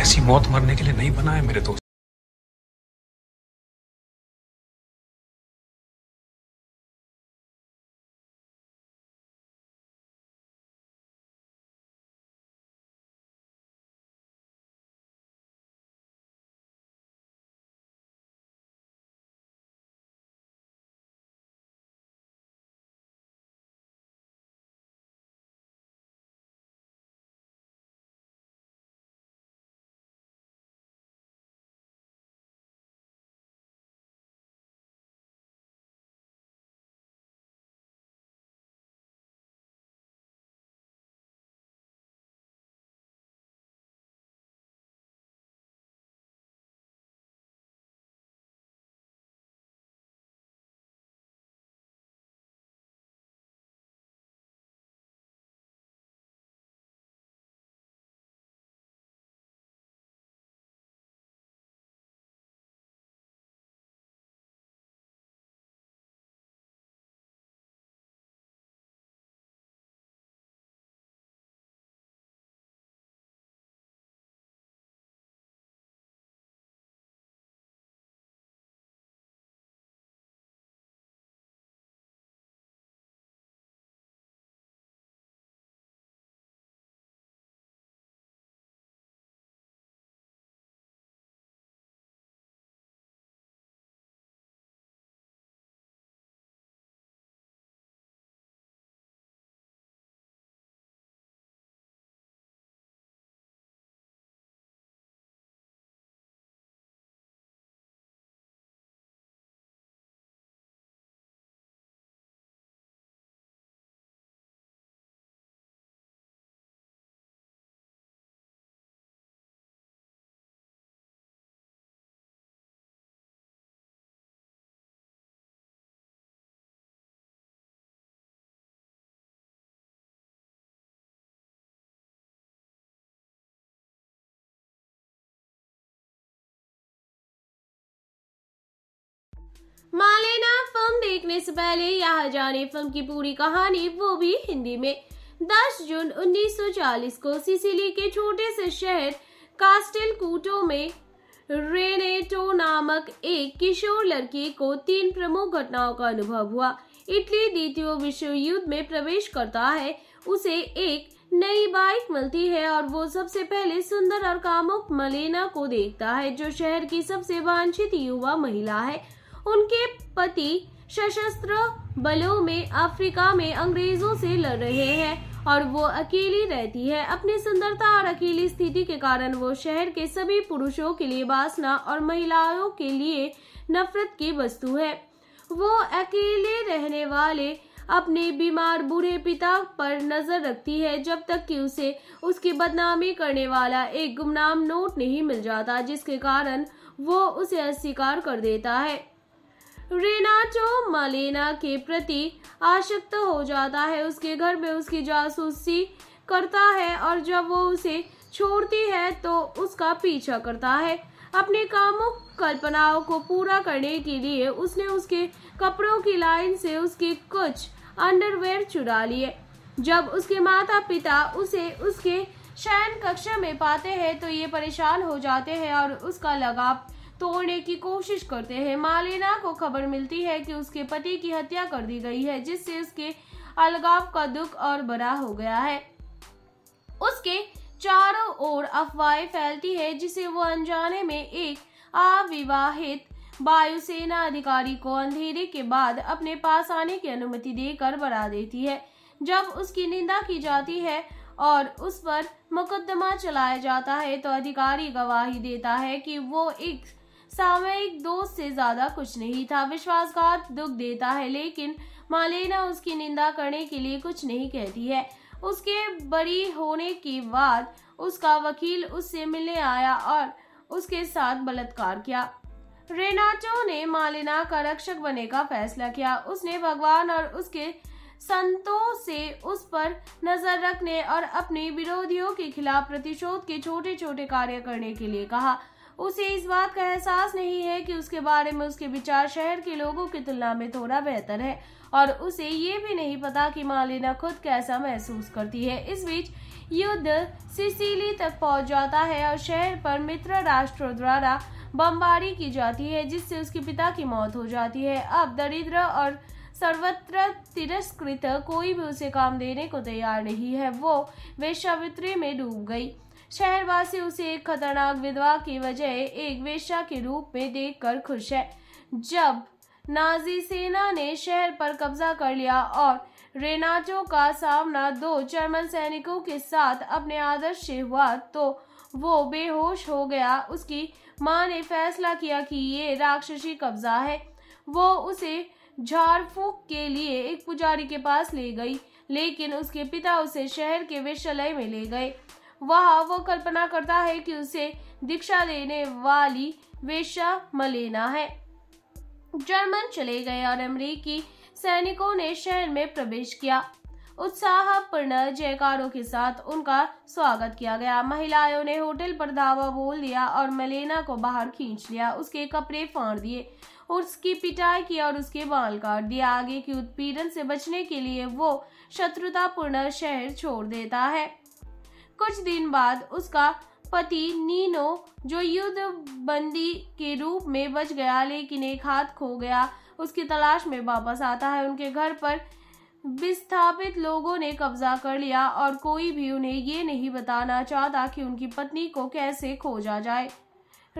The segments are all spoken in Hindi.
ऐसी मौत मरने के लिए नहीं बना है मेरे दोस्त मालेना फिल्म देखने से पहले यहाँ जाने फिल्म की पूरी कहानी वो भी हिंदी में 10 जून 1940 को सिसिली के छोटे से शहर कास्टेल कूटो में रेनेटो नामक एक किशोर लड़की को तीन प्रमुख घटनाओं का अनुभव हुआ इटली द्वितीय विश्व युद्ध में प्रवेश करता है उसे एक नई बाइक मिलती है और वो सबसे पहले सुंदर और कामुक मलेना को देखता है जो शहर की सबसे वांछित युवा महिला है उनके पति सशस्त्र बलों में अफ्रीका में अंग्रेजों से लड़ रहे हैं और वो अकेली रहती है अपनी सुंदरता और अकेली स्थिति के कारण वो शहर के सभी पुरुषों के लिए बासना और महिलाओं के लिए नफरत की वस्तु है वो अकेले रहने वाले अपने बीमार बूढ़े पिता पर नजर रखती है जब तक कि उसे उसकी बदनामी करने वाला एक गुमनाम नोट नहीं मिल जाता जिसके कारण वो उसे अस्वीकार कर देता है रेनाटो मलेना के प्रति आशक्त हो जाता है उसके घर में उसकी जासूसी करता है और जब वो उसे छोड़ती है तो उसका पीछा करता है अपने कामों कल्पनाओं को पूरा करने के लिए उसने उसके कपड़ों की लाइन से उसके कुछ अंडरवेयर चुरा लिए जब उसके माता पिता उसे उसके शयन कक्षा में पाते हैं तो ये परेशान हो जाते हैं और उसका लगाव तोड़ने की कोशिश करते हैं मालिना को खबर मिलती है कि उसके पति की हत्या कर दी गई है जिससे उसके अलगाव का दुख और बड़ा हो गया है उसके चारों ओर अफवाहें फैलती है जिसे वो अनजाने में एक अविवाहित वायुसेना अधिकारी को अंधेरे के बाद अपने पास आने की अनुमति देकर बढ़ा देती है जब उसकी निंदा की जाती है और उस पर मुकदमा चलाया जाता है तो अधिकारी गवाही देता है कि वो एक सामयिक दोष से ज्यादा कुछ नहीं था विश्वासघात दुख देता है लेकिन मालेना उसकी निंदा करने के लिए कुछ नहीं कहती है उसके बरी होने के बाद उसका वकील उससे मिलने आया और उसके साथ बलात्कार किया रेनाचो ने मालिना का रक्षक बने का फैसला किया उसने भगवान और उसके संतों से उस पर नजर रखने और अपने विरोधियों के खिलाफ प्रतिशोध के छोटे छोटे कार्य करने के लिए कहा उसे इस बात का एहसास नहीं है कि उसके बारे में उसके विचार शहर के लोगों की तुलना में थोड़ा बेहतर है और उसे ये भी नहीं पता कि मालिना खुद कैसा महसूस करती है इस बीच युद्ध सिसिली तक पहुंच जाता है और शहर पर मित्र राष्ट्रों द्वारा बमबारी की जाती है जिससे उसके पिता की मौत हो जाती है अब दरिद्र और सर्वत्र तिरस्कृत कोई भी उसे काम देने को तैयार नहीं है वो वेश्यावृत्ति में डूब गई शहरवासी उसे एक खतरनाक विधवा की वजह एक वेश्या के रूप में देखकर खुश है जब नाजी सेना ने शहर पर कब्जा कर लिया और रेनाटो का सामना दो जर्मन सैनिकों के साथ अपने आदर्श से हुआ तो वो बेहोश हो गया उसकी माँ ने फैसला किया कि ये राक्षसी कब्जा है वो उसे झाड़ के लिए एक पुजारी के पास ले गई लेकिन उसके पिता उसे शहर के विश्वलय में ले गए वह वो कल्पना करता है कि उसे दीक्षा देने वाली वेशा मलेना है जर्मन चले गए और अमरीकी सैनिकों ने शहर में प्रवेश किया उत्साहपूर्ण जयकारों के साथ उनका स्वागत किया गया महिलाओं ने होटल पर धावा बोल दिया और मलेना को बाहर खींच लिया उसके कपड़े फाड़ दिए उसकी पिटाई की और उसके बाल काट दिया आगे की उत्पीड़न से बचने के लिए वो शत्रुतापूर्ण शहर छोड़ देता है कुछ दिन बाद उसका पति नीनो जो युद्ध बंदी के रूप में बच गया लेकिन एक हाथ खो गया उसकी तलाश में वापस आता है उनके घर पर विस्थापित लोगों ने कब्जा कर लिया और कोई भी उन्हें ये नहीं बताना चाहता कि उनकी पत्नी को कैसे खोजा जाए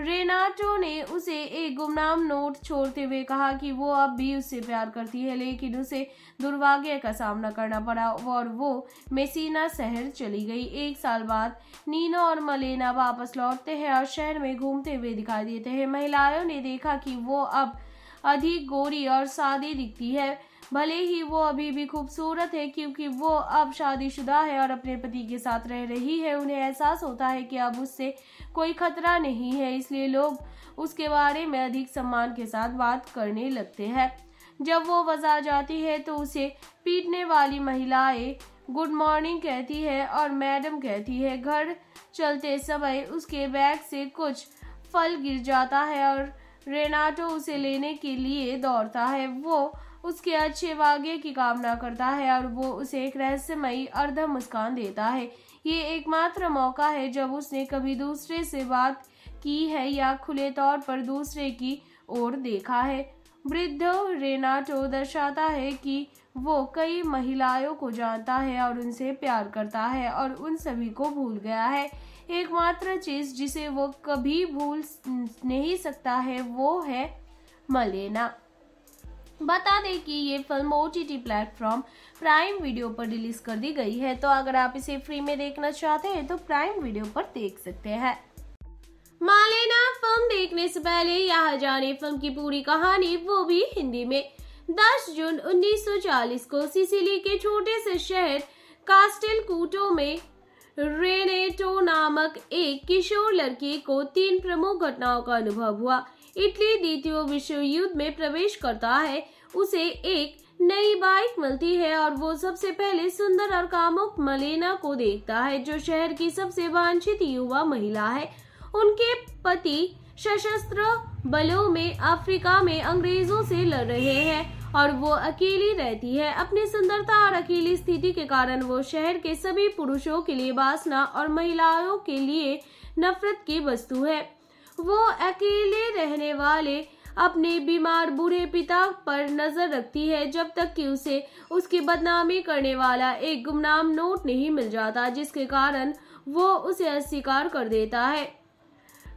रेनाटो ने उसे एक गुमनाम नोट छोड़ते हुए कहा कि वो अब भी उससे प्यार करती है लेकिन उसे दुर्भाग्य का सामना करना पड़ा और वो मेसिना शहर चली गई एक साल बाद नीना और मलेना वापस लौटते हैं और शहर में घूमते हुए दिखाई देते हैं महिलाओं ने देखा कि वो अब अधिक गोरी और सादी दिखती है भले ही वो अभी भी खूबसूरत है क्योंकि वो अब शादीशुदा है और अपने पति के साथ रह रही है उन्हें एहसास होता है कि अब उससे कोई खतरा नहीं है इसलिए लोग उसके बारे में अधिक सम्मान के साथ बात करने लगते हैं जब वो बाजार जाती है तो उसे पीटने वाली महिलाएं गुड मॉर्निंग कहती है और मैडम कहती है घर चलते समय उसके बैग से कुछ फल गिर जाता है और रेनाटो उसे लेने के लिए दौड़ता है वो उसके अच्छे वाग्य की कामना करता है और वो उसे एक रहस्यमयी अर्ध मुस्कान देता है ये एकमात्र मौका है जब उसने कभी दूसरे से बात की है या खुले तौर पर दूसरे की ओर देखा है वृद्ध रेनाटो दर्शाता है कि वो कई महिलाओं को जानता है और उनसे प्यार करता है और उन सभी को भूल गया है एकमात्र चीज जिसे वो कभी भूल नहीं सकता है वो है मलेना बता दें कि ये film O T T platform prime video पर रिलीज कर दी गई है तो अगर आप इसे फ्री में देखना चाहते हैं तो प्राइम वीडियो पर देख सकते हैं मालेना फिल्म देखने से पहले यहाँ जाने फिल्म की पूरी कहानी वो भी हिंदी में 10 जून 1940 को सिसिली के छोटे से शहर कास्टेल कूटो में रेनेटो नामक एक किशोर लड़की को तीन प्रमुख घटनाओं का अनुभव हुआ इटली द्वितीय विश्व युद्ध में प्रवेश करता है उसे एक नई बाइक मिलती है और वो सबसे पहले सुंदर और कामुक मलेना को देखता है जो शहर की सबसे वांछित युवा महिला है उनके पति सशस्त्र बलों में अफ्रीका में अंग्रेजों से लड़ रहे हैं और वो अकेली रहती है अपनी सुंदरता और अकेली स्थिति के कारण वो शहर के सभी पुरुषों के लिए बासना और महिलाओं के लिए नफरत की वस्तु है वो अकेले रहने वाले अपने बीमार बूढ़े पिता पर नजर रखती है जब तक कि उसे उसकी बदनामी करने वाला एक गुमनाम नोट नहीं मिल जाता जिसके कारण वो उसे अस्वीकार कर देता है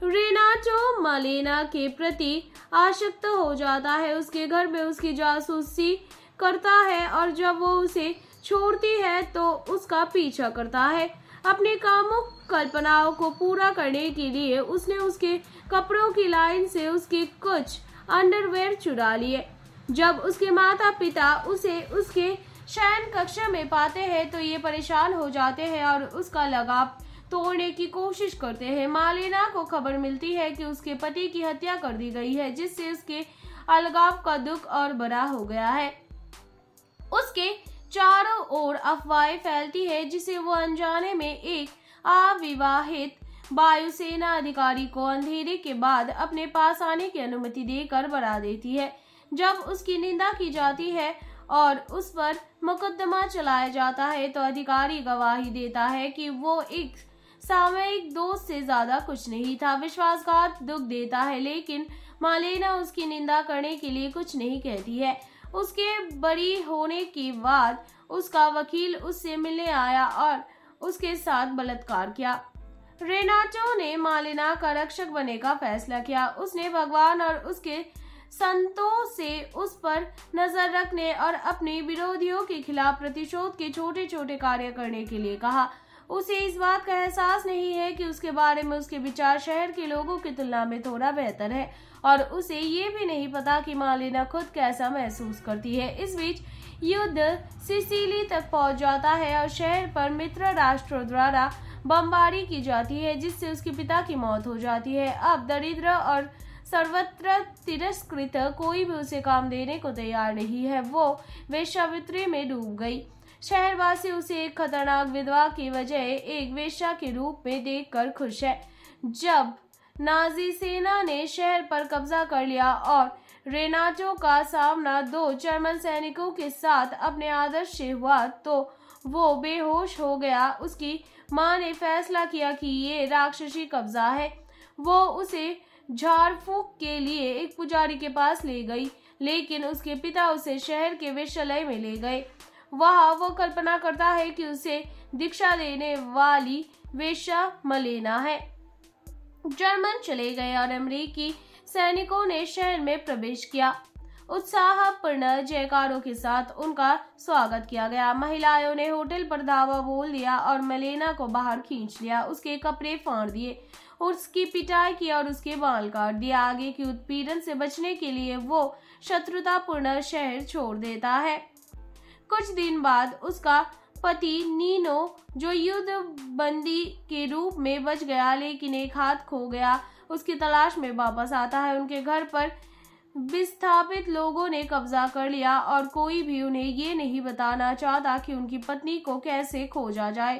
रेनाचो मालेना के प्रति आशक्त हो जाता है उसके घर में उसकी जासूसी करता है और जब वो उसे छोड़ती है तो उसका पीछा करता है अपने कामों कल्पनाओं को पूरा करने के लिए उसने उसके कपड़ों की लाइन से उसके कुछ अंडरवेयर चुरा लिए जब उसके माता पिता उसे उसके शयन कक्ष में पाते हैं तो ये परेशान हो जाते हैं और उसका लगाव तोड़ने की कोशिश करते हैं मालिना को खबर मिलती है कि उसके पति की हत्या कर दी गई है जिससे उसके अलगाव का दुख और बड़ा हो गया है उसके चारों ओर अफवाहें फैलती है जिसे वो अनजाने में एक अविवाहित वायुसेना अधिकारी को अंधेरे के बाद अपने पास आने की अनुमति देकर बढ़ा देती है जब उसकी निंदा की जाती है और उस पर मुकदमा चलाया जाता है तो अधिकारी गवाही देता है कि वो एक सामयिक दोस्त से ज्यादा कुछ नहीं था विश्वासघात दुख देता है लेकिन मालेना उसकी निंदा करने के लिए कुछ नहीं कहती है उसके बड़ी होने के बाद उसका वकील उससे मिलने आया और उसके साथ बलात्कार किया रेनाचो ने मालिना का रक्षक बने का फैसला किया उसने भगवान और उसके संतों से उस पर नजर रखने और अपने विरोधियों के खिलाफ प्रतिशोध के छोटे छोटे कार्य करने के लिए कहा उसे इस बात का एहसास नहीं है कि उसके बारे में उसके विचार शहर के लोगों की तुलना में थोड़ा बेहतर है और उसे ये भी नहीं पता कि मालिना खुद कैसा महसूस करती है इस बीच युद्ध सिसिली तक पहुंच जाता है और शहर पर मित्र राष्ट्रों द्वारा बमबारी की जाती है जिससे उसके पिता की मौत हो जाती है अब दरिद्र और सर्वत्र तिरस्कृत कोई भी उसे काम देने को तैयार नहीं है वो वेश्यावृत्ति में डूब गई शहरवासी उसे एक खतरनाक विधवा की वजह एक वेश्या के रूप में देखकर खुश है जब नाजी सेना ने शहर पर कब्जा कर लिया और रेनाचो का सामना दो जर्मन सैनिकों के साथ अपने आदर्श से हुआ तो वो बेहोश हो गया उसकी माँ ने फैसला किया कि ये राक्षसी कब्जा है वो उसे झारफूक के लिए एक पुजारी के पास ले गई लेकिन उसके पिता उसे शहर के विश्वलय में ले गए वह वो कल्पना करता है कि उसे दीक्षा देने वाली वेशा मलेना है जर्मन चले गए और अमरीकी सैनिकों ने शहर में प्रवेश किया उत्साहपूर्ण जयकारों के साथ उनका स्वागत किया गया महिलाओं ने होटल पर धावा बोल दिया और मलेना को बाहर खींच लिया उसके कपड़े फाड़ दिए उसकी पिटाई की और उसके बाल काट दिया आगे की उत्पीड़न से बचने के लिए वो शत्रुतापूर्ण शहर छोड़ देता है कुछ दिन बाद उसका पति नीनो जो युद्ध बंदी के रूप में बच गया लेकिन एक हाथ खो गया उसकी तलाश में वापस आता है उनके घर पर विस्थापित लोगों ने कब्जा कर लिया और कोई भी उन्हें ये नहीं बताना चाहता कि उनकी पत्नी को कैसे खोजा जाए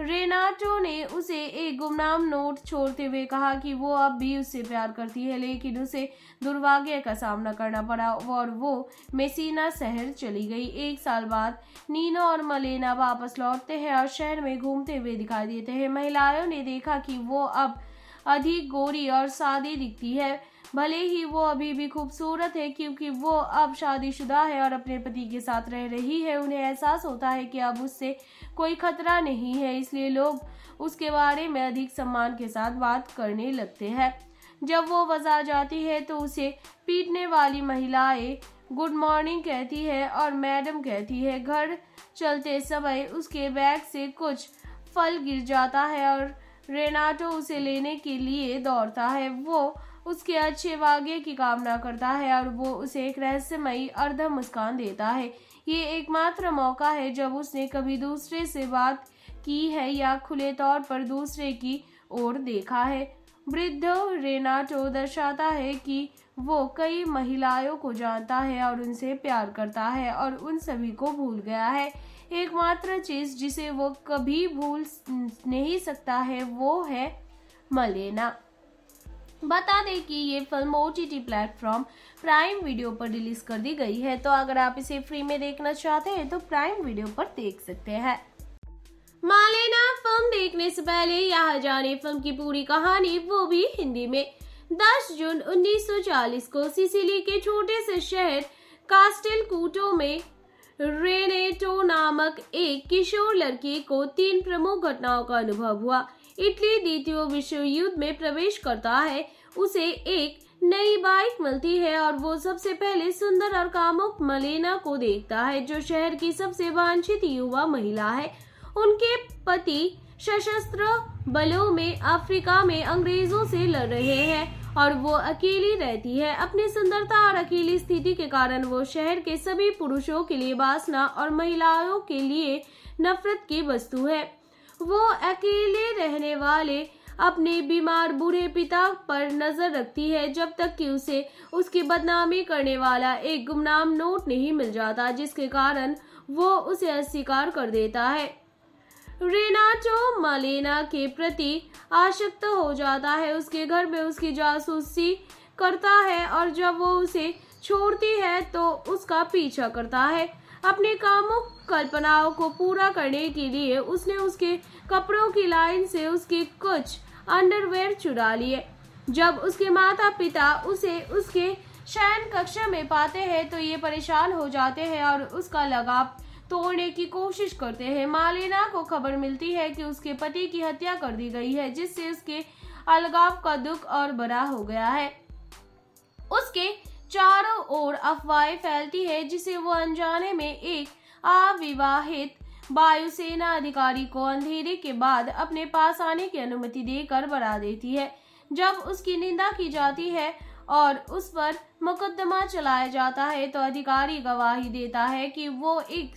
रेनाटो ने उसे एक गुमनाम नोट छोड़ते हुए कहा कि वो अब भी उससे प्यार करती है लेकिन उसे दुर्भाग्य का सामना करना पड़ा और वो मेसिना शहर चली गई एक साल बाद नीना और मलेना वापस लौटते हैं और शहर में घूमते हुए दिखाई देते हैं महिलाओं ने देखा कि वो अब अधिक गोरी और सादी दिखती है भले ही वो अभी भी खूबसूरत है क्योंकि वो अब शादीशुदा है और अपने पति के साथ रह रही है उन्हें एहसास होता है कि अब उससे कोई खतरा नहीं है इसलिए लोग उसके बारे में अधिक सम्मान के साथ बात करने लगते हैं जब वो बाजार जाती है तो उसे पीटने वाली महिलाएं गुड मॉर्निंग कहती है और मैडम कहती है घर चलते समय उसके बैग से कुछ फल गिर जाता है और रेनाटो उसे लेने के लिए दौड़ता है वो उसके अच्छे वाग्य की कामना करता है और वो उसे एक रहस्यमयी अर्ध मुस्कान देता है ये एकमात्र मौका है जब उसने कभी दूसरे से बात की है या खुले तौर पर दूसरे की ओर देखा है वृद्ध रेनाटो दर्शाता है कि वो कई महिलाओं को जानता है और उनसे प्यार करता है और उन सभी को भूल गया है एकमात्र चीज जिसे वो कभी भूल नहीं सकता है वो है मलेना बता दें कि ये film O T T platform prime video पर रिलीज कर दी गई है तो अगर आप इसे फ्री में देखना चाहते हैं तो प्राइम वीडियो पर देख सकते हैं मालेना फिल्म देखने से पहले यहाँ जाने फिल्म की पूरी कहानी वो भी हिंदी में 10 जून 1940 को सिसिली के छोटे से शहर कास्टेल कूटो में रेनेटो नामक एक किशोर लड़की को तीन प्रमुख घटनाओं का अनुभव हुआ इटली द्वितीय विश्व युद्ध में प्रवेश करता है उसे एक नई बाइक मिलती है और वो सबसे पहले सुंदर और कामुक मलेना को देखता है जो शहर की सबसे वांछित युवा महिला है उनके पति सशस्त्र बलों में अफ्रीका में अंग्रेजों से लड़ रहे हैं और वो अकेली रहती है अपनी सुंदरता और अकेली स्थिति के कारण वो शहर के सभी पुरुषों के लिए बासना और महिलाओं के लिए नफरत की वस्तु है वो अकेले रहने वाले अपने बीमार बूढ़े पिता पर नजर रखती है जब तक कि उसे उसकी बदनामी करने वाला एक गुमनाम नोट नहीं मिल जाता जिसके कारण वो उसे अस्वीकार कर देता है रेनाचो मालेना के प्रति आशक्त हो जाता है उसके घर में उसकी जासूसी करता है और जब वो उसे छोड़ती है तो उसका पीछा करता है अपने कामों कल्पनाओं को पूरा करने के लिए उसने उसके कपड़ों की लाइन से उसके कुछ अंडरवेयर चुरा लिए जब उसके माता पिता उसे उसके शयन कक्ष में पाते हैं तो ये परेशान हो जाते हैं और उसका लगाव तोड़ने की कोशिश करते हैं मालिना को खबर मिलती है कि उसके पति की हत्या कर दी गई है जिससे उसके अलगाव का दुख और बड़ा हो गया है उसके चारों ओर अफवाहें फैलती है जिसे वो अनजाने में एक अविवाहित वायुसेना अधिकारी को अंधेरे के बाद अपने पास आने की अनुमति देकर बढ़ा देती है जब उसकी निंदा की जाती है और उस पर मुकदमा चलाया जाता है तो अधिकारी गवाही देता है कि वो एक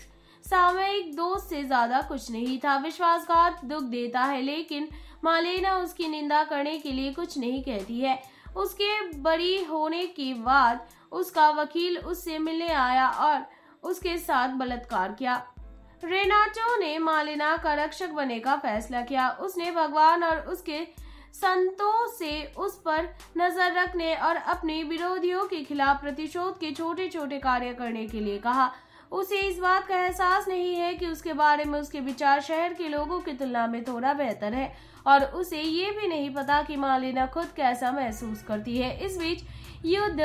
सामयिक दोस्त से ज्यादा कुछ नहीं था विश्वासघात दुख देता है लेकिन मालेना उसकी निंदा करने के लिए कुछ नहीं कहती है उसके बरी होने के बाद उसका वकील उससे मिलने आया और उसके साथ बलात्कार किया रेनाटो ने मालिना का रक्षक बने का फैसला किया उसने भगवान और उसके संतों से उस पर नजर रखने और अपने विरोधियों के खिलाफ प्रतिशोध के छोटे छोटे कार्य करने के लिए कहा उसे इस बात का एहसास नहीं है कि उसके बारे में उसके विचार शहर के लोगों की तुलना में थोड़ा बेहतर है और उसे ये भी नहीं पता कि मालिना खुद कैसा महसूस करती है इस बीच युद्ध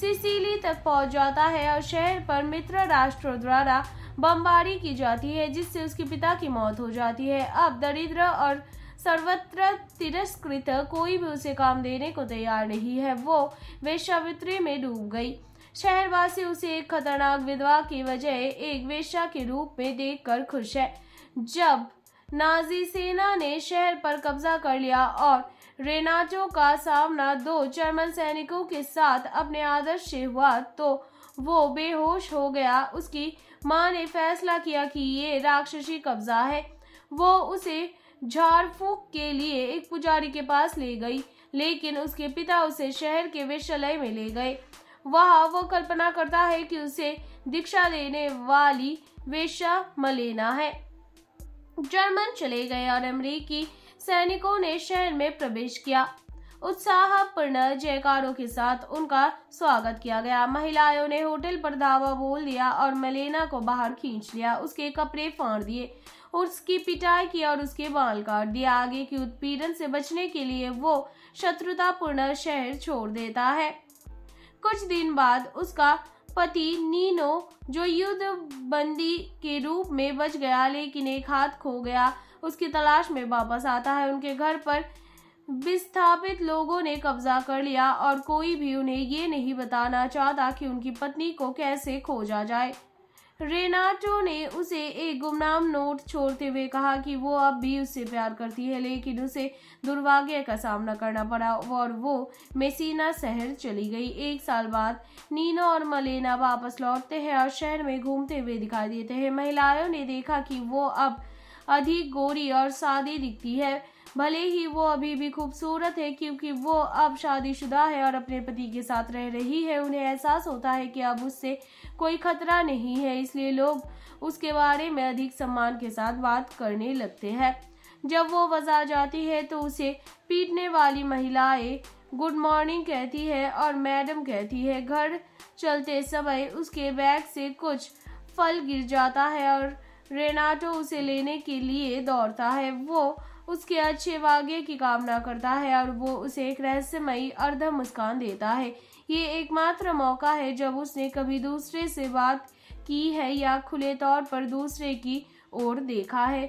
सिसिली तक पहुंच जाता है और शहर पर मित्र राष्ट्रों द्वारा बमबारी की जाती है जिससे उसके पिता की मौत हो जाती है अब दरिद्र और सर्वत्र तिरस्कृत कोई भी उसे काम देने को तैयार नहीं है वो वेश्यावृत्ति में डूब गई शहरवासी उसे एक खतरनाक विधवा की वजह एक वेश्या के रूप में देखकर खुश है जब नाजी सेना ने शहर पर कब्जा कर लिया और रेनाटो का सामना दो जर्मन सैनिकों के साथ अपने आदर्श से हुआ तो वो बेहोश हो गया उसकी माँ ने फैसला किया कि ये राक्षसी कब्जा है वो उसे झाड़ फूक के लिए एक पुजारी के पास ले गई लेकिन उसके पिता उसे शहर के विश्वलय में ले गए वहाँ वो कल्पना करता है कि उसे दीक्षा देने वाली वेश्या मलेना है जर्मन चले गए और अमरीकी सैनिकों ने शहर में प्रवेश किया उत्साहपूर्ण जयकारों के साथ उनका स्वागत किया गया महिलाओं ने होटल पर धावा बोल दिया और मलेना को बाहर खींच लिया उसके कपड़े फाड़ दिए और उसकी पिटाई की और उसके बाल काट दिया आगे की उत्पीड़न से बचने के लिए वो शत्रुतापूर्ण शहर छोड़ देता है कुछ दिन बाद उसका पति नीनो जो युद्ध बंदी के रूप में बच गया लेकिन एक हाथ खो गया उसकी तलाश में वापस आता है उनके घर पर विस्थापित लोगों ने कब्जा कर लिया और कोई भी उन्हें ये नहीं बताना चाहता कि उनकी पत्नी को कैसे खोजा जाए रेनाटो ने उसे एक गुमनाम नोट छोड़ते हुए कहा कि वो अब भी उससे प्यार करती है लेकिन उसे दुर्भाग्य का सामना करना पड़ा और वो मेसिना शहर चली गई एक साल बाद नीनो और मलेना वापस लौटते हैं और शहर में घूमते हुए दिखाई देते हैं महिलाओं ने देखा कि वो अब अधिक गोरी और सादी दिखती है भले ही वो अभी भी खूबसूरत है क्योंकि वो अब शादीशुदा है और अपने पति के साथ रह रही है उन्हें एहसास होता है कि अब उससे कोई खतरा नहीं है इसलिए लोग उसके बारे में अधिक सम्मान के साथ बात करने लगते हैं जब वो बाजार जाती है तो उसे पीटने वाली महिलाएं गुड मॉर्निंग कहती है और मैडम कहती है घर चलते समय उसके बैग से कुछ फल गिर जाता है और रेनाटो उसे लेने के लिए दौड़ता है वो उसके अच्छे वाग्य की कामना करता है और वो उसे एक रहस्यमयी अर्ध मुस्कान देता है ये एकमात्र मौका है जब उसने कभी दूसरे से बात की है या खुले तौर पर दूसरे की ओर देखा है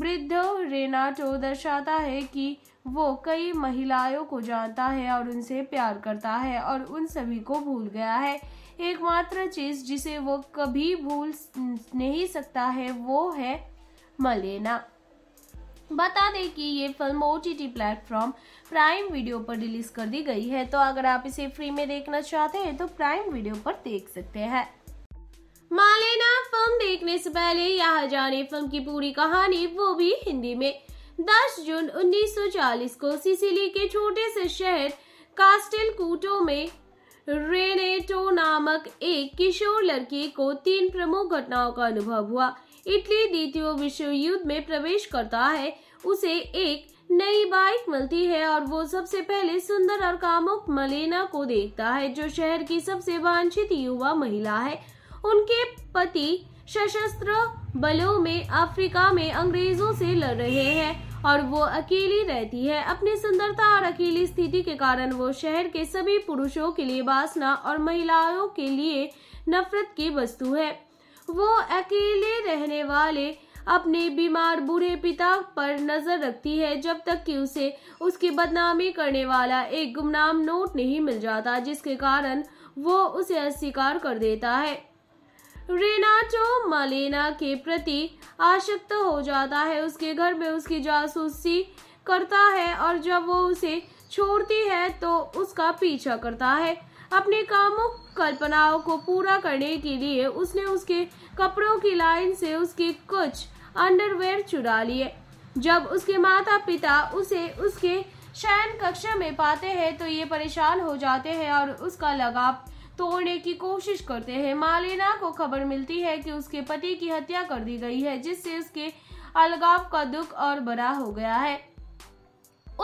वृद्ध रेनाटो दर्शाता है कि वो कई महिलाओं को जानता है और उनसे प्यार करता है और उन सभी को भूल गया है एकमात्र चीज जिसे वो कभी भूल नहीं सकता है वो है मलेना बता दें कि ये film O T platform prime video पर रिलीज कर दी गई है तो अगर आप इसे फ्री में देखना चाहते हैं तो प्राइम वीडियो पर देख सकते हैं मालेना फिल्म देखने से पहले यहाँ जाने फिल्म की पूरी कहानी वो भी हिंदी में 10 जून 1940 को सिसिली के छोटे से शहर कास्टेल कूटो में रेनेटो नामक एक किशोर लड़की को तीन प्रमुख घटनाओं का अनुभव हुआ इटली द्वितीय विश्व युद्ध में प्रवेश करता है उसे एक नई बाइक मिलती है और वो सबसे पहले सुंदर और कामुक मलेना को देखता है जो शहर की सबसे वांछित युवा महिला है उनके पति सशस्त्र बलों में अफ्रीका में अंग्रेजों से लड़ रहे हैं और वो अकेली रहती है अपनी सुंदरता और अकेली स्थिति के कारण वो शहर के सभी पुरुषों के लिए बासना और महिलाओं के लिए नफरत की वस्तु है वो अकेले रहने वाले अपने बीमार बूढ़े पिता पर नजर रखती है जब तक कि उसे उसकी बदनामी करने वाला एक गुमनाम नोट नहीं मिल जाता जिसके कारण वो उसे अस्वीकार कर देता है रेनाटो मलेना के प्रति आशक्त हो जाता है उसके घर में उसकी जासूसी करता है और जब वो उसे छोड़ती है तो उसका पीछा करता है अपने कामों कल्पनाओं को पूरा करने के लिए उसने उसके कपड़ों की लाइन से उसके कुछ अंडरवेयर चुरा लिए जब उसके माता पिता उसे उसके शयन कक्ष में पाते हैं तो ये परेशान हो जाते हैं और उसका लगाव तोड़ने की कोशिश करते हैं मालिना को खबर मिलती है कि उसके पति की हत्या कर दी गई है जिससे उसके अलगाव का दुख और बड़ा हो गया है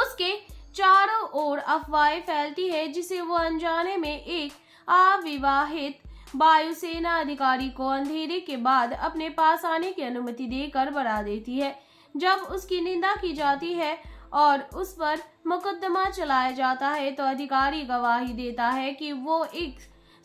उसके चारों ओर अफवाहें फैलती है जिसे वो अनजाने में एक अविवाहित वायुसेना अधिकारी को अंधेरे के बाद अपने पास आने की अनुमति देकर बढ़ा देती है जब उसकी निंदा की जाती है और उस पर मुकदमा चलाया जाता है तो अधिकारी गवाही देता है कि वो एक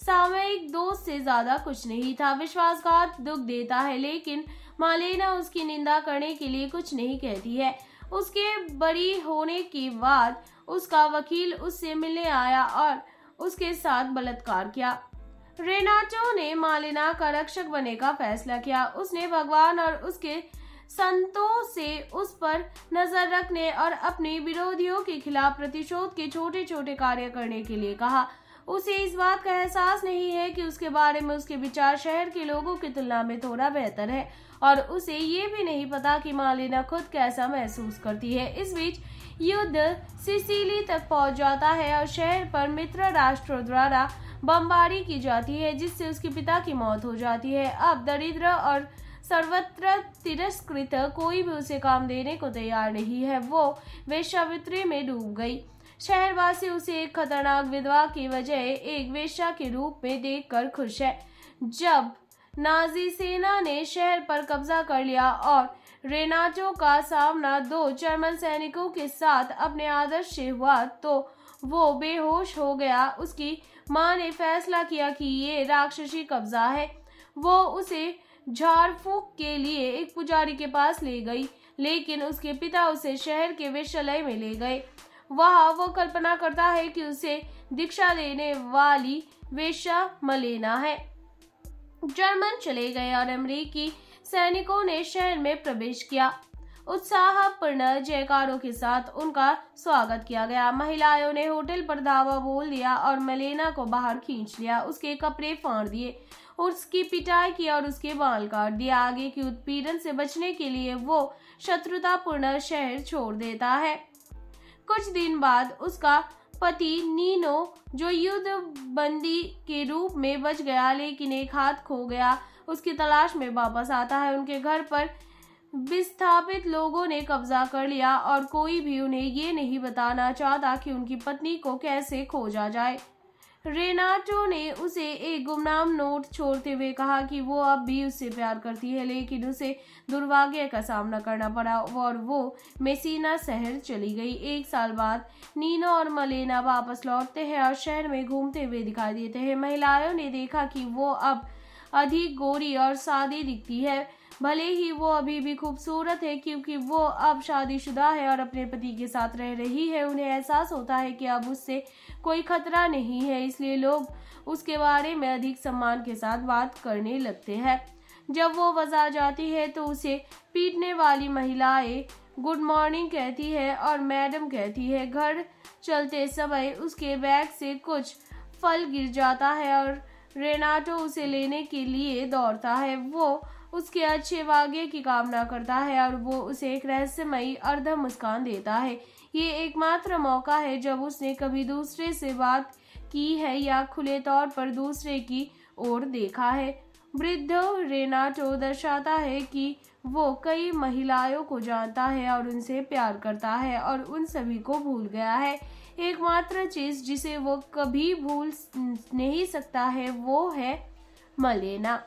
सामयिक दोस्त से ज्यादा कुछ नहीं था विश्वासघात दुख देता है लेकिन मालेना उसकी निंदा करने के लिए कुछ नहीं कहती है उसके बरी होने के बाद उसका वकील उससे मिलने आया और उसके साथ बलात्कार किया रेनाचो ने मालिना का रक्षक बने का फैसला किया उसने भगवान और उसके संतों से उस पर नजर रखने और अपने विरोधियों के खिलाफ प्रतिशोध के छोटे छोटे कार्य करने के लिए कहा उसे इस बात का एहसास नहीं है कि उसके बारे में उसके विचार शहर के लोगों की तुलना में थोड़ा बेहतर है और उसे ये भी नहीं पता कि मालिना खुद कैसा महसूस करती है इस बीच युद्ध सिसिली तक पहुंच जाता है और शहर पर मित्र राष्ट्रों द्वारा बमबारी की जाती है जिससे उसके पिता की मौत हो जाती है अब दरिद्र और सर्वत्र तिरस्कृत कोई भी उसे काम देने को तैयार नहीं है वो वेश्यावृत्ति में डूब गई शहरवासी उसे एक खतरनाक विधवा की वजह एक वेश्या के रूप में देखकर खुश है जब नाजी सेना ने शहर पर कब्जा कर लिया और रेनाचो का सामना दो जर्मन सैनिकों के साथ अपने आदर्श से हुआ तो वो बेहोश हो गया उसकी मां ने फैसला किया कि ये राक्षसी कब्जा है वो उसे झाड़ के लिए एक पुजारी के पास ले गई लेकिन उसके पिता उसे शहर के विश्वलय में ले गए वहाँ वो कल्पना करता है कि उसे दीक्षा देने वाली वेशा मलेना है जर्मन चले गए और अमरीकी सैनिकों ने शहर में प्रवेश किया उत्साहपूर्ण जयकारों के साथ उनका स्वागत किया गया महिलाओं ने होटल पर धावा बोल दिया और मलेना को बाहर खींच लिया उसके कपड़े फाड़ दिए और उसकी पिटाई की और उसके बाल काट दिया आगे की उत्पीड़न से बचने के लिए वो शत्रुतापूर्ण शहर छोड़ देता है कुछ दिन बाद उसका पति नीनो जो युद्ध बंदी के रूप में बच गया लेकिन एक हाथ खो गया उसकी तलाश में वापस आता है उनके घर पर विस्थापित लोगों ने कब्जा कर लिया और कोई भी उन्हें ये नहीं बताना चाहता कि उनकी पत्नी को कैसे खोजा जाए रेनाटो ने उसे एक गुमनाम नोट छोड़ते हुए कहा कि वो अब भी उससे प्यार करती है लेकिन उसे दुर्भाग्य का सामना करना पड़ा और वो मेसिना शहर चली गई एक साल बाद नीना और मलेना वापस लौटते हैं और शहर में घूमते हुए दिखाई देते हैं महिलाओं ने देखा कि वो अब अधिक गोरी और सादी दिखती है भले ही वो अभी भी खूबसूरत है क्योंकि वो अब शादीशुदा है और अपने पति के साथ रह रही है उन्हें एहसास होता है कि अब उससे कोई खतरा नहीं है इसलिए लोग उसके बारे में अधिक सम्मान के साथ बात करने लगते हैं जब वो बाजार जाती है तो उसे पीटने वाली महिलाएं गुड मॉर्निंग कहती है और मैडम कहती है घर चलते समय उसके बैग से कुछ फल गिर जाता है और रेनाटो उसे लेने के लिए दौड़ता है वो उसके अच्छे वाग्य की कामना करता है और वो उसे एक रहस्यमयी अर्ध मुस्कान देता है ये एकमात्र मौका है जब उसने कभी दूसरे से बात की है या खुले तौर पर दूसरे की ओर देखा है वृद्ध रेनाटो दर्शाता है कि वो कई महिलाओं को जानता है और उनसे प्यार करता है और उन सभी को भूल गया है एकमात्र चीज जिसे वो कभी भूल नहीं सकता है वो है मलेना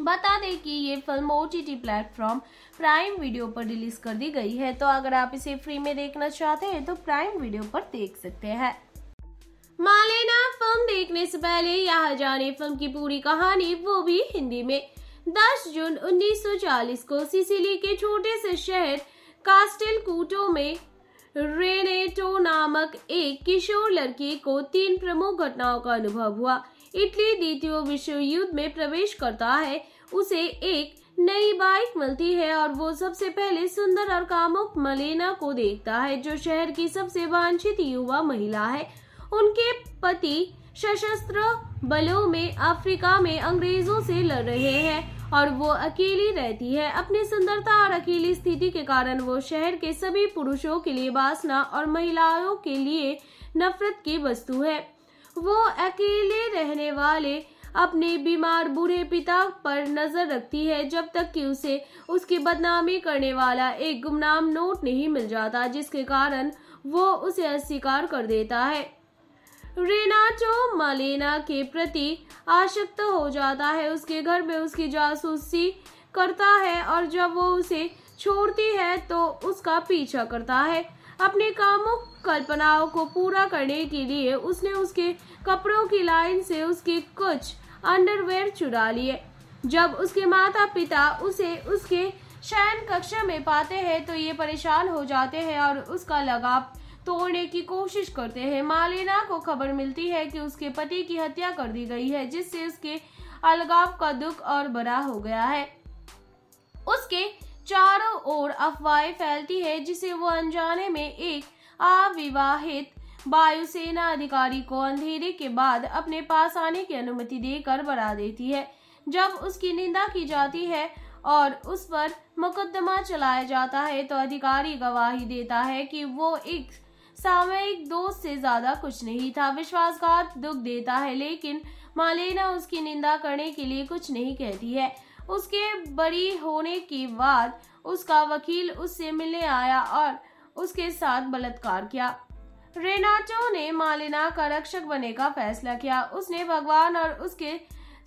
बता दें कि ये film O T T platform prime video पर रिलीज कर दी गई है तो अगर आप इसे फ्री में देखना चाहते हैं तो प्राइम वीडियो पर देख सकते हैं मालेना फिल्म देखने से पहले यह जाने फिल्म की पूरी कहानी वो भी हिंदी में 10 जून 1940 को सिसिली के छोटे से शहर कास्टेल कूटो में रेनेटो नामक एक किशोर लड़की को तीन प्रमुख घटनाओं का अनुभव हुआ इटली द्वितीय विश्व युद्ध में प्रवेश करता है उसे एक नई बाइक मिलती है और वो सबसे पहले सुंदर और कामुक मलेना को देखता है जो शहर की सबसे वांछित युवा महिला है उनके पति सशस्त्र बलों में अफ्रीका में अंग्रेजों से लड़ रहे हैं और वो अकेली रहती है अपनी सुंदरता और अकेली स्थिति के कारण वो शहर के सभी पुरुषों के लिए वासना और महिलाओं के लिए नफरत की वस्तु है वो अकेले रहने वाले अपने बीमार बूढ़े पिता पर नजर रखती है जब तक कि उसे उसकी बदनामी करने वाला एक गुमनाम नोट नहीं मिल जाता जिसके कारण वो उसे अस्वीकार कर देता है रेनाटो मलेना के प्रति आशक्त हो जाता है उसके घर में उसकी जासूसी करता है और जब वो उसे छोड़ती है तो उसका पीछा करता है अपने कामों कल्पनाओं को पूरा करने के लिए उसने उसके कपड़ों की लाइन से उसके कुछ अंडरवेयर चुरा लिए जब उसके माता पिता उसे उसके शयन कक्ष में पाते हैं तो ये परेशान हो जाते हैं और उसका लगाव तोड़ने की कोशिश करते हैं मालिना को खबर मिलती है कि उसके पति की हत्या कर दी गई है जिससे उसके अलगाव का दुख और बड़ा हो गया है उसके चारों ओर अफवाहें फैलती है जिसे वो अनजाने में एक अविवाहित वायुसेना अधिकारी को अंधेरे के बाद अपने पास आने की अनुमति देकर बढ़ा देती है जब उसकी निंदा की जाती है और उस पर मुकदमा चलाया जाता है तो अधिकारी गवाही देता है कि वो एक सामयिक दोस्त से ज्यादा कुछ नहीं था विश्वासघात दुख देता है लेकिन मालेना उसकी निंदा करने के लिए कुछ नहीं कहती है उसके बड़ी होने के बाद उसका वकील उससे मिलने आया और उसके साथ बलात्कार किया रेनाटो ने मालिना का रक्षक बने का फैसला किया उसने भगवान और उसके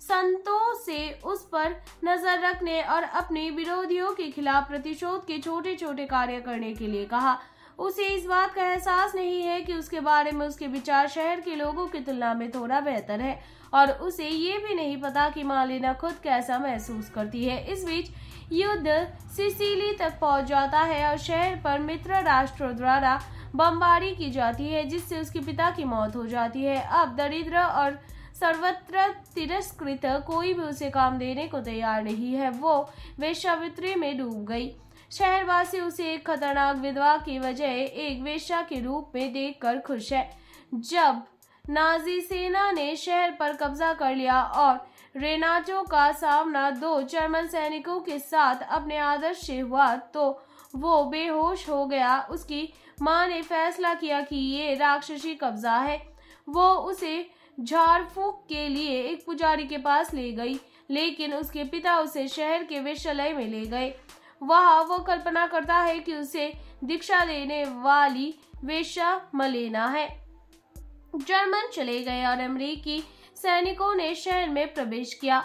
संतों से उस पर नजर रखने और अपने विरोधियों के खिलाफ प्रतिशोध के छोटे छोटे कार्य करने के लिए कहा उसे इस बात का एहसास नहीं है कि उसके बारे में उसके विचार शहर के लोगों की तुलना में थोड़ा बेहतर है और उसे ये भी नहीं पता कि मालिना खुद कैसा महसूस करती है इस बीच युद्ध सिसिली तक पहुंच जाता है और शहर पर मित्र राष्ट्रों द्वारा बमबारी की जाती है जिससे उसके पिता की मौत हो जाती है अब दरिद्र और सर्वत्र तिरस्कृत कोई भी उसे काम देने को तैयार नहीं है वो वेश्यावृत्ति में डूब गई शहरवासी उसे एक खतरनाक विधवा की वजह एक वेश्या के रूप में देखकर खुश है जब नाजी सेना ने शहर पर कब्जा कर लिया और रेनाचो का सामना दो जर्मन सैनिकों के साथ अपने आदर्श से हुआ तो वो बेहोश हो गया उसकी माँ ने फैसला किया कि ये राक्षसी कब्जा है वो उसे झाड़फूक के लिए एक पुजारी के पास ले गई लेकिन उसके पिता उसे शहर के विश्वलय में ले गए वहाँ वो कल्पना करता है कि उसे दीक्षा देने वाली वेशा मलेना है जर्मन चले गए और अमरीकी सैनिकों ने शहर में प्रवेश किया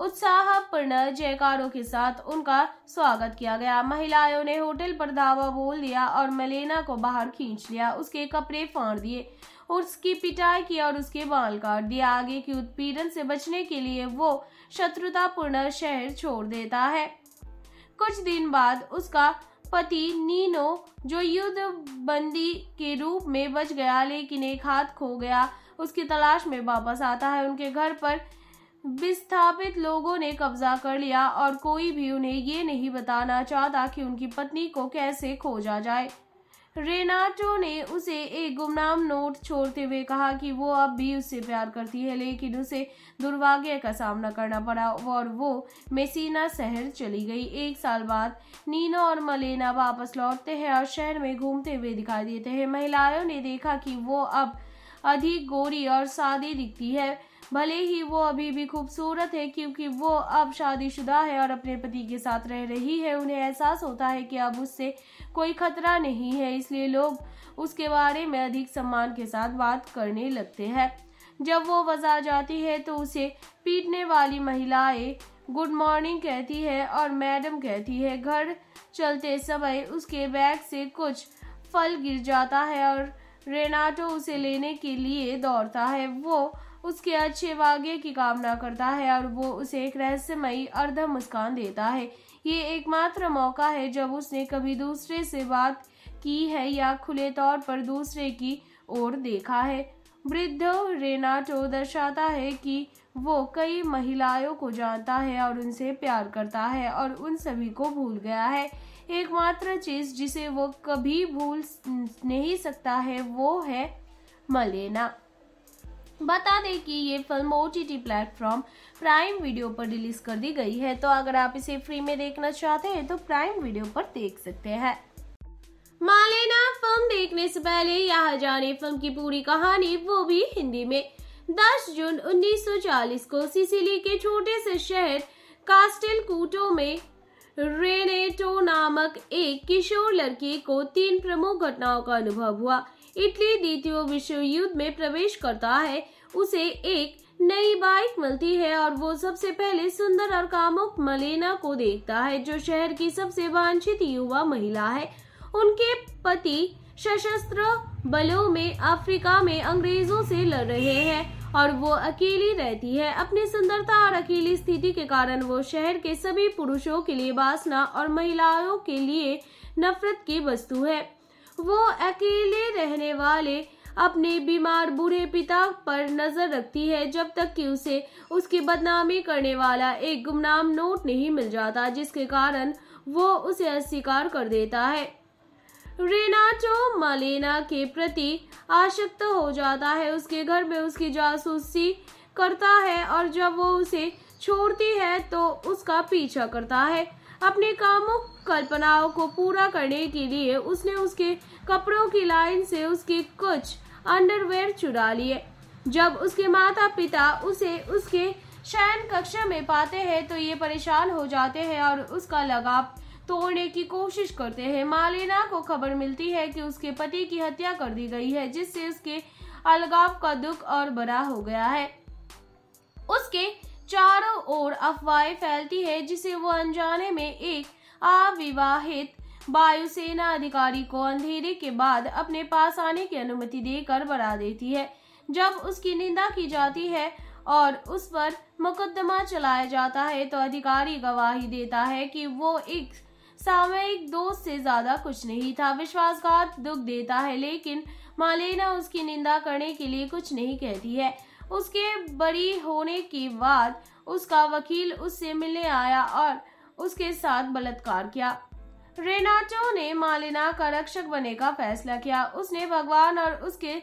उत्साहपूर्ण जयकारों के साथ उनका स्वागत किया गया महिलाओं ने होटल पर धावा बोल दिया और मलेना को बाहर खींच लिया उसके कपड़े फाड़ दिए उसकी पिटाई की और उसके बाल काट दिए आगे की उत्पीड़न से बचने के लिए वो शत्रुतापूर्ण शहर छोड़ देता है कुछ दिन बाद उसका पति नीनो जो युद्ध बंदी के रूप में बच गया लेकिन एक हाथ खो गया उसकी तलाश में वापस आता है उनके घर पर विस्थापित लोगों ने कब्जा कर लिया और कोई भी उन्हें ये नहीं बताना चाहता कि उनकी पत्नी को कैसे खोजा जाए रेनाटो ने उसे एक गुमनाम नोट छोड़ते हुए कहा कि वो अब भी उससे प्यार करती है लेकिन उसे दुर्भाग्य का सामना करना पड़ा और वो मेसिना शहर चली गई एक साल बाद नीना और मलेना वापस लौटते हैं और शहर में घूमते हुए दिखाई देते हैं महिलाओं ने देखा कि वो अब अधिक गोरी और सादी दिखती है भले ही वो अभी भी खूबसूरत है क्योंकि वो अब शादीशुदा है और अपने पति के साथ रह रही है उन्हें एहसास होता है कि अब उससे कोई खतरा नहीं है इसलिए लोग उसके बारे में अधिक सम्मान के साथ बात करने लगते हैं जब वो बाजार जाती है तो उसे पीटने वाली महिलाएं गुड मॉर्निंग कहती है और मैडम कहती है घर चलते समय उसके बैग से कुछ फल गिर जाता है और रेनाटो उसे लेने के लिए दौड़ता है वो उसके अच्छे वागे की कामना करता है और वो उसे एक रहस्यमयी अर्ध मुस्कान देता है ये एकमात्र मौका है जब उसने कभी दूसरे से बात की है या खुले तौर पर दूसरे की ओर देखा है वृद्ध रेनाटो दर्शाता है कि वो कई महिलाओं को जानता है और उनसे प्यार करता है और उन सभी को भूल गया है एकमात्र चीज जिसे वो कभी भूल नहीं सकता है वो है मलेना बता दें कि ये film O T T platform prime video पर रिलीज कर दी गई है तो अगर आप इसे फ्री में देखना चाहते हैं तो प्राइम वीडियो पर देख सकते हैं मालेना फिल्म देखने से पहले यहाँ जाने फिल्म की पूरी कहानी वो भी हिंदी में 10 जून 1940 को सिसिली के छोटे से शहर कास्टेल कूटो में रेनेटो नामक एक किशोर लड़की को तीन प्रमुख घटनाओं का अनुभव हुआ इटली द्वितीय विश्व युद्ध में प्रवेश करता है उसे एक नई बाइक मिलती है और वो सबसे पहले सुंदर और कामुक मलेना को देखता है जो शहर की सबसे वांछित युवा महिला है उनके पति सशस्त्र बलों में अफ्रीका में अंग्रेजों से लड़ रहे हैं और वो अकेली रहती है अपनी सुंदरता और अकेली स्थिति के कारण वो शहर के सभी पुरुषों के लिए बासना और महिलाओं के लिए नफरत की वस्तु है वो अकेले रहने वाले अपने बीमार बूढ़े पिता पर नजर रखती है जब तक कि उसे उसकी बदनामी करने वाला एक गुमनाम नोट नहीं मिल जाता जिसके कारण वो उसे अस्वीकार कर देता है रेनाटो मलेना के प्रति आशक्त हो जाता है उसके घर में उसकी जासूसी करता है और जब वो उसे छोड़ती है तो उसका पीछा करता है अपने कामों कल्पनाओं को पूरा करने के लिए उसने उसके कपड़ों की लाइन से उसकी कुछ अंडरवेयर चुरा लिए जब उसके माता पिता उसे उसके शयन कक्षा में पाते हैं तो ये परेशान हो जाते हैं और उसका लगाव तोड़ने की कोशिश करते हैं मालिना को खबर मिलती है कि उसके पति की हत्या कर दी गई है जिससे उसके अलगाव का दुख और बड़ा हो गया है उसके चारों ओर अफवाहें फैलती है जिसे वो अनजाने में एक अविवाहित वायुसेना अधिकारी को अंधेरे के बाद अपने पास आने की अनुमति देकर बढ़ा देती है जब उसकी निंदा की जाती है और उस पर मुकदमा चलाया जाता है तो अधिकारी गवाही देता है कि वो एक सामयिक दोस्त से ज्यादा कुछ नहीं था विश्वासघात दुख देता है लेकिन मालेना उसकी निंदा करने के लिए कुछ नहीं कहती है उसके बरी होने के बाद उसका वकील उससे मिलने आया और उसके साथ बलात्कार किया रेनाचो ने मालिना का रक्षक बने का फैसला किया उसने भगवान और उसके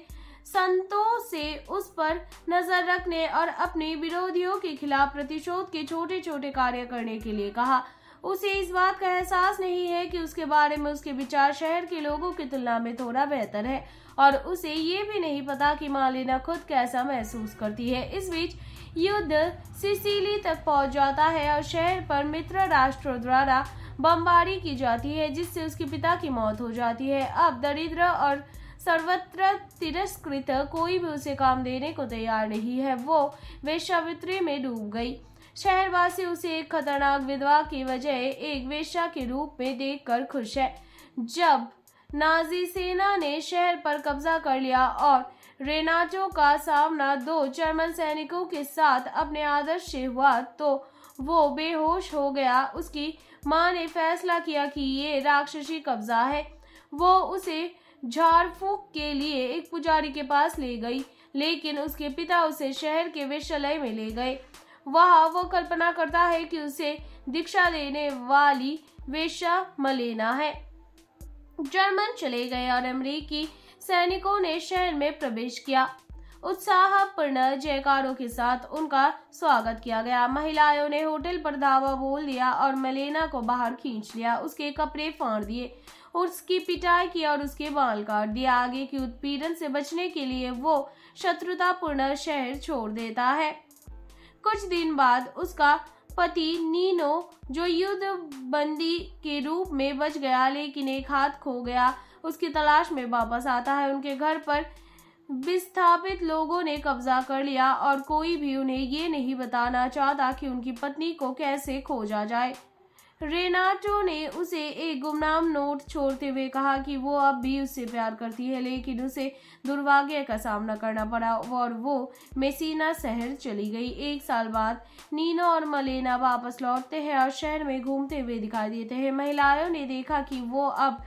संतों से उस पर नजर रखने और अपने विरोधियों के खिलाफ प्रतिशोध के छोटे छोटे कार्य करने के लिए कहा उसे इस बात का एहसास नहीं है कि उसके बारे में उसके विचार शहर के लोगों की तुलना में थोड़ा बेहतर है और उसे ये भी नहीं पता कि मालिना खुद कैसा महसूस करती है इस बीच युद्ध सिसिली तक पहुंच जाता है और शहर पर मित्र राष्ट्रों द्वारा बमबारी की जाती है जिससे उसके पिता की मौत हो जाती है अब दरिद्र और सर्वत्र तिरस्कृत कोई भी उसे काम देने को तैयार नहीं है वो वेशावित्री में डूब गई शहरवासी उसे एक खतरनाक विधवा की वजह एक वेश्या के रूप में देखकर खुश है जब नाजी सेना ने शहर पर कब्जा कर लिया और रेनाटो का सामना दो जर्मन सैनिकों के साथ अपने आदर्श से हुआ तो वो बेहोश हो गया उसकी माँ ने फैसला किया कि ये राक्षसी कब्जा है वो उसे झाड़ फूक के लिए एक पुजारी के पास ले गई लेकिन उसके पिता उसे शहर के विश्वलय में ले गए वहाँ वो कल्पना करता है कि उसे दीक्षा देने वाली वेशा मलेना है जर्मन चले गए और अमरीकी सैनिकों ने शहर में प्रवेश किया उत्साहपूर्ण जयकारों के साथ उनका स्वागत किया गया महिलाओं ने होटल पर धावा बोल दिया और मलेना को बाहर खींच लिया उसके कपड़े फाड़ दिए उसकी पिटाई की और उसके बाल काट दिए आगे की उत्पीड़न से बचने के लिए वो शत्रुतापूर्ण शहर छोड़ देता है कुछ दिन बाद उसका पति नीनो जो युद्ध बंदी के रूप में बच गया लेकिन एक हाथ खो गया उसकी तलाश में वापस आता है उनके घर पर विस्थापित लोगों ने कब्जा कर लिया और कोई भी उन्हें ये नहीं बताना चाहता कि उनकी पत्नी को कैसे खोजा जाए रेनाटो ने उसे एक गुमनाम नोट छोड़ते हुए कहा कि वो अब भी उससे प्यार करती है लेकिन उसे दुर्भाग्य का सामना करना पड़ा और वो मेसिना शहर चली गई एक साल बाद नीना और मलेना वापस लौटते हैं और शहर में घूमते हुए दिखाई देते हैं महिलाओं ने देखा कि वो अब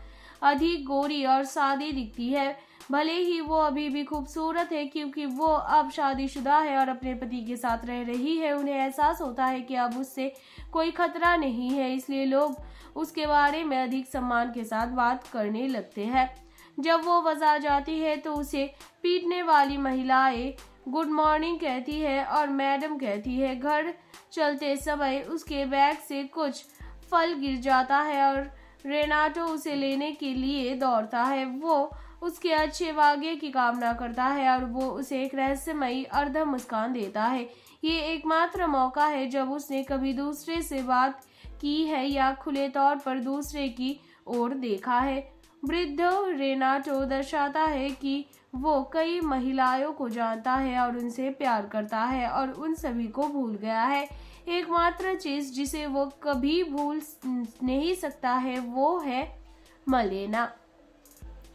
अधिक गोरी और सादी दिखती है भले ही वो अभी भी खूबसूरत है क्योंकि वो अब शादीशुदा है और अपने पति के साथ रह रही है उन्हें एहसास होता है कि अब उससे कोई खतरा नहीं है इसलिए लोग उसके बारे में अधिक सम्मान के साथ बात करने लगते हैं जब वो बाजार जाती है तो उसे पीटने वाली महिलाएं गुड मॉर्निंग कहती है और मैडम कहती है घर चलते समय उसके बैग से कुछ फल गिर जाता है और रेनाटो उसे लेने के लिए दौड़ता है वो उसके अच्छे वाग्य की कामना करता है और वो उसे एक रहस्यमयी अर्ध मुस्कान देता है ये एकमात्र मौका है जब उसने कभी दूसरे से बात की है या खुले तौर पर दूसरे की ओर देखा है वृद्ध रेनाटो दर्शाता है कि वो कई महिलाओं को जानता है और उनसे प्यार करता है और उन सभी को भूल गया है एकमात्र चीज जिसे वो कभी भूल नहीं सकता है वो है मलेना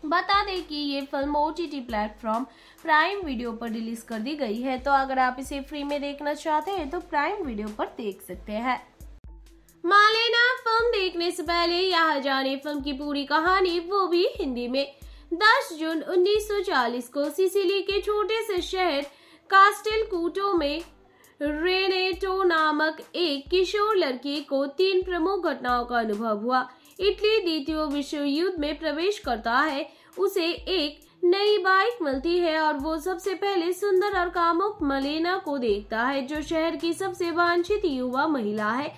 बता दें कि ये film O T T platform prime video पर रिलीज कर दी गई है तो अगर आप इसे फ्री में देखना चाहते हैं तो प्राइम वीडियो पर देख सकते हैं मालेना फिल्म देखने से पहले यहाँ जाने फिल्म की पूरी कहानी वो भी हिंदी में 10 जून 1940 को सिसिली के छोटे से शहर कास्टेल कूटो में रेनेटो नामक एक किशोर लड़की को तीन प्रमुख घटनाओं का अनुभव हुआ इटली द्वितीय विश्व युद्ध में प्रवेश करता है उसे एक नई बाइक मिलती है और वो सबसे पहले सुंदर और कामुक मलेना को देखता है जो शहर की सबसे वांछित युवा महिला है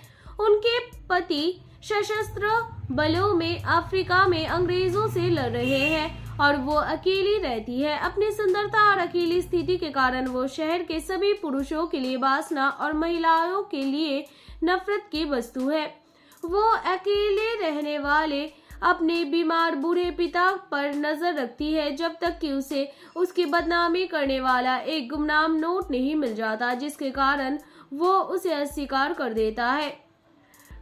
उनके पति सशस्त्र बलों में अफ्रीका में अंग्रेजों से लड़ रहे हैं और वो अकेली रहती है अपनी सुंदरता और अकेली स्थिति के कारण वो शहर के सभी पुरुषों के लिए बासना और महिलाओं के लिए नफरत की वस्तु है वो अकेले रहने वाले अपने बीमार बूढ़े पिता पर नजर रखती है जब तक कि उसे उसकी बदनामी करने वाला एक गुमनाम नोट नहीं मिल जाता जिसके कारण वो उसे अस्वीकार कर देता है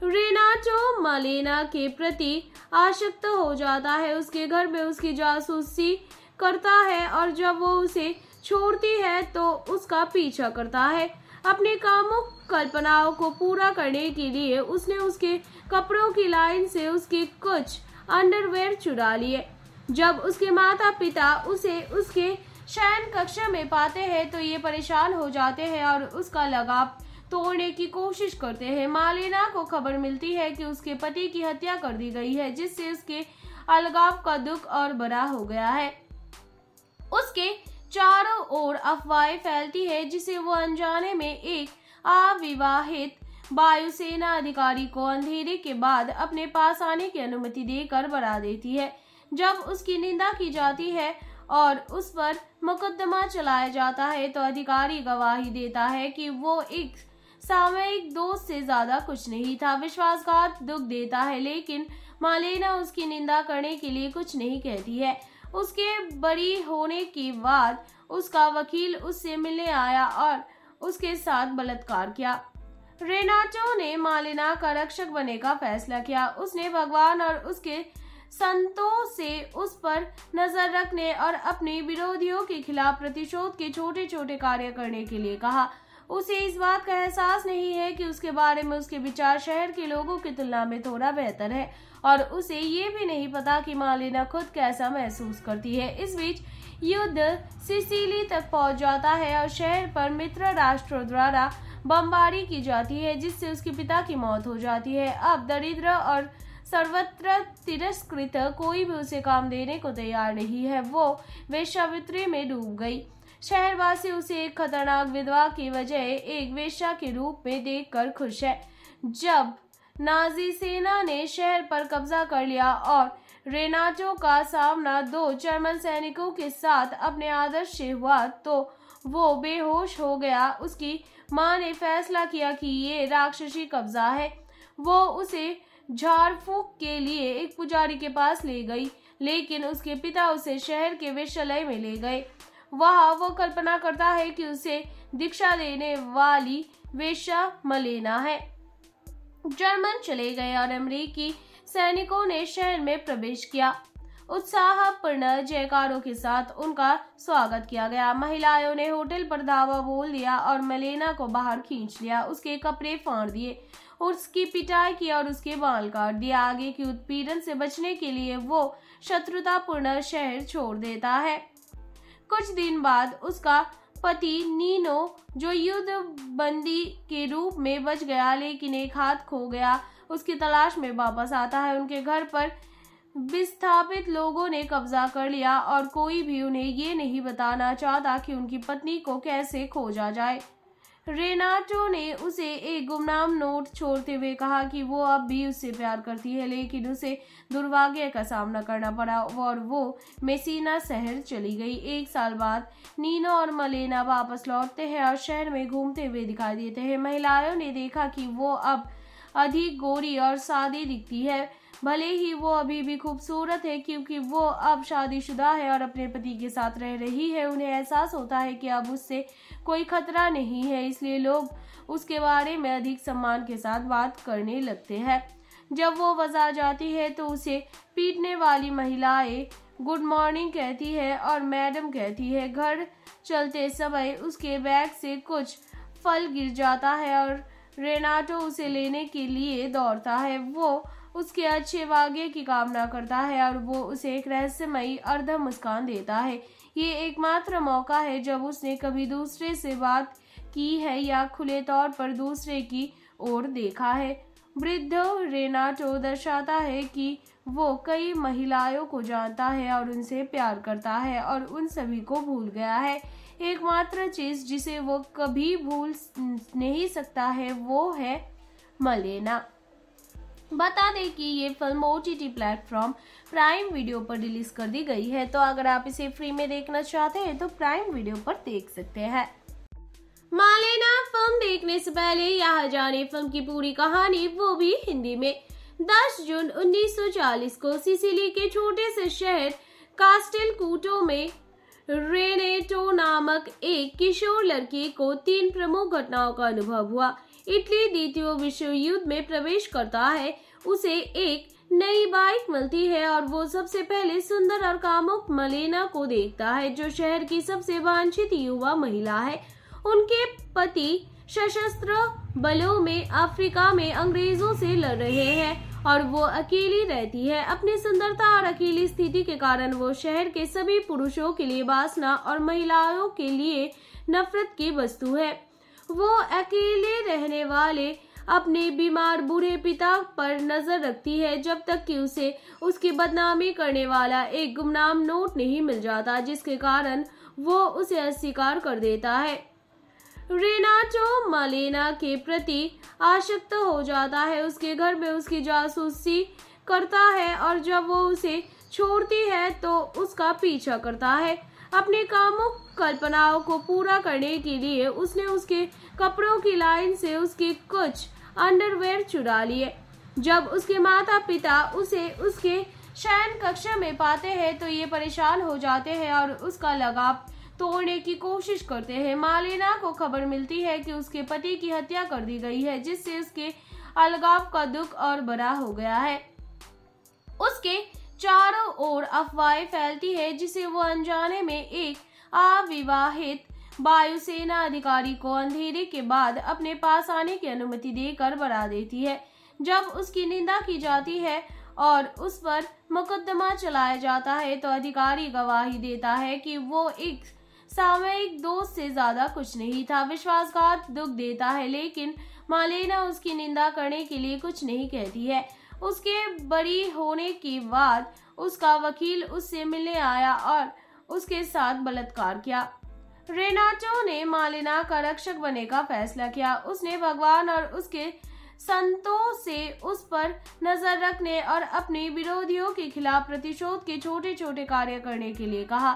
रेनाचो मालेना के प्रति आशक्त हो जाता है उसके घर में उसकी जासूसी करता है और जब वो उसे छोड़ती है तो उसका पीछा करता है अपने कामों कल्पनाओं को पूरा करने के लिए उसने उसके कपड़ों की लाइन से उसके कुछ अंडरवेयर चुरा लिए जब उसके माता पिता उसे उसके शयन कक्ष में पाते हैं तो ये परेशान हो जाते हैं और उसका लगाव तोड़ने की कोशिश करते हैं मालिना को खबर मिलती है कि उसके पति की हत्या कर दी गई है जिससे उसके अलगाव का दुख और बड़ा हो गया है उसके चारों ओर अफवाहें फैलती है जिसे वो अनजाने में एक अविवाहित वायुसेना अधिकारी को अंधेरे के बाद अपने पास आने की अनुमति देकर बढ़ा देती है जब उसकी निंदा की जाती है और उस पर मुकदमा चलाया जाता है तो अधिकारी गवाही देता है कि वो एक सामयिक दोस्त से ज्यादा कुछ नहीं था विश्वासघात दुख देता है लेकिन मालेना उसकी निंदा करने के लिए कुछ नहीं कहती है उसके बड़ी होने के बाद उसका वकील उससे मिलने आया और उसके साथ बलात्कार किया रेनाचो ने मालिना का रक्षक बने का फैसला किया उसने भगवान और उसके संतों से उस पर नजर रखने और अपने विरोधियों के खिलाफ प्रतिशोध के छोटे छोटे कार्य करने के लिए कहा उसे इस बात का एहसास नहीं है कि उसके बारे में उसके विचार शहर के लोगों की तुलना में थोड़ा बेहतर है और उसे ये भी नहीं पता कि मालिना खुद कैसा महसूस करती है इस बीच युद्ध सिसिली तक पहुंच जाता है और शहर पर मित्र राष्ट्रों द्वारा बमबारी की जाती है जिससे उसके पिता की मौत हो जाती है अब दरिद्र और सर्वत्र तिरस्कृत कोई भी उसे काम देने को तैयार नहीं है वो वेश्यावृत्ति में डूब गई शहरवासी उसे एक खतरनाक विधवा की वजह एक वेश्या के रूप में देखकर खुश है जब नाजी सेना ने शहर पर कब्जा कर लिया और रेनाचो का सामना दो जर्मन सैनिकों के साथ अपने आदर्श से हुआ तो वो बेहोश हो गया उसकी माँ ने फैसला किया कि ये राक्षसी कब्जा है वो उसे झारफूक के लिए एक पुजारी के पास ले गई लेकिन उसके पिता उसे शहर के विश्वलय में ले गए वह वो कल्पना करता है कि उसे दीक्षा देने वाली वेशा मलेना है जर्मन चले गए और अमरीकी सैनिकों ने शहर में प्रवेश किया उत्साहपूर्ण जयकारों के साथ उनका स्वागत किया गया महिलाओं ने होटल पर धावा बोल दिया और मलेना को बाहर खींच लिया उसके कपड़े फाड़ दिए उसकी पिटाई की और उसके बाल काट दिया आगे की उत्पीड़न से बचने के लिए वो शत्रुतापूर्ण शहर छोड़ देता है कुछ दिन बाद उसका पति नीनो जो युद्ध बंदी के रूप में बच गया लेकिन एक हाथ खो गया उसकी तलाश में वापस आता है उनके घर पर विस्थापित लोगों ने कब्जा कर लिया और कोई भी उन्हें ये नहीं बताना चाहता कि उनकी पत्नी को कैसे खोजा जाए रेनाटो ने उसे एक गुमनाम नोट छोड़ते हुए कहा कि वो अब भी उससे प्यार करती है लेकिन उसे दुर्भाग्य का सामना करना पड़ा और वो मेसिना शहर चली गई एक साल बाद नीना और मलेना वापस लौटते हैं और शहर में घूमते हुए दिखाई देते हैं महिलाओं ने देखा कि वो अब अधिक गोरी और सादी दिखती है भले ही वो अभी भी खूबसूरत है क्योंकि वो अब शादीशुदा है और अपने पति के साथ रह रही है उन्हें एहसास होता है कि अब उससे कोई खतरा नहीं है इसलिए लोग उसके बारे में अधिक सम्मान के साथ बात करने लगते हैं जब वो बाजार जाती है तो उसे पीटने वाली महिलाएं गुड मॉर्निंग कहती है और मैडम कहती है घर चलते समय उसके बैग से कुछ फल गिर जाता है और रेनाटो उसे लेने के लिए दौड़ता है वो उसके अच्छे वाग्य की कामना करता है और वो उसे एक रहस्यमयी अर्ध मुस्कान देता है ये एकमात्र मौका है जब उसने कभी दूसरे से बात की है या खुले तौर पर दूसरे की ओर देखा है वृद्ध रेनाटो दर्शाता है कि वो कई महिलाओं को जानता है और उनसे प्यार करता है और उन सभी को भूल गया है एकमात्र चीज जिसे वो कभी भूल नहीं सकता है वो है मलेना बता दें कि ये film O T T platform prime video पर रिलीज कर दी गई है तो अगर आप इसे फ्री में देखना चाहते हैं तो प्राइम वीडियो पर देख सकते हैं मालेना फिल्म देखने से पहले यहाँ जाने फिल्म की पूरी कहानी वो भी हिंदी में 10 जून 1940 को सिसिली के छोटे से शहर कास्टेल कूटो में रेनेटो नामक एक किशोर लड़की को तीन प्रमुख घटनाओं का अनुभव हुआ इटली द्वितीय विश्व युद्ध में प्रवेश करता है उसे एक नई बाइक मिलती है और वो सबसे पहले सुंदर और कामुक मलेना को देखता है जो शहर की सबसे वांछित युवा महिला है उनके पति सशस्त्र बलों में अफ्रीका में अंग्रेजों से लड़ रहे हैं और वो अकेली रहती है अपनी सुंदरता और अकेली स्थिति के कारण वो शहर के सभी पुरुषों के लिए बासना और महिलाओं के लिए नफरत की वस्तु है वो अकेले रहने वाले अपने बीमार बूढ़े पिता पर नजर रखती है जब तक कि उसे उसकी बदनामी करने वाला एक गुमनाम नोट नहीं मिल जाता जिसके कारण वो उसे अस्वीकार कर देता है रेनाचो मालेना के प्रति आशक्त हो जाता है उसके घर में उसकी जासूसी करता है और जब वो उसे छोड़ती है तो उसका पीछा करता है अपने कामों कल्पनाओं को पूरा करने के लिए उसने उसके कपड़ों की लाइन से उसके कुछ अंडरवेयर चुरा लिए जब उसके माता पिता उसे उसके शयन कक्ष में पाते हैं तो ये परेशान हो जाते हैं और उसका लगाव तोड़ने की कोशिश करते हैं मालिना को खबर मिलती है कि उसके पति की हत्या कर दी गई है जिससे उसके अलगाव का दुख और बड़ा हो गया है उसके चारों ओर अफवाहें फैलती है जिसे वो अनजाने में एक अविवाहित वायुसेना अधिकारी को अंधेरे के बाद अपने पास आने की अनुमति देकर बढ़ा देती है जब उसकी निंदा की जाती है और उस पर मुकदमा चलाया जाता है तो अधिकारी गवाही देता है कि वो एक सामयिक दोस्त से ज्यादा कुछ नहीं था विश्वासघात दुख देता है लेकिन मालेना उसकी निंदा करने के लिए कुछ नहीं कहती है उसके बरी होने के बाद उसका वकील उससे मिलने आया और उसके साथ बलात्कार किया रेनाचो ने मालिना का रक्षक बने का फैसला किया उसने भगवान और उसके संतों से उस पर नजर रखने और अपने विरोधियों के खिलाफ प्रतिशोध के छोटे छोटे कार्य करने के लिए कहा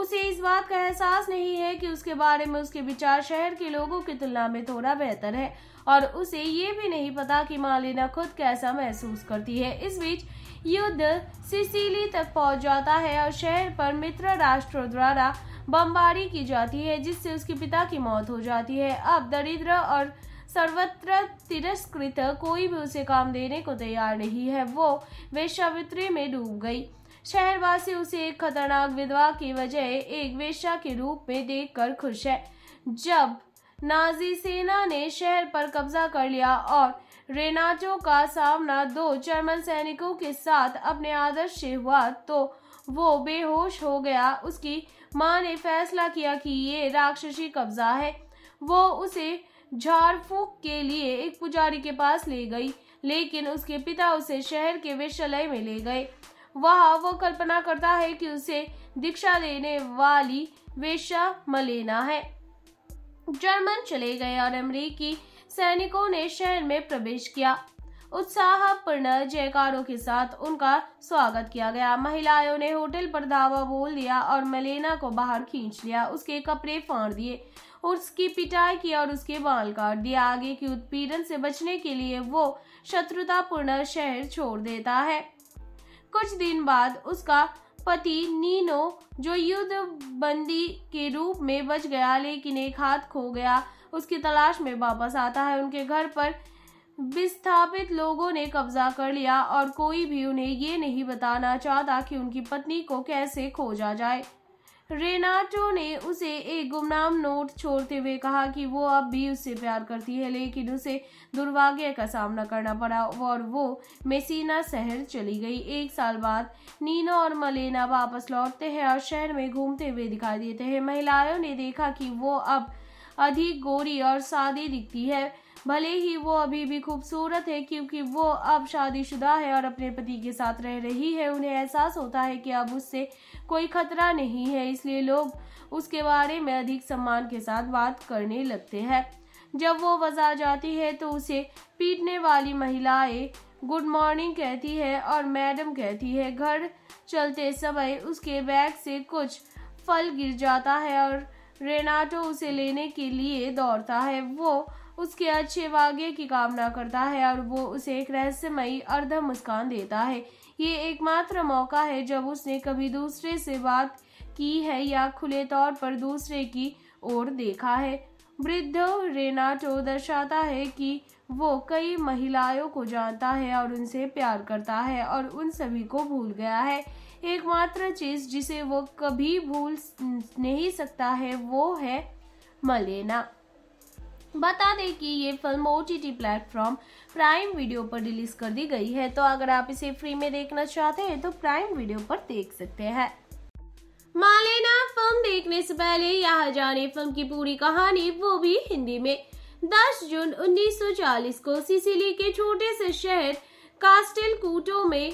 उसे इस बात का एहसास नहीं है कि उसके बारे में उसके विचार शहर के लोगों की तुलना में थोड़ा बेहतर है और उसे ये भी नहीं पता कि मालिना खुद कैसा महसूस करती है इस बीच युद्ध सिसिली तक पहुंच जाता है और शहर पर मित्र राष्ट्रों द्वारा बमबारी की जाती है जिससे उसके पिता की मौत हो जाती है अब दरिद्र और सर्वत्र तिरस्कृत कोई भी उसे काम देने को तैयार नहीं है वो वेशवित्री में डूब गई शहरवासी उसे एक खतरनाक विधवा की वजह एक वेश्या के रूप में देखकर खुश है जब नाजी सेना ने शहर पर कब्जा कर लिया और रेनाचो का सामना दो जर्मन सैनिकों के साथ अपने आदर्श से हुआ तो वो बेहोश हो गया उसकी मां ने फैसला किया कि ये राक्षसी कब्जा है वो उसे झाड़ के लिए एक पुजारी के पास ले गई लेकिन उसके पिता उसे शहर के विश्वलय में ले गए वहाँ वो कल्पना करता है कि उसे दीक्षा देने वाली वेशा मलेना है जर्मन चले गए और अमरीकी सैनिकों ने शहर में प्रवेश किया उत्साहपूर्ण जयकारों के साथ उनका स्वागत किया गया महिलाओं ने होटल पर धावा बोल दिया और मलेना को बाहर खींच लिया उसके कपड़े फाड़ दिए उसकी पिटाई की और उसके बाल काट दिया आगे की उत्पीड़न से बचने के लिए वो शत्रुतापूर्ण शहर छोड़ देता है कुछ दिन बाद उसका पति नीनो जो युद्ध बंदी के रूप में बच गया लेकिन एक हाथ खो गया उसकी तलाश में वापस आता है उनके घर पर विस्थापित लोगों ने कब्जा कर लिया और कोई भी उन्हें ये नहीं बताना चाहता कि उनकी पत्नी को कैसे खोजा जाए रेनाटो ने उसे एक गुमनाम नोट छोड़ते हुए कहा कि वो अब भी उससे प्यार करती है लेकिन उसे दुर्भाग्य का सामना करना पड़ा और वो मेसिना शहर चली गई एक साल बाद नीनो और मलेना वापस लौटते हैं और शहर में घूमते हुए दिखाई देते हैं महिलाओं ने देखा कि वो अब अधिक गोरी और सादी दिखती है भले ही वो अभी भी खूबसूरत है क्योंकि वो अब शादीशुदा है और अपने पति के साथ रह रही है उन्हें एहसास होता है कि अब उससे कोई खतरा नहीं है इसलिए लोग उसके बारे में अधिक सम्मान के साथ बात करने लगते हैं जब वो बाजार जाती है तो उसे पीटने वाली महिलाएं गुड मॉर्निंग कहती है और मैडम कहती है घर चलते समय उसके बैग से कुछ फल गिर जाता है और रेनाटो उसे लेने के लिए दौड़ता है वो उसके अच्छे वाग्य की कामना करता है और वो उसे एक रहस्यमयी अर्ध मुस्कान देता है ये एकमात्र मौका है जब उसने कभी दूसरे से बात की है या खुले तौर पर दूसरे की ओर देखा है वृद्ध रेनाटो दर्शाता है कि वो कई महिलाओं को जानता है और उनसे प्यार करता है और उन सभी को भूल गया है एकमात्र चीज जिसे वो कभी भूल नहीं सकता है वो है मलेना बता दें कि ये film O T T platform prime video पर रिलीज कर दी गई है तो अगर आप इसे फ्री में देखना चाहते हैं तो प्राइम वीडियो पर देख सकते हैं मालेना फिल्म देखने से पहले यहाँ जाने फिल्म की पूरी कहानी वो भी हिंदी में 10 जून 1940 को सिसिली के छोटे से शहर कास्टेल कूटो में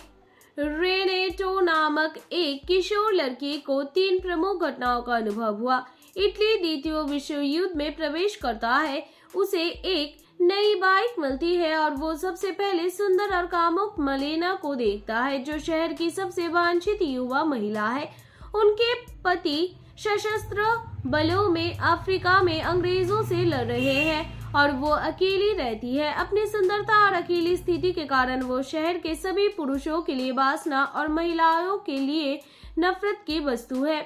रेनेटो नामक एक किशोर लड़की को तीन प्रमुख घटनाओं का अनुभव हुआ इटली द्वितीय विश्व युद्ध में प्रवेश करता है उसे एक नई बाइक मिलती है और वो सबसे पहले सुंदर और कामुक मलेना को देखता है जो शहर की सबसे वांछित युवा महिला है उनके पति सशस्त्र बलों में अफ्रीका में अंग्रेजों से लड़ रहे हैं और वो अकेली रहती है अपनी सुंदरता और अकेली स्थिति के कारण वो शहर के सभी पुरुषों के लिए बासना और महिलाओं के लिए नफरत की वस्तु है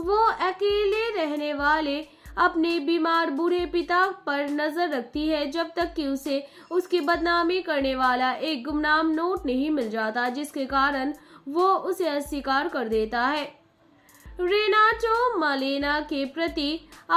वो अकेले रहने वाले अपने बीमार बूढ़े पिता पर नजर रखती है जब तक कि उसे उसकी बदनामी करने वाला एक गुमनाम नोट नहीं मिल जाता जिसके कारण वो उसे अस्वीकार कर देता है रेनाटो मलेना के प्रति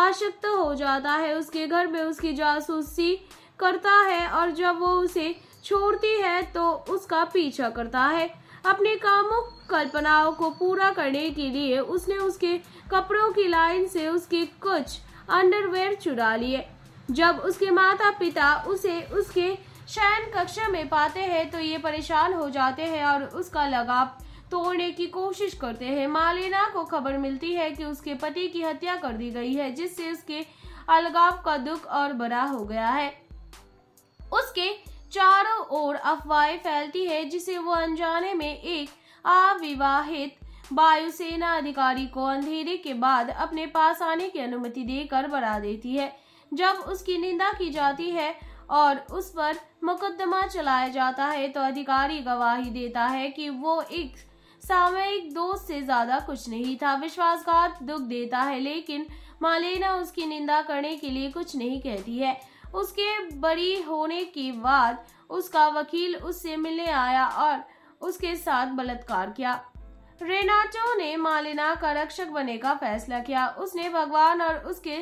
आशक्त हो जाता है उसके घर में उसकी जासूसी करता है और जब वो उसे छोड़ती है तो उसका पीछा करता है अपने कामों कल्पनाओं को पूरा करने के लिए उसने उसके कपड़ों की लाइन से उसकी कुछ अंडरवेयर चुरा लिए जब उसके माता पिता उसे उसके शयन कक्ष में पाते हैं तो ये परेशान हो जाते हैं और उसका लगाव तोड़ने की कोशिश करते हैं मालिना को खबर मिलती है कि उसके पति की हत्या कर दी गई है जिससे उसके अलगाव का दुख और बड़ा हो गया है उसके चारों ओर अफवाहें फैलती है जिसे वो अनजाने में एक अविवाहित वायुसेना अधिकारी को अंधेरे के बाद अपने पास आने की अनुमति देकर बढ़ा देती है जब उसकी निंदा की जाती है और उस पर मुकदमा चलाया जाता है तो अधिकारी गवाही देता है कि वो एक सामयिक दोस्त से ज्यादा कुछ नहीं था विश्वासघात दुख देता है लेकिन मालेना उसकी निंदा करने के लिए कुछ नहीं कहती है उसके बरी होने के बाद उसका वकील उससे मिलने आया और उसके साथ बलात्कार किया रेनाटो ने मालिना का रक्षक बने का फैसला किया उसने भगवान और उसके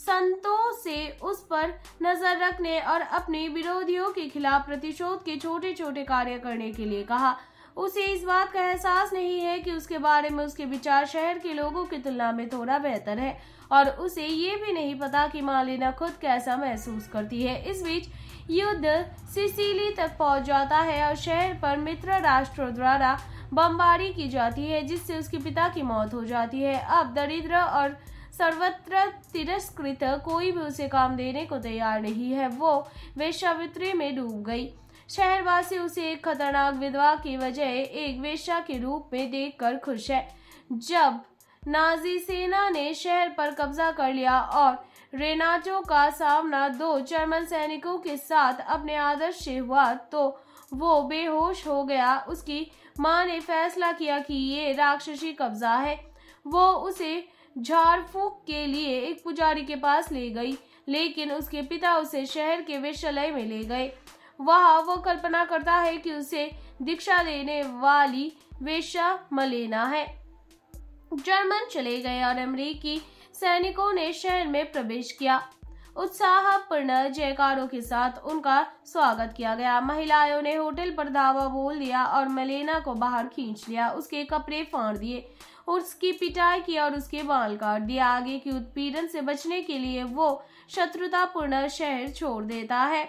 संतों से उस पर नजर रखने और अपने विरोधियों के खिलाफ प्रतिशोध के छोटे छोटे कार्य करने के लिए कहा उसे इस बात का एहसास नहीं है कि उसके बारे में उसके विचार शहर के लोगों की तुलना में थोड़ा बेहतर है और उसे ये भी नहीं पता कि मालिना खुद कैसा महसूस करती है इस बीच युद्ध सिसिली तक पहुंच जाता है और शहर पर मित्र राष्ट्रों द्वारा बमबारी की जाती है जिससे उसके पिता की मौत हो जाती है अब दरिद्र और सर्वत्र तिरस्कृत कोई भी उसे काम देने को तैयार नहीं है वो वेश्यावृत्ति में डूब गई शहरवासी उसे एक खतरनाक विधवा की वजह एक वेश्या के रूप में देखकर खुश है जब नाजी सेना ने शहर पर कब्जा कर लिया और रेनाटो का सामना दो जर्मन सैनिकों के साथ अपने आदर्श से हुआ तो वो बेहोश हो गया उसकी माँ ने फैसला किया कि ये राक्षसी कब्जा है वो उसे झाड़ फूक के लिए एक पुजारी के पास ले गई लेकिन उसके पिता उसे शहर के विश्वलय में ले गए वहाँ वो कल्पना करता है कि उसे दीक्षा देने वाली वेशा मलेना है जर्मन चले गए और अमरीकी सैनिकों ने शहर में प्रवेश किया उत्साहपूर्ण जयकारों के साथ उनका स्वागत किया गया महिलाओं ने होटल पर धावा बोल दिया और मलेना को बाहर खींच लिया उसके कपड़े फाड़ दिए और उसकी पिटाई की और उसके बाल काट दिए आगे के उत्पीड़न से बचने के लिए वो शत्रुतापूर्ण शहर छोड़ देता है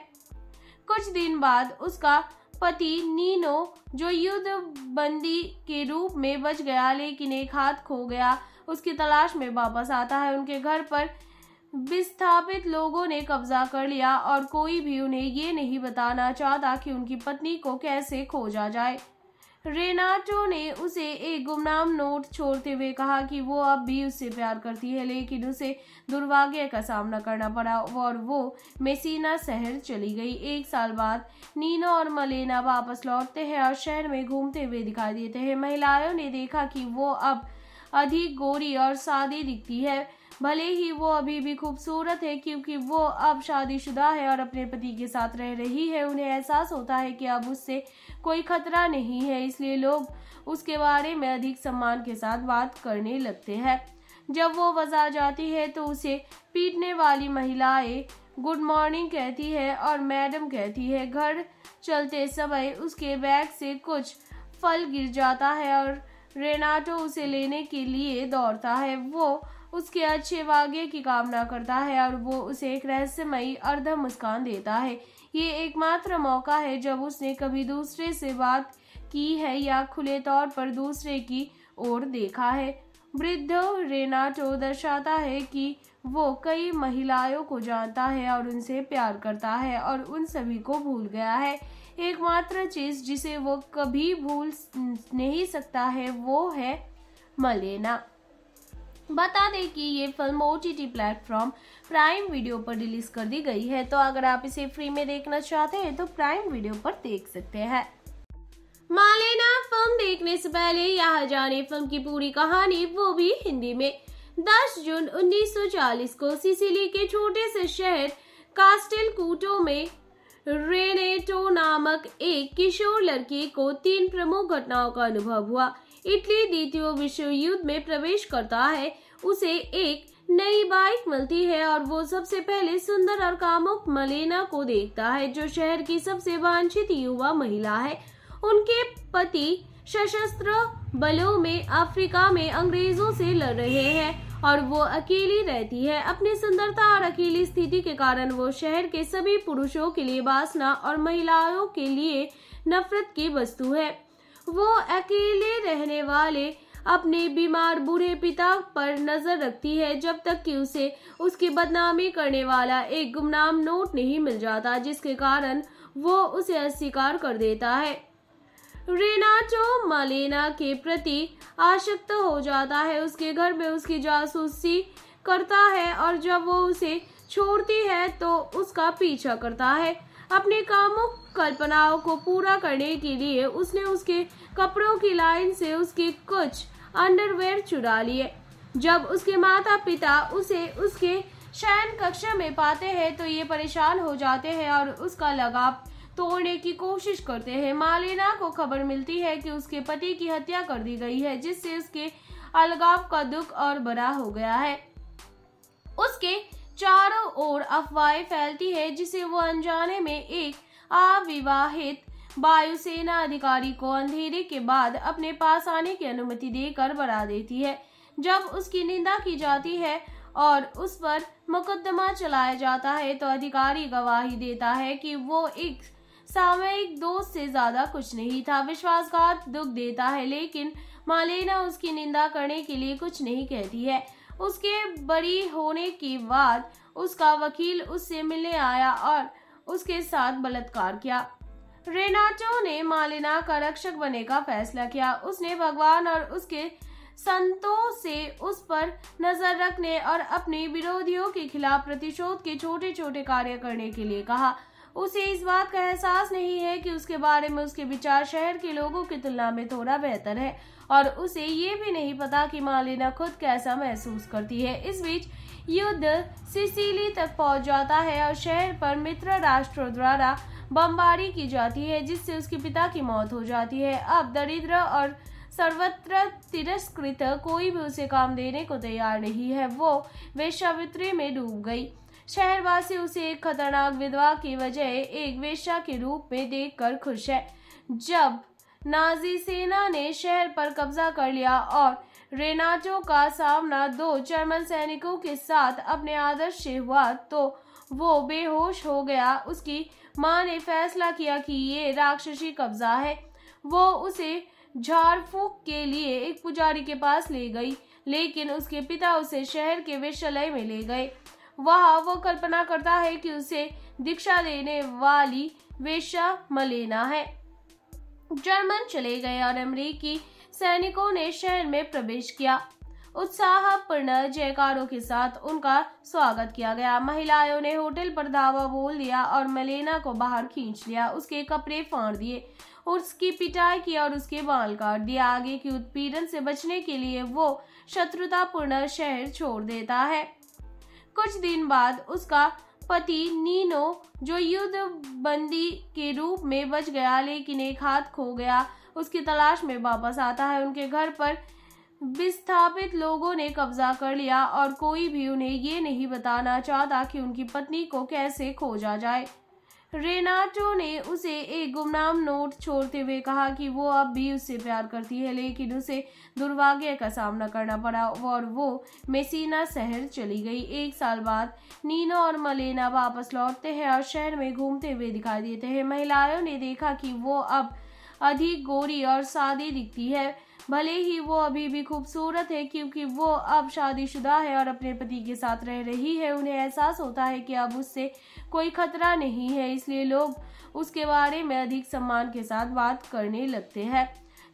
कुछ दिन बाद उसका पति नीनो जो युद्ध बंदी के रूप में बच गया लेकिन एक हाथ खो गया उसकी तलाश में वापस आता है उनके घर पर विस्थापित लोगों ने कब्जा कर लिया और कोई भी उन्हें ये नहीं बताना चाहता कि उनकी पत्नी को कैसे खोजा जाए रेनाटो ने उसे एक गुमनाम नोट छोड़ते हुए कहा कि वो अब भी उससे प्यार करती है लेकिन उसे दुर्भाग्य का सामना करना पड़ा और वो मेसिना शहर चली गई एक साल बाद नीनो और मलेना वापस लौटते हैं और शहर में घूमते हुए दिखाई देते हैं महिलाओं ने देखा कि वो अब अधिक गोरी और सादी दिखती है भले ही वो अभी भी खूबसूरत है क्योंकि वो अब शादीशुदा है और अपने पति के साथ रह रही है उन्हें एहसास होता है कि अब उससे कोई खतरा नहीं है इसलिए लोग उसके बारे में अधिक सम्मान के साथ बात करने लगते हैं जब वो बाजार जाती है तो उसे पीटने वाली महिलाएं गुड मॉर्निंग कहती है और मैडम कहती है घर चलते समय उसके बैग से कुछ फल गिर जाता है और रेनाटो उसे लेने के लिए दौड़ता है वो उसके अच्छे वाग्य की कामना करता है और वो उसे एक रहस्यमयी अर्ध मुस्कान देता है ये एकमात्र मौका है जब उसने कभी दूसरे से बात की है या खुले तौर पर दूसरे की ओर देखा है वृद्ध रेनाटो दर्शाता है कि वो कई महिलाओं को जानता है और उनसे प्यार करता है और उन सभी को भूल गया है एकमात्र चीज जिसे वो कभी भूल नहीं सकता है वो है मलेना बता दें कि ये film O T T platform prime video पर रिलीज कर दी गई है तो अगर आप इसे फ्री में देखना चाहते हैं तो प्राइम वीडियो पर देख सकते हैं मालेना फिल्म देखने से पहले यह जाने फिल्म की पूरी कहानी वो भी हिंदी में 10 जून 1940 को सिसिली के छोटे से शहर कास्टेल कूटो में रेनेटो नामक एक किशोर लड़की को तीन प्रमुख घटनाओं का अनुभव हुआ इटली द्वितीय विश्व युद्ध में प्रवेश करता है उसे एक नई बाइक मिलती है और वो सबसे पहले सुंदर और कामुक मलेना को देखता है जो शहर की सबसे वांछित युवा महिला है उनके पति सशस्त्र बलों में अफ्रीका में अंग्रेजों से लड़ रहे हैं और वो अकेली रहती है अपनी सुंदरता और अकेली स्थिति के कारण वो शहर के सभी पुरुषों के लिए बासना और महिलाओं के लिए नफरत की वस्तु है वो अकेले रहने वाले अपने बीमार बूढ़े पिता पर नजर रखती है जब तक कि उसे उसकी बदनामी करने वाला एक गुमनाम नोट नहीं मिल जाता जिसके कारण वो उसे अस्वीकार कर देता है रेनाटो मलेना के प्रति आशक्त हो जाता है उसके घर में उसकी जासूसी करता है और जब वो उसे छोड़ती है तो उसका पीछा करता है अपने कामों कल्पनाओं को पूरा करने के लिए उसने उसके कपड़ों की लाइन से उसके कुछ अंडरवेयर चुरा लिए जब उसके माता पिता उसे उसके शयन कक्ष में पाते हैं तो ये परेशान हो जाते हैं और उसका लगाव तोड़ने की कोशिश करते हैं मालिना को खबर मिलती है कि उसके पति की हत्या कर दी गई है जिससे उसके अलगाव का दुख और बड़ा हो गया है उसके चारों ओर अफवाहें फैलती है जिसे वो अनजाने में एक अविवाहित वायुसेना अधिकारी को अंधेरे के बाद अपने पास आने की अनुमति देकर बढ़ा देती है जब उसकी निंदा की जाती है और उस पर मुकदमा चलाया जाता है तो अधिकारी गवाही देता है कि वो एक सामयिक दोस्त से ज्यादा कुछ नहीं था विश्वासघात दुख देता है लेकिन मालेना उसकी निंदा करने के लिए कुछ नहीं कहती है उसके बड़ी होने के बाद उसका वकील उससे मिलने आया और उसके साथ बलात्कार किया रेनाटो ने मालिना का रक्षक बने का फैसला किया उसने भगवान और उसके संतों से उस पर नजर रखने और अपने विरोधियों के खिलाफ प्रतिशोध के छोटे छोटे कार्य करने के लिए कहा उसे इस बात का एहसास नहीं है कि उसके बारे में उसके विचार शहर के लोगों की तुलना में थोड़ा बेहतर है और उसे ये भी नहीं पता कि मालिना खुद कैसा महसूस करती है इस बीच युद्ध सिसिली तक पहुंच जाता है और शहर पर मित्र राष्ट्रों द्वारा बमबारी की जाती है जिससे उसके पिता की मौत हो जाती है अब दरिद्र और सर्वत्र तिरस्कृत कोई भी उसे काम देने को तैयार नहीं है वो वेश्यावृत्ति में डूब गई शहरवासी उसे एक खतरनाक विधवा की वजह एक वेश्या के रूप में देखकर खुश है जब नाजी सेना ने शहर पर कब्जा कर लिया और रेनाचो का सामना दो जर्मन सैनिकों के साथ अपने आदर्श से हुआ तो वो बेहोश हो गया उसकी माँ ने फैसला किया कि ये राक्षसी कब्जा है वो उसे झाड़फूक के लिए एक पुजारी के पास ले गई लेकिन उसके पिता उसे शहर के विश्वलय में ले गए वहाँ वो कल्पना करता है कि उसे दीक्षा देने वाली वेश्या मलेना है जर्मन चले गए और अमरीकी सैनिकों ने शहर में प्रवेश किया उत्साहपूर्ण जयकारों के साथ उनका स्वागत किया गया महिलाओं ने होटल पर धावा बोल दिया और मलेना को बाहर खींच लिया उसके कपड़े फाड़ दिए उसकी पिटाई की और उसके बाल काट दिए आगे की उत्पीड़न से बचने के लिए वो शत्रुतापूर्ण शहर छोड़ देता है कुछ दिन बाद उसका पति नीनो जो युद्ध बंदी के रूप में बच गया लेकिन एक हाथ खो गया उसकी तलाश में वापस आता है उनके घर पर विस्थापित लोगों ने कब्जा कर लिया और कोई भी उन्हें ये नहीं बताना चाहता कि उनकी पत्नी को कैसे खोजा जाए रेनाटो ने उसे एक गुमनाम नोट छोड़ते हुए कहा कि वो अब भी उससे प्यार करती है लेकिन उसे दुर्भाग्य का सामना करना पड़ा और वो मेसिना शहर चली गई एक साल बाद नीना और मलेना वापस लौटते हैं और शहर में घूमते हुए दिखाई देते हैं महिलाओं ने देखा कि वो अब अधिक गोरी और सादी दिखती है भले ही वो अभी भी खूबसूरत है क्योंकि वो अब शादीशुदा है और अपने पति के साथ रह रही है उन्हें एहसास होता है कि अब उससे कोई खतरा नहीं है इसलिए लोग उसके बारे में अधिक सम्मान के साथ बात करने लगते हैं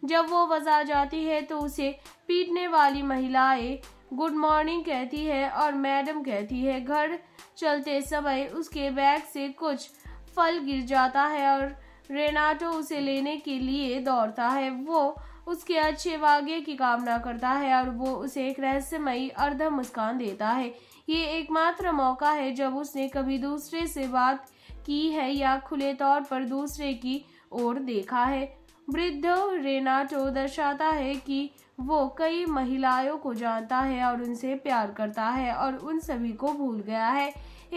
जब वो बाजार जाती है तो उसे पीटने वाली महिलाएं गुड मॉर्निंग कहती है और मैडम कहती है घर चलते समय उसके बैग से कुछ फल गिर जाता है और रेनाटो उसे लेने के लिए दौड़ता है वो उसके अच्छे वाग्य की कामना करता है और वो उसे एक रहस्यमयी अर्ध मुस्कान देता है ये एकमात्र मौका है जब उसने कभी दूसरे से बात की है या खुले तौर पर दूसरे की ओर देखा है वृद्ध रेनाटो दर्शाता है कि वो कई महिलाओं को जानता है और उनसे प्यार करता है और उन सभी को भूल गया है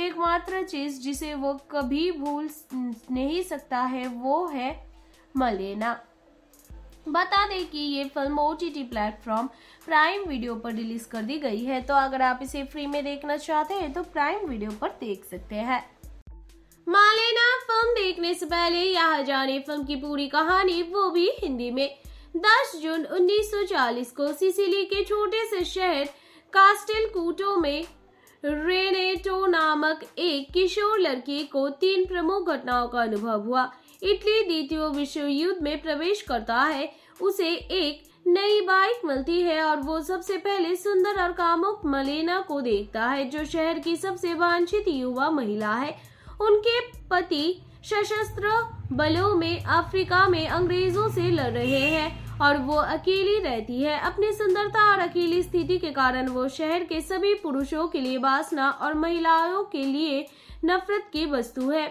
एकमात्र चीज जिसे वो कभी भूल नहीं सकता है वो है मलेना बता दें कि ये film O T T platform prime video पर रिलीज कर दी गई है तो अगर आप इसे फ्री में देखना चाहते हैं तो प्राइम वीडियो पर देख सकते हैं मालेना फिल्म देखने से पहले यहाँ जाने फिल्म की पूरी कहानी वो भी हिंदी में 10 जून 1940 को सिसिली के छोटे से शहर कास्टेल कूटो में रेनेटो नामक एक किशोर लड़की को तीन प्रमुख घटनाओं का अनुभव हुआ इटली द्वितीय विश्व युद्ध में प्रवेश करता है उसे एक नई बाइक मिलती है और वो सबसे पहले सुंदर और कामुक मलेना को देखता है जो शहर की सबसे वांछित युवा महिला है उनके पति सशस्त्र बलों में अफ्रीका में अंग्रेजों से लड़ रहे हैं और वो अकेली रहती है अपनी सुंदरता और अकेली स्थिति के कारण वो शहर के सभी पुरुषों के लिए बासना और महिलाओं के लिए नफरत की वस्तु है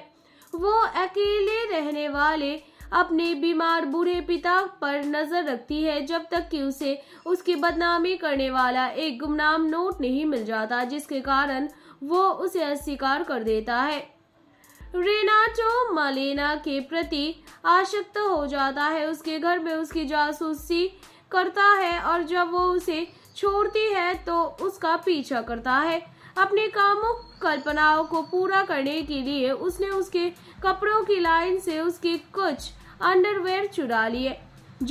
वो अकेले रहने वाले अपने बीमार बूढ़े पिता पर नजर रखती है जब तक कि उसे उसकी बदनामी करने वाला एक गुमनाम नोट नहीं मिल जाता जिसके कारण वो उसे अस्वीकार कर देता है रेनाचो मलेना के प्रति आशक्त हो जाता है उसके घर में उसकी जासूसी करता है और जब वो उसे छोड़ती है तो उसका पीछा करता है अपने कामों कल्पनाओं को पूरा करने के लिए उसने उसके कपड़ों की लाइन से उसके कुछ अंडरवेयर चुरा लिए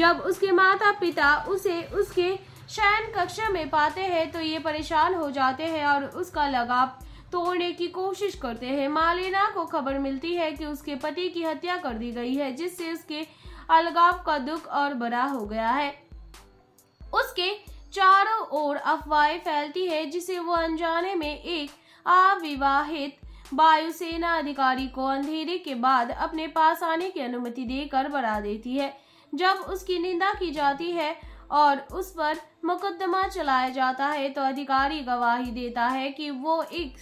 जब उसके माता पिता उसे उसके शयन कक्ष में पाते हैं तो ये परेशान हो जाते हैं और उसका लगाव तोड़ने की कोशिश करते हैं मालिना को खबर मिलती है कि उसके पति की हत्या कर दी गई है जिससे उसके अलगाव का दुख और बड़ा हो गया है उसके चारों ओर अफवाहें फैलती है जिसे वो अनजाने में एक अविवाहित वायुसेना अधिकारी को अंधेरे के बाद अपने पास आने की अनुमति देकर बढ़ा देती है जब उसकी निंदा की जाती है और उस पर मुकदमा चलाया जाता है तो अधिकारी गवाही देता है कि वो एक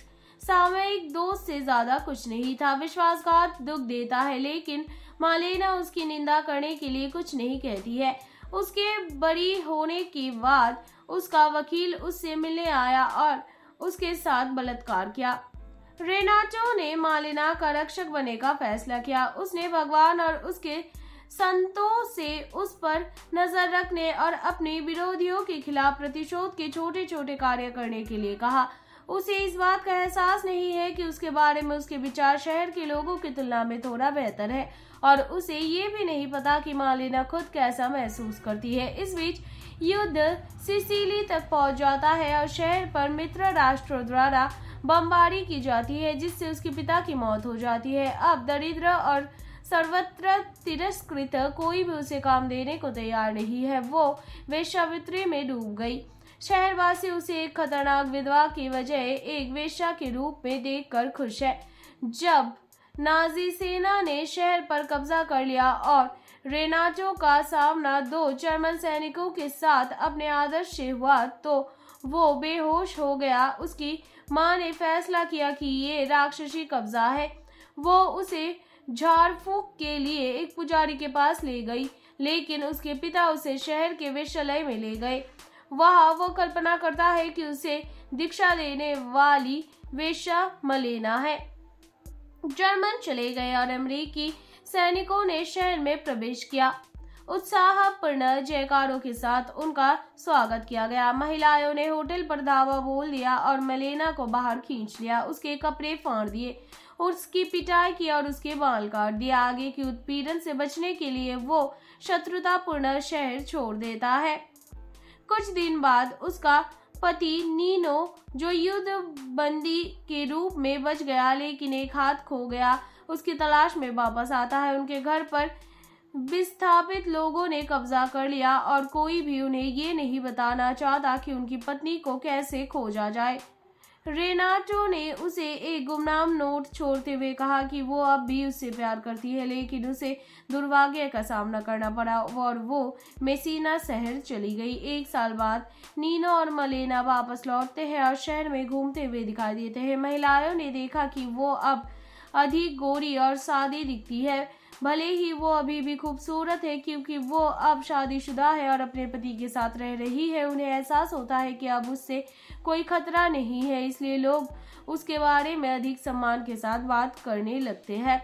सामयिक दोस्त से ज्यादा कुछ नहीं था विश्वासघात दुख देता है लेकिन मालेना उसकी निंदा करने के लिए कुछ नहीं कहती है उसके बरी होने के बाद उसका वकील उससे मिलने आया और उसके साथ बलात्कार किया रेनाचो ने मालिना का रक्षक बने का फैसला किया उसने भगवान और उसके संतों से उस पर नजर रखने और अपने विरोधियों के खिलाफ प्रतिशोध के छोटे छोटे कार्य करने के लिए कहा उसे इस बात का एहसास नहीं है कि उसके बारे में उसके विचार शहर के लोगों की तुलना में थोड़ा बेहतर है और उसे ये भी नहीं पता कि मालिना खुद कैसा महसूस करती है इस बीच युद्ध सिसिली तक पहुंच जाता है और शहर पर मित्र राष्ट्रों द्वारा बमबारी की जाती है जिससे उसके पिता की मौत हो जाती है अब दरिद्र और सर्वत्र तिरस्कृत कोई भी उसे काम देने को तैयार नहीं है वो वेश्यावृत्ति में डूब गई शहरवासी उसे एक खतरनाक विधवा की वजह एक वेश्या के रूप में देखकर खुश है जब नाजी सेना ने शहर पर कब्जा कर लिया और रेनाटो का सामना दो जर्मन सैनिकों के साथ अपने आदर्श से हुआ तो वो बेहोश हो गया उसकी माँ ने फैसला किया कि ये राक्षसी कब्जा है वो उसे झाड़ के लिए एक पुजारी के पास ले गई लेकिन उसके पिता उसे शहर के विश्वलय में ले गए वह वो कल्पना करता है कि उसे दीक्षा देने वाली वेशा मलेना है जर्मन चले गए और अमरीकी सैनिकों ने शहर में प्रवेश किया उत्साहपूर्ण जयकारों के साथ उनका स्वागत किया गया महिलाओं ने होटल पर धावा बोल दिया और मलेना को बाहर खींच लिया उसके कपड़े फाड़ दिए उसकी पिटाई की और उसके बाल काट दिया आगे की उत्पीड़न से बचने के लिए वो शत्रुतापूर्ण शहर छोड़ देता है कुछ दिन बाद उसका पति नीनो जो युद्ध बंदी के रूप में बच गया लेकिन एक हाथ खो गया उसकी तलाश में वापस आता है उनके घर पर विस्थापित लोगों ने कब्जा कर लिया और कोई भी उन्हें ये नहीं बताना चाहता कि उनकी पत्नी को कैसे खोजा जाए रेनाटो ने उसे एक गुमनाम नोट छोड़ते हुए कहा कि वो अब भी उससे प्यार करती है लेकिन उसे दुर्भाग्य का सामना करना पड़ा और वो मेसिना शहर चली गई एक साल बाद नीना और मलेना वापस लौटते हैं और शहर में घूमते हुए दिखाई देते हैं महिलाओं ने देखा कि वो अब अधिक गोरी और सादी दिखती है भले ही वो अभी भी खूबसूरत है क्योंकि वो अब शादीशुदा है और अपने पति के साथ रह रही है उन्हें एहसास होता है कि अब उससे कोई खतरा नहीं है इसलिए लोग उसके बारे में अधिक सम्मान के साथ बात करने लगते हैं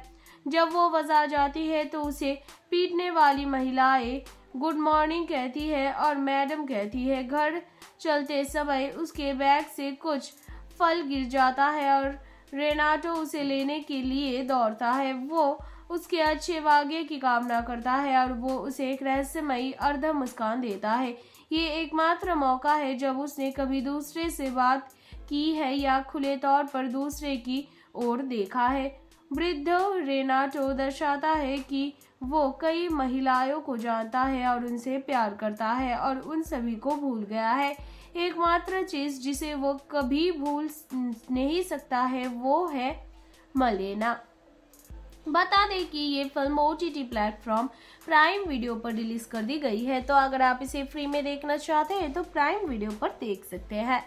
जब वो बाजार जाती है तो उसे पीटने वाली महिलाएं गुड मॉर्निंग कहती है और मैडम कहती है घर चलते समय उसके बैग से कुछ फल गिर जाता है और रेनाटो उसे लेने के लिए दौड़ता है वो उसके अच्छे वाग्य की कामना करता है और वो उसे एक रहस्यमयी अर्ध मुस्कान देता है ये एकमात्र मौका है जब उसने कभी दूसरे से बात की है या खुले तौर पर दूसरे की ओर देखा है वृद्ध रेनाटो दर्शाता है कि वो कई महिलाओं को जानता है और उनसे प्यार करता है और उन सभी को भूल गया है एकमात्र चीज जिसे वो कभी भूल नहीं सकता है वो है मलेना बता दें कि ये film O T T platform prime video पर रिलीज कर दी गई है तो अगर आप इसे फ्री में देखना चाहते हैं तो प्राइम वीडियो पर देख सकते हैं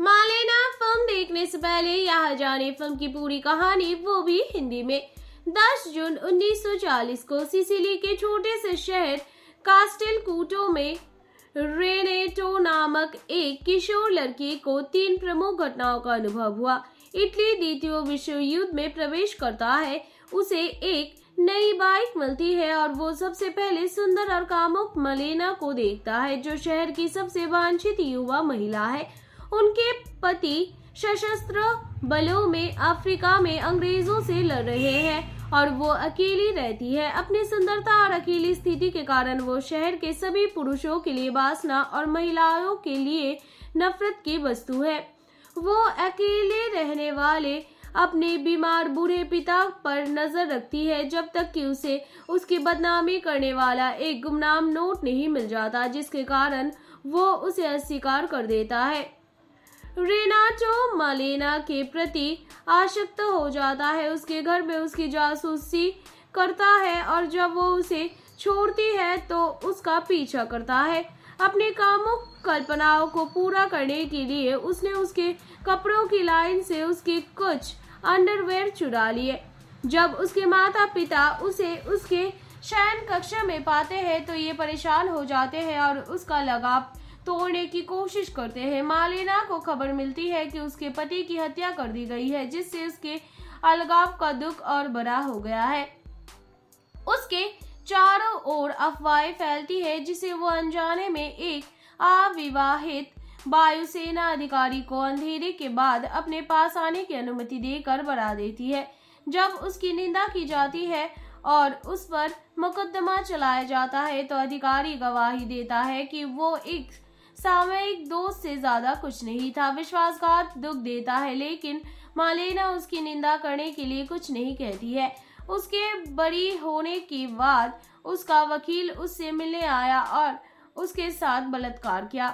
मालेना फिल्म देखने से पहले यहाँ जाने फिल्म की पूरी कहानी वो भी हिंदी में 10 जून 1940 को सिसिली के छोटे से शहर कास्टेल कूटो में रेनेटो नामक एक किशोर लड़की को तीन प्रमुख घटनाओं का अनुभव हुआ इटली द्वितीय विश्व युद्ध में प्रवेश करता है उसे एक नई बाइक मिलती है और वो सबसे पहले सुंदर और कामुक मलेना को देखता है जो शहर की सबसे वांछित युवा महिला है उनके पति सशस्त्र बलों में अफ्रीका में अंग्रेजों से लड़ रहे हैं और वो अकेली रहती है अपनी सुंदरता और अकेली स्थिति के कारण वो शहर के सभी पुरुषों के लिए बासना और महिलाओं के लिए नफरत की वस्तु है वो अकेले रहने वाले अपने बीमार बूढ़े पिता पर नजर रखती है जब तक कि उसे उसकी बदनामी करने वाला एक गुमनाम नोट नहीं मिल जाता जिसके कारण वो उसे अस्वीकार कर देता है रेनाचो मालेना के प्रति आशक्त हो जाता है उसके घर में उसकी जासूसी करता है और जब वो उसे छोड़ती है तो उसका पीछा करता है अपने कामों कल्पनाओं को पूरा करने के लिए उसने उसके कपड़ों की लाइन से उसके कुछ अंडरवेयर चुरा लिए जब उसके माता पिता उसे उसके शयन कक्ष में पाते हैं तो ये परेशान हो जाते हैं और उसका लगाव तोड़ने की कोशिश करते हैं मालिना को खबर मिलती है कि उसके पति की हत्या कर दी गई है जिससे उसके अलगाव का दुख और बड़ा हो गया है उसके चारों ओर अफवाहें फैलती है जिसे वो अनजाने में एक अविवाहित वायुसेना अधिकारी को अंधेरे के बाद अपने पास आने की अनुमति देकर बढ़ा देती है जब उसकी निंदा की जाती है और उस पर मुकदमा चलाया जाता है तो अधिकारी गवाही देता है कि वो एक सामयिक दोस्त से ज्यादा कुछ नहीं था विश्वासघात दुख देता है लेकिन मालेना उसकी निंदा करने के लिए कुछ नहीं कहती है उसके बड़ी होने के बाद उसका वकील उससे मिलने आया और उसके साथ बलात्कार किया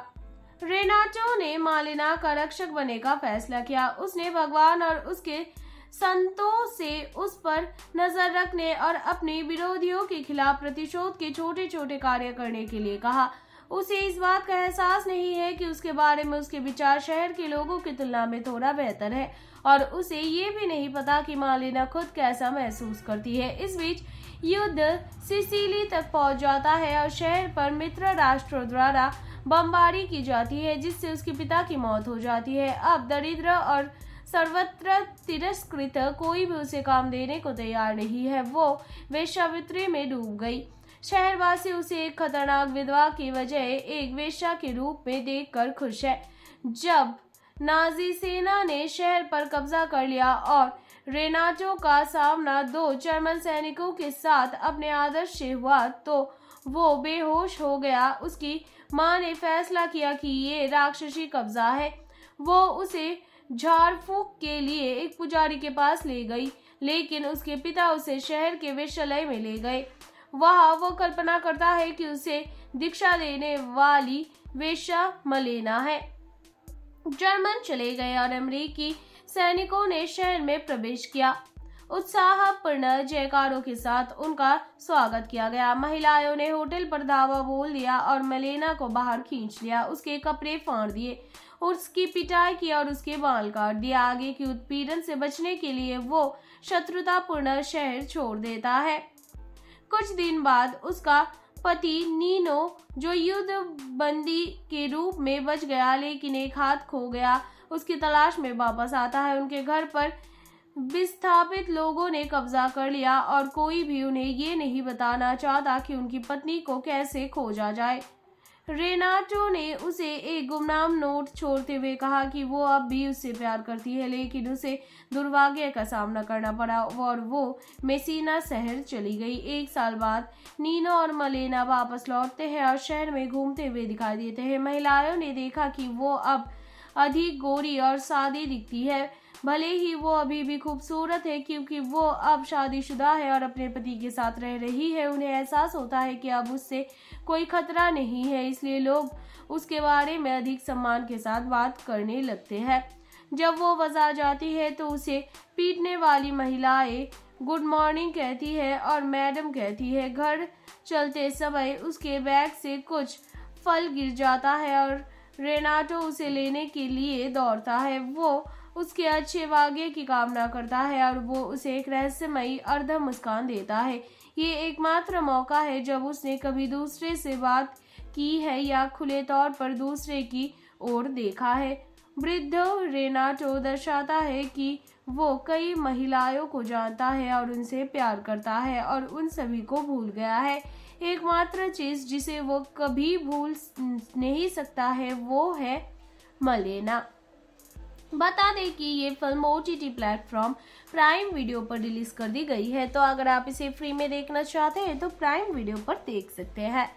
रेनाचो ने मालिना का रक्षक बने का फैसला किया उसने भगवान और उसके संतों से उस पर नजर रखने और अपने विरोधियों के खिलाफ प्रतिशोध के छोटे छोटे कार्य करने के लिए कहा उसे इस बात का एहसास नहीं है कि उसके बारे में उसके विचार शहर के लोगों की तुलना में थोड़ा बेहतर है और उसे ये भी नहीं पता कि मालिना खुद कैसा महसूस करती है इस बीच युद्ध सिसिली तक पहुंच जाता है और शहर पर मित्र राष्ट्रों द्वारा बमबारी की जाती है जिससे उसके पिता की मौत हो जाती है अब दरिद्र और सर्वत्र तिरस्कृत कोई भी उसे काम देने को तैयार नहीं है वो वेशवित्री में डूब गई शहरवासी उसे एक खतरनाक विधवा की वजह एक वेश्या के रूप में देखकर खुश है जब नाजी सेना ने शहर पर कब्जा कर लिया और रेनाचो का सामना दो जर्मन सैनिकों के साथ अपने आदर्श से हुआ तो वो बेहोश हो गया उसकी माँ ने फैसला किया कि ये राक्षसी कब्जा है वो उसे झाड़फूक के लिए एक पुजारी के पास ले गई लेकिन उसके पिता उसे शहर के विश्वलय में ले गए वहाँ वो कल्पना करता है कि उसे दीक्षा देने वाली वेशा मलेना है जर्मन चले गए और अमरीकी सैनिकों ने शहर में प्रवेश किया उत्साहपूर्ण जयकारों के साथ उनका स्वागत किया गया महिलाओं ने होटल पर धावा बोल दिया और मलेना को बाहर खींच लिया उसके कपड़े फाड़ दिए उसकी पिटाई की और उसके बाल काट दिया आगे की उत्पीड़न से बचने के लिए वो शत्रुतापूर्ण शहर छोड़ देता है कुछ दिन बाद उसका पति नीनो जो युद्ध बंदी के रूप में बच गया लेकिन एक हाथ खो गया उसकी तलाश में वापस आता है उनके घर पर विस्थापित लोगों ने कब्जा कर लिया और कोई भी उन्हें ये नहीं बताना चाहता कि उनकी पत्नी को कैसे खोजा जाए रेनाटो ने उसे एक गुमनाम नोट छोड़ते हुए कहा कि वो अब भी उससे प्यार करती है लेकिन उसे दुर्भाग्य का सामना करना पड़ा और वो मेसिना शहर चली गई एक साल बाद नीना और मलेना वापस लौटते हैं और शहर में घूमते हुए दिखाई देते हैं महिलाओं ने देखा कि वो अब अधिक गोरी और सादी दिखती है भले ही वो अभी भी खूबसूरत है क्योंकि वो अब शादीशुदा है और अपने पति के साथ रह रही है उन्हें एहसास होता है कि अब उससे कोई खतरा नहीं है इसलिए लोग उसके बारे में अधिक सम्मान के साथ बात करने लगते हैं जब वो बाजार जाती है तो उसे पीटने वाली महिलाएं गुड मॉर्निंग कहती है और मैडम कहती है घर चलते समय उसके बैग से कुछ फल गिर जाता है और रेनाटो उसे लेने के लिए दौड़ता है वो उसके अच्छे वाग्य की कामना करता है और वो उसे एक रहस्यमयी अर्ध मुस्कान देता है ये एकमात्र मौका है जब उसने कभी दूसरे से बात की है या खुले तौर पर दूसरे की ओर देखा है वृद्ध रेनाटो दर्शाता है कि वो कई महिलाओं को जानता है और उनसे प्यार करता है और उन सभी को भूल गया है एकमात्र चीज जिसे वो कभी भूल नहीं सकता है वो है मलेना बता दें कि ये film O T T platform prime video पर रिलीज कर दी गई है तो अगर आप इसे फ्री में देखना चाहते हैं तो प्राइम वीडियो पर देख सकते हैं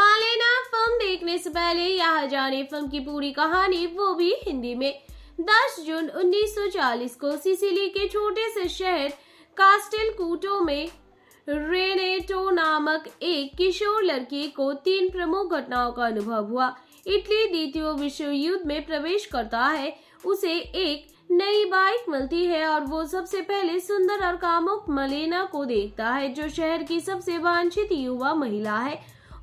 मालेना फिल्म देखने से पहले यह जाने फिल्म की पूरी कहानी वो भी हिंदी में 10 जून 1940 को सिसिली के छोटे से शहर कास्टेल कूटो में रेनेटो नामक एक किशोर लड़की को तीन प्रमुख घटनाओं का अनुभव हुआ इटली द्वितीय विश्व युद्ध में प्रवेश करता है उसे एक नई बाइक मिलती है और वो सबसे पहले सुंदर और कामुक मलेना को देखता है जो शहर की सबसे वांछित युवा महिला है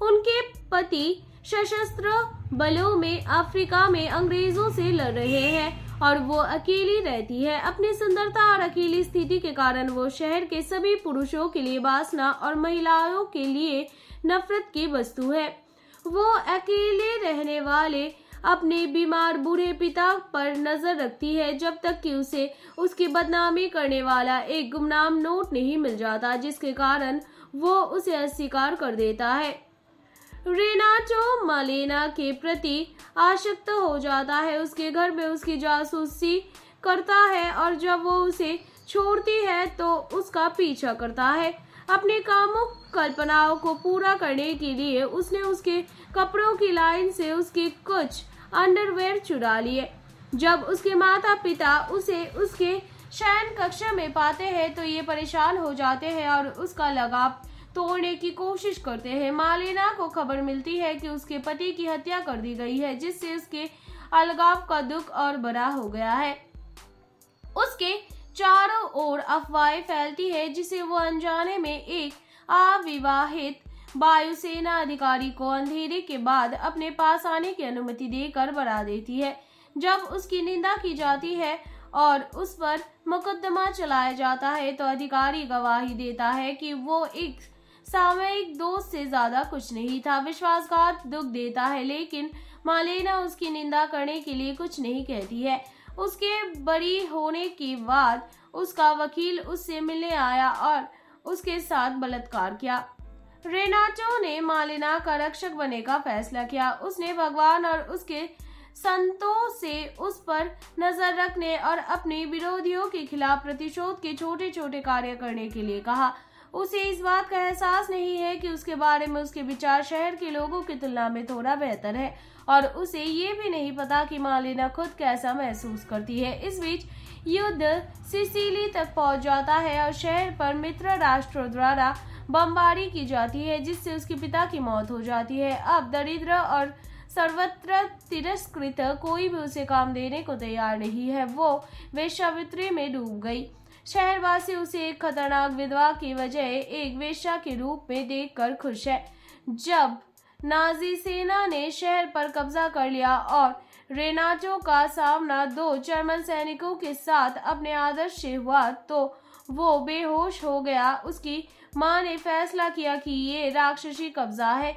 उनके पति सशस्त्र बलों में अफ्रीका में अंग्रेजों से लड़ रहे हैं और वो अकेली रहती है अपनी सुंदरता और अकेली स्थिति के कारण वो शहर के सभी पुरुषों के लिए बासना और महिलाओं के लिए नफरत की वस्तु है वो अकेले रहने वाले अपने बीमार बूढ़े पिता पर नजर रखती है जब तक कि उसे उसकी बदनामी करने वाला एक गुमनाम नोट नहीं मिल जाता जिसके कारण वो उसे अस्वीकार कर देता है रेनाचो मालेना के प्रति आशक्त हो जाता है उसके घर में उसकी जासूसी करता है और जब वो उसे छोड़ती है तो उसका पीछा करता है अपने कामों कल्पनाओं को पूरा करने के लिए उसने उसके कपड़ों की लाइन से उसके कुछ अंडरवेयर चुरा लिए जब उसके माता पिता उसे उसके शयन कक्ष में पाते हैं तो ये परेशान हो जाते हैं और उसका लगाव तोड़ने की कोशिश करते हैं मालिना को खबर मिलती है कि उसके पति की हत्या कर दी गई है जिससे उसके अलगाव का दुख और बड़ा हो गया है उसके चारों ओर अफवाहें फैलती है जिसे वो अनजाने में एक अविवाहित वायुसेना अधिकारी को अंधेरे के बाद अपने पास आने की अनुमति देकर बढ़ा देती है जब उसकी निंदा की जाती है और उस पर मुकदमा चलाया जाता है तो अधिकारी गवाही देता है कि वो एक सामयिक दोस्त से ज्यादा कुछ नहीं था विश्वासघात दुख देता है लेकिन मालेना उसकी निंदा करने के लिए कुछ नहीं कहती है उसके बरी होने के बाद उसका वकील उससे मिलने आया और उसके साथ बलात्कार किया रेनाटो ने मालिना का रक्षक बने का फैसला किया उसने भगवान और उसके संतों से उस पर नजर रखने और अपने विरोधियों के खिलाफ प्रतिशोध के छोटे छोटे कार्य करने के लिए कहा उसे इस बात का एहसास नहीं है कि उसके बारे में उसके विचार शहर के लोगों की तुलना में थोड़ा बेहतर है और उसे ये भी नहीं पता कि मालिना खुद कैसा महसूस करती है इस बीच युद्ध सिसिली तक पहुंच जाता है और शहर पर मित्र राष्ट्रों द्वारा बमबारी की जाती है जिससे उसके पिता की मौत हो जाती है अब दरिद्र और सर्वत्र तिरस्कृत कोई भी उसे काम देने को तैयार नहीं है वो वेश्यावृत्ति में डूब गई शहरवासी उसे एक खतरनाक विधवा की वजह एक वेश्या के रूप में देखकर खुश है जब नाजी सेना ने शहर पर कब्जा कर लिया और रेनाचो का सामना दो जर्मन सैनिकों के साथ अपने आदर्श से हुआ तो वो बेहोश हो गया उसकी मां ने फैसला किया कि ये राक्षसी कब्जा है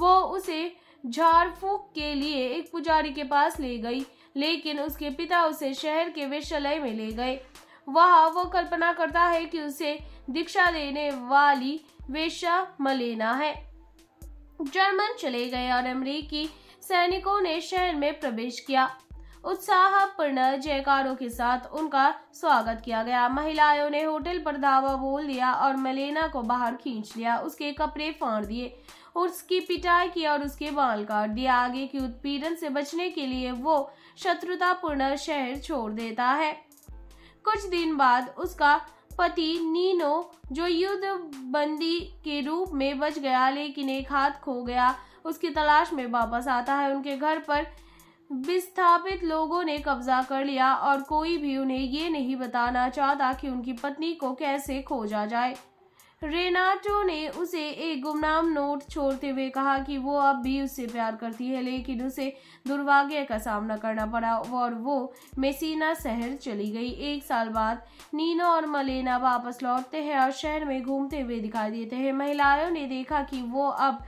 वो उसे झाड़ के लिए एक पुजारी के पास ले गई लेकिन उसके पिता उसे शहर के विश्वलय में ले गए वहाँ वो कल्पना करता है कि उसे दीक्षा देने वाली वेशा मलेना है जर्मन चले गए और अमरीकी सैनिकों ने शहर में प्रवेश किया उत्साहपूर्ण जयकारों के साथ उनका स्वागत किया गया महिलाओं ने होटल पर धावा बोल दिया और मलेना को बाहर खींच लिया उसके कपड़े फाड़ दिए उसकी पिटाई की और उसके बाल काट दिया आगे की उत्पीड़न से बचने के लिए वो शत्रुतापूर्ण शहर छोड़ देता है कुछ दिन बाद उसका पति नीनो जो युद्ध बंदी के रूप में बच गया लेकिन एक हाथ खो गया उसकी तलाश में वापस आता है उनके घर पर विस्थापित लोगों ने कब्जा कर लिया और कोई भी उन्हें ये नहीं बताना चाहता कि उनकी पत्नी को कैसे खोजा जाए रेनाटो ने उसे एक गुमनाम नोट छोड़ते हुए कहा कि वो अब भी उससे प्यार करती है लेकिन उसे दुर्भाग्य का सामना करना पड़ा और वो मेसिना शहर चली गई एक साल बाद नीनो और मलेना वापस लौटते हैं और शहर में घूमते हुए दिखाई देते हैं महिलाओं ने देखा कि वो अब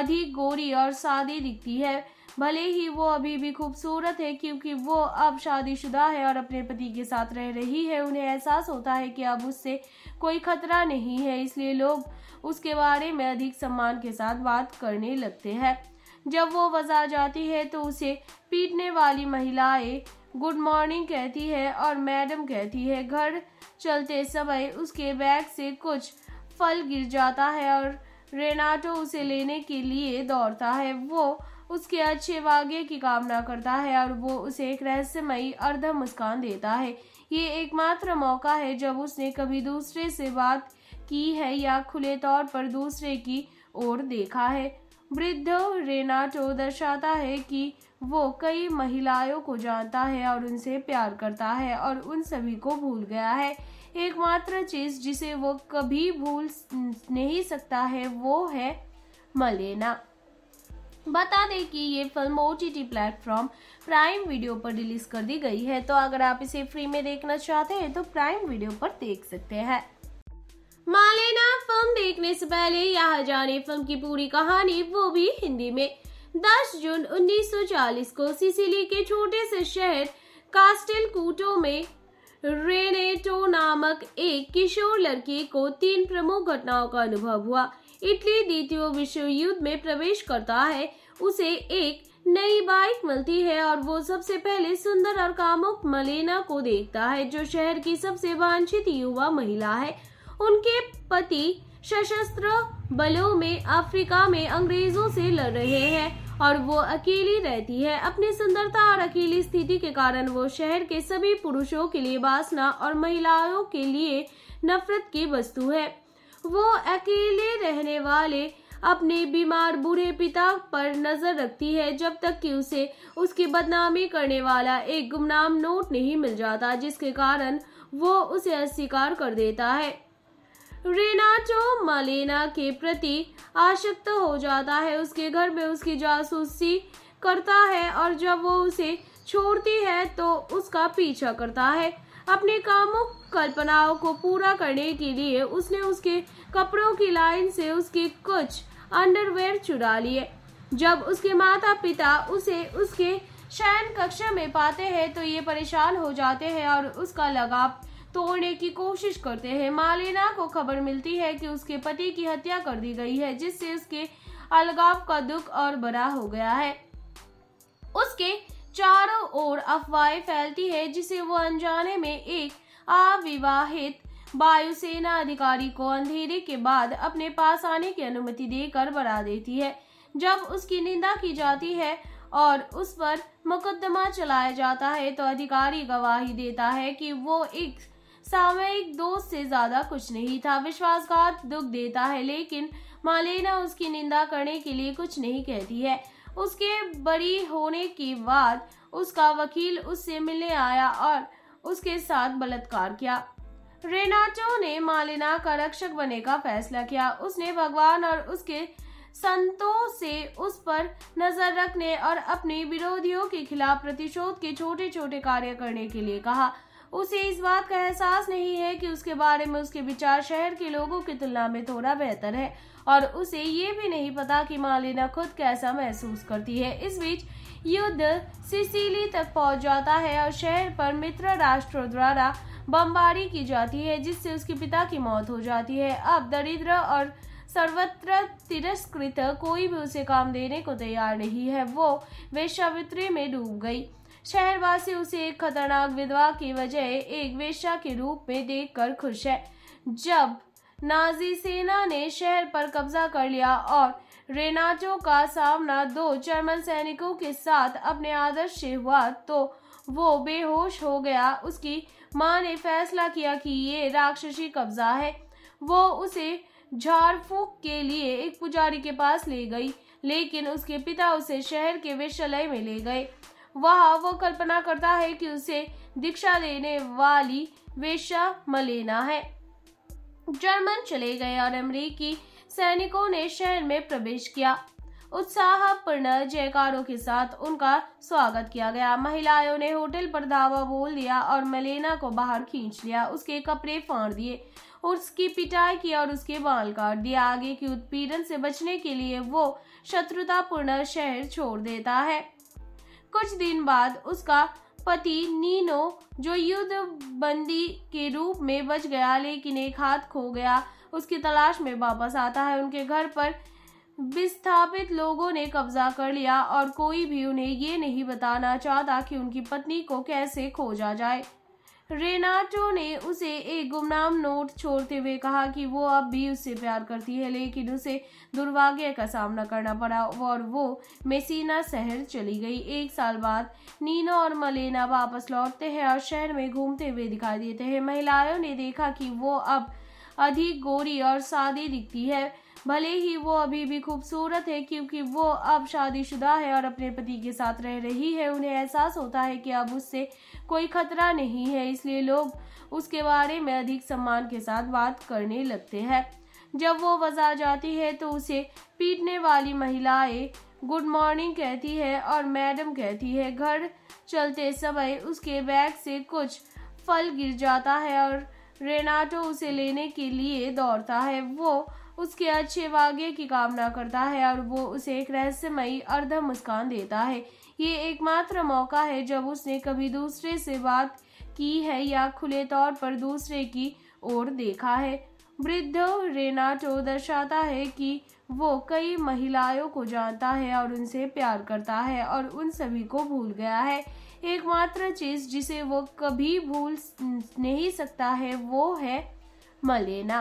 अधिक गोरी और सादी दिखती है भले ही वो अभी भी खूबसूरत है क्योंकि वो अब शादीशुदा है और अपने पति के साथ रह रही है उन्हें एहसास होता है कि अब उससे कोई खतरा नहीं है इसलिए लोग उसके बारे में अधिक सम्मान के साथ बात करने लगते हैं जब वो बाजार जाती है तो उसे पीटने वाली महिलाएं गुड मॉर्निंग कहती है और मैडम कहती है घर चलते समय उसके बैग से कुछ फल गिर जाता है और रेनाटो उसे लेने के लिए दौड़ता है वो उसके अच्छे वाग्य की कामना करता है और वो उसे एक रहस्यमयी अर्ध मुस्कान देता है ये एकमात्र मौका है जब उसने कभी दूसरे से बात की है या खुले तौर पर दूसरे की ओर देखा है वृद्ध रेनाटो दर्शाता है कि वो कई महिलाओं को जानता है और उनसे प्यार करता है और उन सभी को भूल गया है एकमात्र चीज जिसे वो कभी भूल नहीं सकता है वो है मलेना बता दें कि ये film O T T platform prime video पर रिलीज कर दी गई है तो अगर आप इसे फ्री में देखना चाहते हैं तो प्राइम वीडियो पर देख सकते हैं मालेना फिल्म देखने से पहले यहाँ जाने फिल्म की पूरी कहानी वो भी हिंदी में 10 जून 1940 को सिसिली के छोटे से शहर कास्टेल कूटो में रेनेटो नामक एक किशोर लड़की को तीन प्रमुख घटनाओं का अनुभव हुआ इटली द्वितीय विश्व युद्ध में प्रवेश करता है उसे एक नई बाइक मिलती है और वो सबसे पहले सुंदर और कामुक मलेना को देखता है जो शहर की सबसे वांछित युवा महिला है उनके पति सशस्त्र बलों में अफ्रीका में अंग्रेजों से लड़ रहे हैं और वो अकेली रहती है अपनी सुंदरता और अकेली स्थिति के कारण वो शहर के सभी पुरुषों के लिए बासना और महिलाओं के लिए नफरत की वस्तु है वो अकेले रहने वाले अपने बीमार बूढ़े पिता पर नजर रखती है जब तक कि उसे उसकी बदनामी करने वाला एक गुमनाम नोट नहीं मिल जाता जिसके कारण वो उसे अस्वीकार कर देता है रेनाटो मलेना के प्रति आशक्त हो जाता है उसके घर में उसकी जासूसी करता है और जब वो उसे छोड़ती है तो उसका पीछा करता है अपने कामों कल्पनाओं को पूरा करने के लिए उसने उसके कपड़ों की लाइन से उसकी कुछ अंडरवेयर चुरा लिए जब उसके माता पिता उसे उसके शयन कक्ष में पाते हैं तो ये परेशान हो जाते हैं और उसका लगाव तोड़ने की कोशिश करते हैं मालिना को खबर मिलती है कि उसके पति की हत्या कर दी गई है जिससे उसके अलगाव का दुख और बड़ा हो गया है उसके चारों ओर अफवाहें फैलती है जिसे वो अनजाने में एक अविवाहित वायुसेना अधिकारी को अंधेरे के बाद अपने पास आने की अनुमति देकर बढ़ा देती है जब उसकी निंदा की जाती है और उस पर मुकदमा चलाया जाता है तो अधिकारी गवाही देता है कि वो एक सामयिक दोस्त से ज्यादा कुछ नहीं था विश्वासघात दुख देता है लेकिन मालेना उसकी निंदा करने के लिए कुछ नहीं कहती है उसके बरी होने के बाद उसका वकील उससे मिलने आया और उसके साथ बलात्कार किया रेनाटो ने मालिना का रक्षक बने का फैसला किया उसने भगवान और उसके संतों से उस पर नजर रखने और अपने विरोधियों के खिलाफ प्रतिशोध के छोटे छोटे कार्य करने के लिए कहा उसे इस बात का एहसास नहीं है कि उसके बारे में उसके विचार शहर के लोगों की तुलना में थोड़ा बेहतर है और उसे ये भी नहीं पता कि मालिना खुद कैसा महसूस करती है इस बीच युद्ध सिसिली तक पहुंच जाता है और शहर पर मित्र राष्ट्रों द्वारा बमबारी की जाती है जिससे उसके पिता की मौत हो जाती है अब दरिद्र और सर्वत्र तिरस्कृत कोई भी उसे काम देने को तैयार नहीं है वो वेश्यावृत्ति में डूब गई शहरवासी उसे एक खतरनाक विधवा की वजह एक वेश्या के रूप में देखकर खुश है जब नाजी सेना ने शहर पर कब्जा कर लिया और रेनाजो का सामना दो जर्मन सैनिकों के साथ अपने आदर्श से हुआ तो वो बेहोश हो गया उसकी माँ ने फैसला किया कि ये राक्षसी कब्जा है वो उसे झाड़ के लिए एक पुजारी के पास ले गई लेकिन उसके पिता उसे शहर के विश्वलय में ले गए वहाँ वो कल्पना करता है कि उसे दीक्षा देने वाली वेश्या मलेना है जर्मन चले गए और अमरीकी सैनिकों ने शहर में प्रवेश किया उत्साहपूर्ण जयकारों के साथ उनका स्वागत किया गया महिलाओं ने होटल पर धावा बोल दिया और मलेना को बाहर खींच लिया उसके कपड़े फाड़ दिए उसकी पिटाई की और उसके बाल काट दिया आगे की उत्पीड़न से बचने के लिए वो शत्रुतापूर्ण शहर छोड़ देता है कुछ दिन बाद उसका पति नीनो जो युद्ध बंदी के रूप में बच गया लेकिन एक हाथ खो गया उसकी तलाश में वापस आता है उनके घर पर विस्थापित लोगों ने कब्जा कर लिया और कोई भी उन्हें ये नहीं बताना चाहता कि उनकी पत्नी को कैसे खोजा जाए रेनाटो ने उसे एक गुमनाम नोट छोड़ते हुए कहा कि वो अब भी उससे प्यार करती है लेकिन उसे दुर्भाग्य का सामना करना पड़ा और वो मेसिना शहर चली गई एक साल बाद नीनो और मलेना वापस लौटते हैं और शहर में घूमते हुए दिखाई देते हैं महिलाओं ने देखा कि वो अब अधिक गोरी और सादी दिखती है भले ही वो अभी भी खूबसूरत है क्योंकि वो अब शादीशुदा है और अपने पति के साथ रह रही है उन्हें एहसास होता है कि अब उससे कोई खतरा नहीं है इसलिए लोग उसके बारे में अधिक सम्मान के साथ बात करने लगते हैं जब वो बाजार जाती है तो उसे पीटने वाली महिलाएं गुड मॉर्निंग कहती है और मैडम कहती है घर चलते समय उसके बैग से कुछ फल गिर जाता है और रेनाटो उसे लेने के लिए दौड़ता है वो उसके अच्छे वाग्य की कामना करता है और वो उसे एक रहस्यमयी अर्ध मुस्कान देता है ये एकमात्र मौका है जब उसने कभी दूसरे से बात की है या खुले तौर पर दूसरे की ओर देखा है वृद्ध रेनाटो दर्शाता है कि वो कई महिलाओं को जानता है और उनसे प्यार करता है और उन सभी को भूल गया है एकमात्र चीज जिसे वो कभी भूल नहीं सकता है वो है मलेना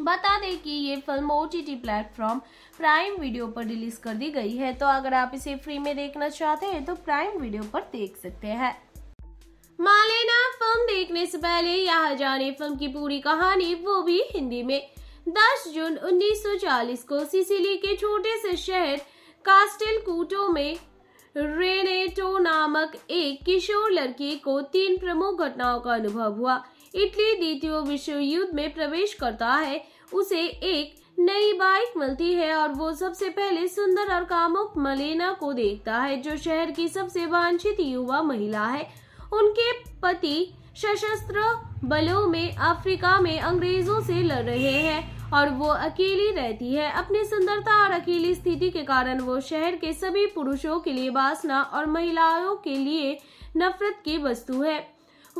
बता दें कि ये film O T T platform prime video पर रिलीज कर दी गई है तो अगर आप इसे फ्री में देखना चाहते हैं तो प्राइम वीडियो पर देख सकते हैं मालेना फिल्म देखने से पहले यह जाने फिल्म की पूरी कहानी वो भी हिंदी में 10 जून 1940 को सिसिली के छोटे से शहर कास्टेल कूटो में रेनेटो नामक एक किशोर लड़की को तीन प्रमुख घटनाओं का अनुभव हुआ इटली द्वितीय विश्व युद्ध में प्रवेश करता है उसे एक नई बाइक मिलती है और वो सबसे पहले सुंदर और कामुक मलेना को देखता है जो शहर की सबसे वांछित युवा महिला है उनके पति सशस्त्र बलों में अफ्रीका में अंग्रेजों से लड़ रहे हैं और वो अकेली रहती है अपनी सुंदरता और अकेली स्थिति के कारण वो शहर के सभी पुरुषों के लिए वासना और महिलाओं के लिए नफरत की वस्तु है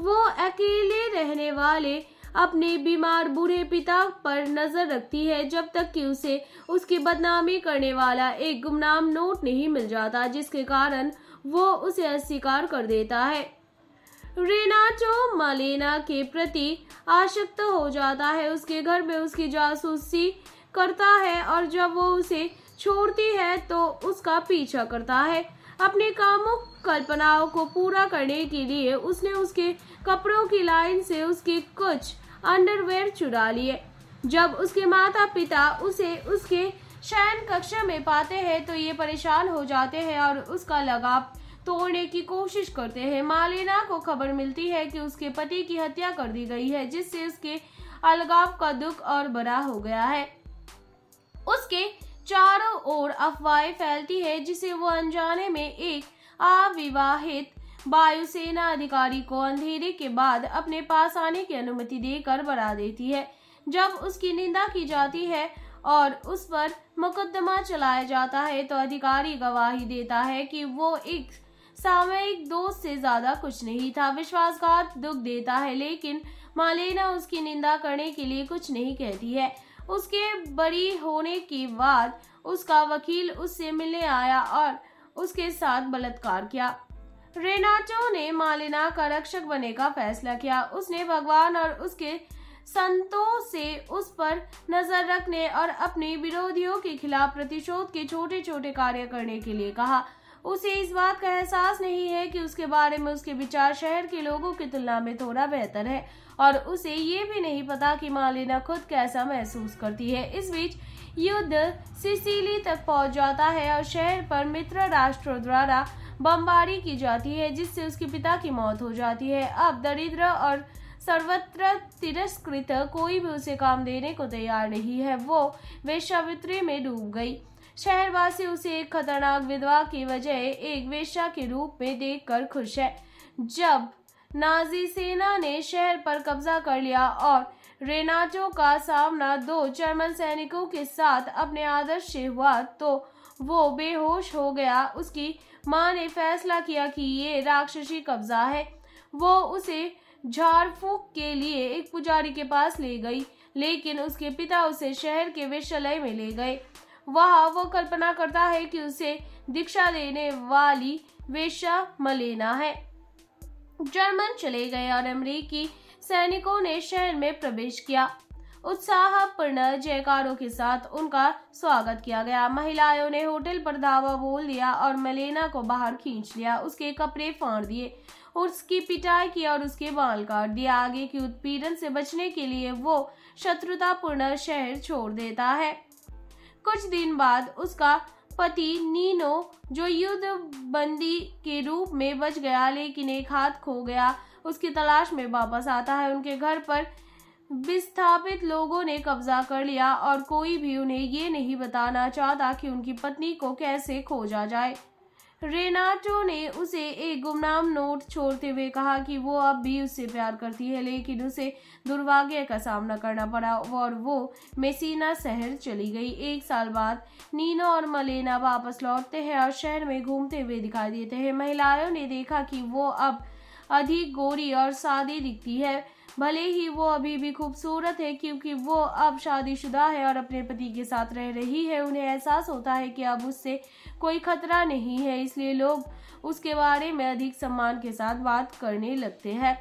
वो अकेले रहने वाले अपने बीमार बूढ़े पिता पर नजर रखती है जब तक कि उसे उसकी बदनामी करने वाला एक गुमनाम नोट नहीं मिल जाता जिसके कारण वो उसे अस्वीकार कर देता है रेनाटो मालेना के प्रति आशक्त हो जाता है उसके घर में उसकी जासूसी करता है और जब वो उसे छोड़ती है तो उसका पीछा करता है अपने कामों कल्पनाओं को पूरा करने के लिए उसने उसके कपड़ों की लाइन से उसके कुछ अंडरवेयर चुरा लिए जब उसके माता पिता उसे उसके शयन कक्षा में पाते हैं तो ये परेशान हो जाते हैं और उसका लगाव तोड़ने की कोशिश करते हैं मालिना को खबर मिलती है कि उसके पति की हत्या कर दी गई है जिससे उसके अलगाव का दुख और बड़ा हो गया है उसके चारों ओर अफवाहें फैलती है जिसे वो अनजाने में एक अविवाहित वायुसेना अधिकारी को अंधेरे के बाद अपने पास आने की अनुमति देकर बढ़ा देती है जब उसकी निंदा की जाती है और उस पर मुकदमा चलाया जाता है तो अधिकारी गवाही देता है कि वो एक सामयिक दोष से ज्यादा कुछ नहीं था विश्वासघात दुख देता है लेकिन मालेना उसकी निंदा करने के लिए कुछ नहीं कहती है उसके बड़ी होने के बाद उसका वकील उससे मिलने आया और उसके साथ बलात्कार किया रेनाटो ने मालिना का रक्षक बनने का फैसला किया उसने भगवान और उसके संतों से उस पर नजर रखने और अपने विरोधियों के खिलाफ प्रतिशोध के छोटे छोटे कार्य करने के लिए कहा उसे इस बात का एहसास नहीं है कि उसके बारे में उसके विचार शहर के लोगों की तुलना में थोड़ा बेहतर है और उसे ये भी नहीं पता कि मालिना खुद कैसा महसूस करती है इस बीच युद्ध सिसिली तक पहुंच जाता है और शहर पर मित्र राष्ट्रों द्वारा बमबारी की जाती है जिससे उसके पिता की मौत हो जाती है अब दरिद्र और सर्वत्र तिरस्कृत कोई भी उसे काम देने को तैयार नहीं है वो वेश्यावृत्ति में डूब गई शहरवासी उसे एक खतरनाक विधवा की वजह एक वेश्या के रूप में देखकर खुश है जब नाजी सेना ने शहर पर कब्जा कर लिया और रेनाचो का सामना दो जर्मन सैनिकों के साथ अपने आदर्श से हुआ तो वो बेहोश हो गया उसकी माँ ने फैसला किया कि ये राक्षसी कब्जा है वो उसे झाड़ के लिए एक पुजारी के पास ले गई लेकिन उसके पिता उसे शहर के विश्वलय में ले गए वह वो कल्पना करता है कि उसे दीक्षा देने वाली वेशा मलेना है जर्मन चले गए और अमरीकी सैनिकों ने शहर में प्रवेश किया उत्साहपूर्ण जयकारों के साथ उनका स्वागत किया गया महिलाओं ने होटल पर धावा बोल दिया और मलेना को बाहर खींच लिया उसके कपड़े फाड़ दिए उसकी पिटाई की और उसके बाल काट दिए आगे की उत्पीड़न से बचने के लिए वो शत्रुतापूर्ण शहर छोड़ देता है कुछ दिन बाद उसका पति नीनो जो युद्ध बंदी के रूप में बच गया लेकिन एक हाथ खो गया उसकी तलाश में वापस आता है उनके घर पर विस्थापित लोगों ने कब्जा कर लिया और कोई भी उन्हें ये नहीं बताना चाहता कि उनकी पत्नी को कैसे खोजा जाए रेनाटो ने उसे एक गुमनाम नोट छोड़ते हुए कहा कि वो अब भी उससे प्यार करती है लेकिन उसे दुर्भाग्य का सामना करना पड़ा और वो मेसिना शहर चली गई एक साल बाद नीना और मलेना वापस लौटते हैं और शहर में घूमते हुए दिखाई देते हैं महिलाओं ने देखा कि वो अब अधिक गोरी और सादी दिखती है भले ही वो अभी भी खूबसूरत है क्योंकि वो अब शादीशुदा है और अपने पति के साथ रह रही है उन्हें एहसास होता है कि अब उससे कोई खतरा नहीं है इसलिए लोग उसके बारे में अधिक सम्मान के साथ बात करने लगते हैं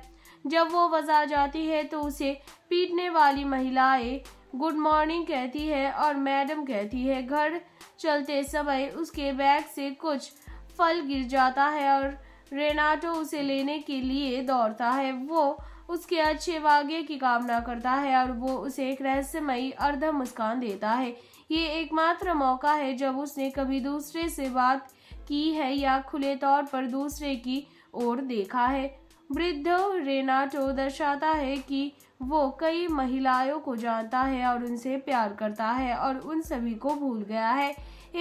जब वो बाजार जाती है तो उसे पीटने वाली महिलाएं गुड मॉर्निंग कहती है और मैडम कहती है घर चलते समय उसके बैग से कुछ फल गिर जाता है और रेनाटो उसे लेने के लिए दौड़ता है वो उसके अच्छे वाग्य की कामना करता है और वो उसे एक रहस्यमयी अर्ध मुस्कान देता है ये एकमात्र मौका है जब उसने कभी दूसरे से बात की है या खुले तौर पर दूसरे की ओर देखा है वृद्ध रेनाटो दर्शाता है कि वो कई महिलाओं को जानता है और उनसे प्यार करता है और उन सभी को भूल गया है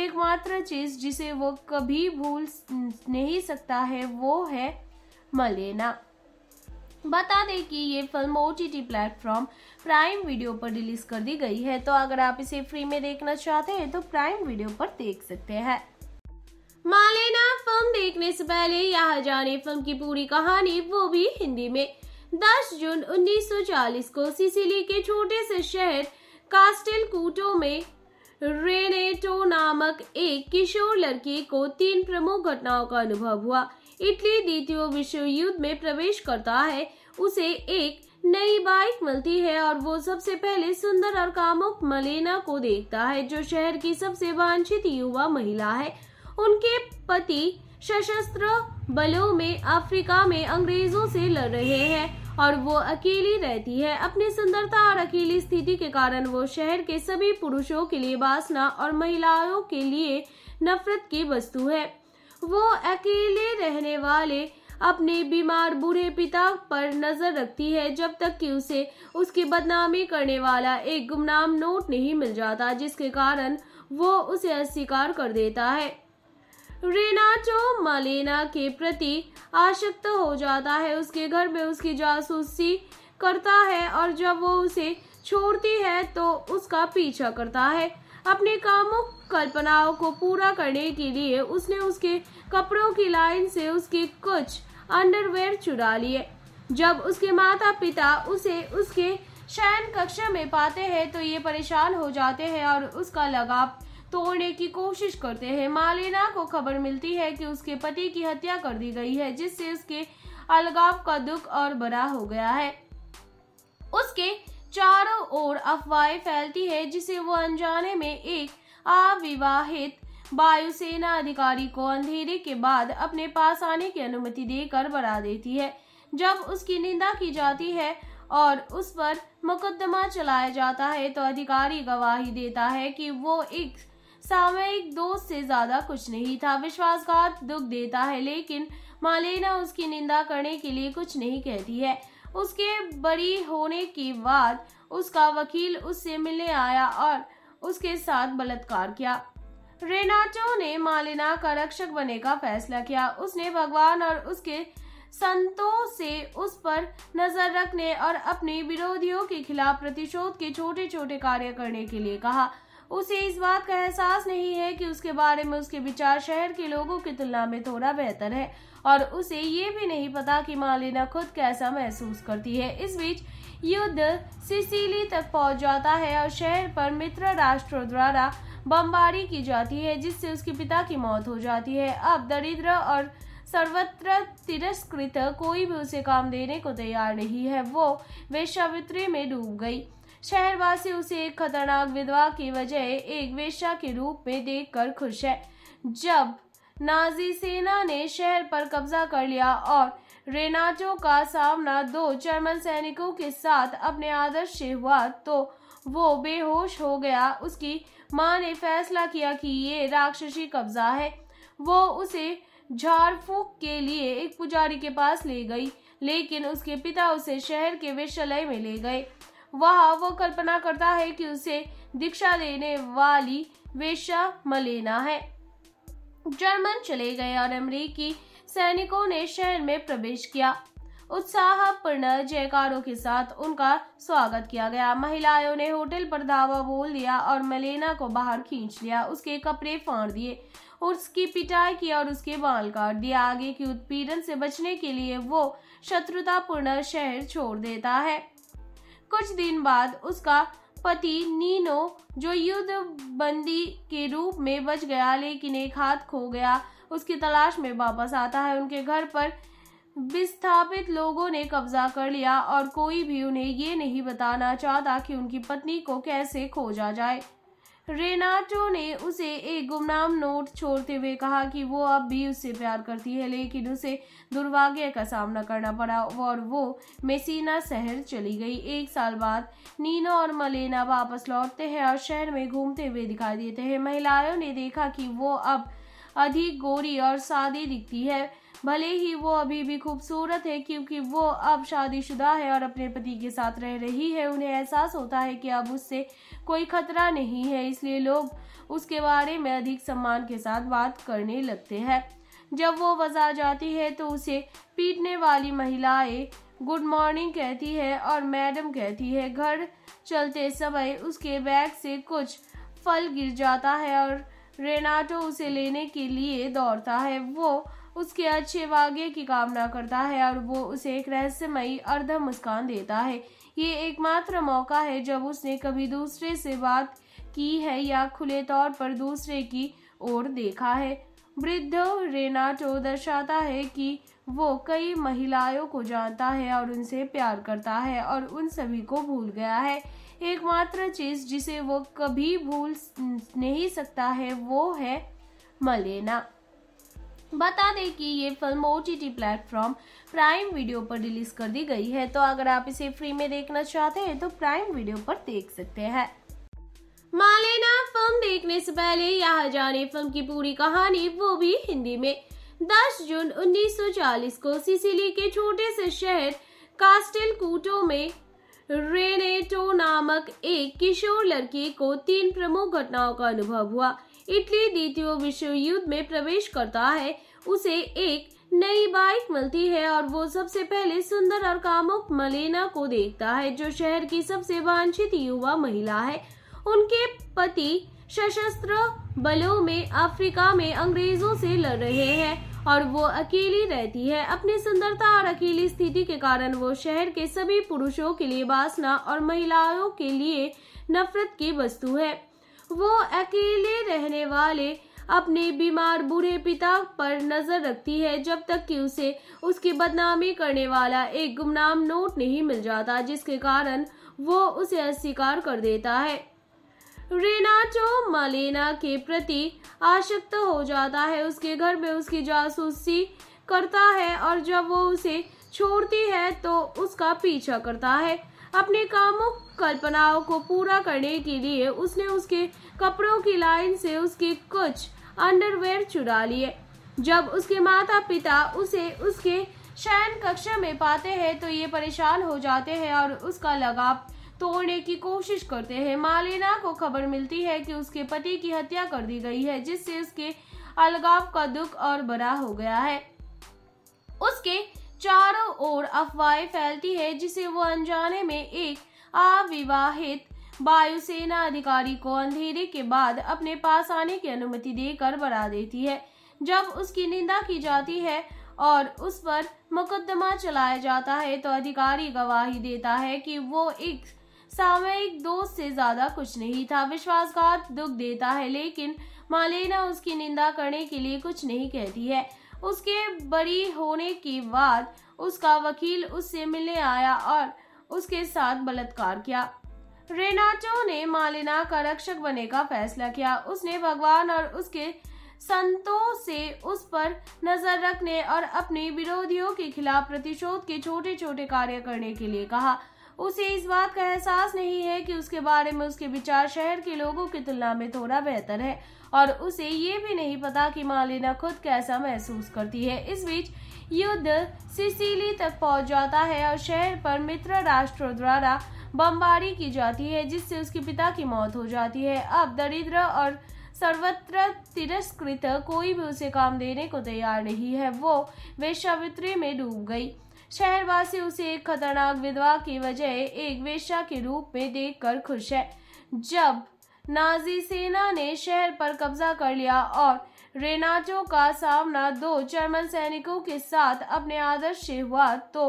एकमात्र चीज जिसे वो कभी भूल नहीं सकता है वो है मलेना बता दें कि ये film O T T platform prime video पर रिलीज कर दी गई है तो अगर आप इसे फ्री में देखना चाहते हैं तो प्राइम वीडियो पर देख सकते हैं मालेना फिल्म देखने से पहले यहाँ जाने फिल्म की पूरी कहानी वो भी हिंदी में 10 जून 1940 को सिसिली के छोटे से शहर कास्टेल कूटो में रेनेटो नामक एक किशोर लड़की को तीन प्रमुख घटनाओं का अनुभव हुआ इटली द्वितीय विश्व युद्ध में प्रवेश करता है उसे एक नई बाइक मिलती है और वो सबसे पहले सुंदर और कामुक मलेना को देखता है जो शहर की सबसे वांछित युवा महिला है उनके पति सशस्त्र बलों में अफ्रीका में अंग्रेजों से लड़ रहे हैं और वो अकेली रहती है अपनी सुंदरता और अकेली स्थिति के कारण वो शहर के सभी पुरुषों के लिए बासना और महिलाओं के लिए नफरत की वस्तु है वो अकेले रहने वाले अपने बीमार बूढ़े पिता पर नजर रखती है जब तक कि उसे उसकी बदनामी करने वाला एक गुमनाम नोट नहीं मिल जाता जिसके कारण वो उसे अस्वीकार कर देता है रेनाचो मलेना के प्रति आशक्त हो जाता है उसके घर में उसकी जासूसी करता है और जब वो उसे छोड़ती है तो उसका पीछा करता है अपने कामों कल्पनाओं को पूरा करने के लिए उसने उसके कपड़ों की लाइन से उसके कुछ अंडरवेयर चुरा लिए जब उसके माता पिता उसे उसके शयन कक्ष में पाते हैं तो ये परेशान हो जाते हैं और उसका लगाव तोड़ने की कोशिश करते हैं मालिना को खबर मिलती है कि उसके पति की हत्या कर दी गई है जिससे उसके अलगाव का दुख और बड़ा हो गया है उसके चारों ओर अफवाहें फैलती है जिसे वो अनजाने में एक अविवाहित वायुसेना अधिकारी को अंधेरे के बाद अपने पास आने की अनुमति देकर बढ़ा देती है जब उसकी निंदा की जाती है और उस पर मुकदमा चलाया जाता है तो अधिकारी गवाही देता है कि वो एक सामयिक दोस्त से ज्यादा कुछ नहीं था विश्वासघात दुख देता है लेकिन मालेना उसकी निंदा करने के लिए कुछ नहीं कहती है उसके बरी होने के बाद उसका वकील उससे मिलने आया और उसके साथ बलात्कार किया रेनाचो ने मालिना का रक्षक बने का फैसला किया उसने भगवान और उसके संतों से उस पर नजर रखने और अपने विरोधियों के खिलाफ प्रतिशोध के छोटे छोटे कार्य करने के लिए कहा उसे इस बात का एहसास नहीं है कि उसके बारे में उसके विचार शहर के लोगों की तुलना में थोड़ा बेहतर है और उसे ये भी नहीं पता कि मालिना खुद कैसा महसूस करती है इस बीच युद्ध सिसिली तक पहुंच जाता है और शहर पर मित्र राष्ट्रों द्वारा बमबारी की जाती है जिससे उसके पिता की मौत हो जाती है अब दरिद्र और सर्वत्र तिरस्कृत कोई भी उसे काम देने को तैयार नहीं है वो वेशावित्री में डूब गई शहरवासी उसे एक खतरनाक विधवा की वजह एक वेश्या के रूप में देखकर खुश है जब नाजी सेना ने शहर पर कब्जा कर लिया और रेनाचो का सामना दो जर्मन सैनिकों के साथ अपने आदर्श से हुआ तो वो बेहोश हो गया उसकी माँ ने फैसला किया कि ये राक्षसी कब्जा है वो उसे झाड़फूक के लिए एक पुजारी के पास ले गई लेकिन उसके पिता उसे शहर के विश्वलय में ले गए वहाँ वो कल्पना करता है कि उसे दीक्षा देने वाली वेशा मलेना है जर्मन चले गए और अमरीकी सैनिकों ने शहर में प्रवेश किया उत्साहपूर्ण जयकारों के साथ उनका स्वागत किया गया महिलाओं ने होटल पर धावा बोल दिया और मलेना को बाहर खींच लिया उसके कपड़े फाड़ दिए उसकी पिटाई की और उसके बाल काट दिए आगे की उत्पीड़न से बचने के लिए वो शत्रुतापूर्ण शहर छोड़ देता है कुछ दिन बाद उसका पति नीनो जो युद्ध बंदी के रूप में बच गया लेकिन एक हाथ खो गया उसकी तलाश में वापस आता है उनके घर पर विस्थापित लोगों ने कब्जा कर लिया और कोई भी उन्हें ये नहीं बताना चाहता कि उनकी पत्नी को कैसे खोजा जाए रेनाटो ने उसे एक गुमनाम नोट छोड़ते हुए कहा कि वो अब भी उससे प्यार करती है लेकिन उसे दुर्भाग्य का सामना करना पड़ा और वो मेसिना शहर चली गई एक साल बाद नीना और मलेना वापस लौटते हैं और शहर में घूमते हुए दिखाई देते हैं महिलाओं ने देखा कि वो अब अधिक गोरी और सादी दिखती है भले ही वो अभी भी खूबसूरत है क्योंकि वो अब शादीशुदा है और अपने पति के साथ रह रही है उन्हें एहसास होता है कि अब उससे कोई खतरा नहीं है इसलिए लोग उसके बारे में अधिक सम्मान के साथ बात करने लगते हैं जब वो बाजार जाती है तो उसे पीटने वाली महिलाएं गुड मॉर्निंग कहती है और मैडम कहती है घर चलते समय उसके बैग से कुछ फल गिर जाता है और रेनाटो उसे लेने के लिए दौड़ता है वो उसके अच्छे वाग्य की कामना करता है और वो उसे एक रहस्यमयी अर्ध मुस्कान देता है ये एकमात्र मौका है जब उसने कभी दूसरे से बात की है या खुले तौर पर दूसरे की ओर देखा है वृद्ध रेनाटो दर्शाता है कि वो कई महिलाओं को जानता है और उनसे प्यार करता है और उन सभी को भूल गया है एकमात्र चीज जिसे वो कभी भूल नहीं सकता है वो है मलेना बता दें कि ये film O T T platform prime video पर रिलीज कर दी गई है तो अगर आप इसे फ्री में देखना चाहते हैं तो प्राइम वीडियो पर देख सकते हैं मालेना फिल्म देखने से पहले यहाँ जाने फिल्म की पूरी कहानी वो भी हिंदी में 10 जून 1940 को सिसिली के छोटे से शहर कास्टेल कूटो में रेनेटो नामक एक किशोर लड़की को तीन प्रमुख घटनाओं का अनुभव हुआ इटली द्वितीय विश्व युद्ध में प्रवेश करता है उसे एक नई बाइक मिलती है और वो सबसे पहले सुंदर और कामुक मलेना को देखता है जो शहर की सबसे वांछित युवा महिला है उनके पति सशस्त्र बलों में अफ्रीका में अंग्रेजों से लड़ रहे हैं और वो अकेली रहती है अपनी सुंदरता और अकेली स्थिति के कारण वो शहर के सभी पुरुषों के लिए बासना और महिलाओं के लिए नफरत की वस्तु है वो अकेले रहने वाले अपने बीमार बूढ़े पिता पर नजर रखती है जब तक कि उसे उसकी बदनामी करने वाला एक गुमनाम नोट नहीं मिल जाता जिसके कारण वो उसे अस्वीकार कर देता है रेनाचो मालेना के प्रति आशक्त हो जाता है उसके घर में उसकी जासूसी करता है और जब वो उसे छोड़ती है तो उसका पीछा करता है अपने कामों कल्पनाओं को पूरा करने के लिए उसने उसके कपड़ों की लाइन से उसके कुछ अंडरवेयर चुरा लिए जब उसके माता पिता उसे उसके शयन कक्ष में पाते हैं तो ये परेशान हो जाते हैं और उसका लगाव तोड़ने की कोशिश करते हैं मालिना को खबर मिलती है कि उसके पति की हत्या कर दी गई है जिससे उसके अलगाव का दुख और बड़ा हो गया है उसके चारों ओर अफवाहें फैलती है जिसे वो अनजाने में एक अविवाहित वायुसेना अधिकारी को अंधेरे के बाद अपने पास आने की अनुमति देकर बढ़ा देती है जब उसकी निंदा की जाती है और उस पर मुकदमा चलाया जाता है तो अधिकारी गवाही देता है कि वो एक सामयिक दोस्त से ज्यादा कुछ नहीं था विश्वासघात दुख देता है लेकिन मालेना उसकी निंदा करने के लिए कुछ नहीं कहती है उसके बड़ी होने के बाद उसका वकील उससे मिलने आया और उसके साथ बलात्कार किया रेनाचो ने मालिना का रक्षक बने का फैसला किया उसने भगवान और उसके संतों से उस पर नजर रखने और अपने विरोधियों के खिलाफ प्रतिशोध के छोटे छोटे कार्य करने के लिए कहा उसे इस बात का एहसास नहीं है कि उसके बारे में उसके विचार शहर के लोगों की तुलना में थोड़ा बेहतर है और उसे ये भी नहीं पता कि मालिना खुद कैसा महसूस करती है इस बीच युद्ध सिसिली तक पहुंच जाता है और शहर पर मित्र राष्ट्रों द्वारा बमबारी की जाती है जिससे उसके पिता की मौत हो जाती है अब दरिद्र और सर्वत्र तिरस्कृत कोई भी उसे काम देने को तैयार नहीं है वो वेशवित्री में डूब गई शहरवासी उसे एक खतरनाक विधवा की वजह एक वेश्या के रूप में देखकर खुश है जब नाजी सेना ने शहर पर कब्जा कर लिया और रेनाचो का सामना दो जर्मन सैनिकों के साथ अपने आदर्श से हुआ तो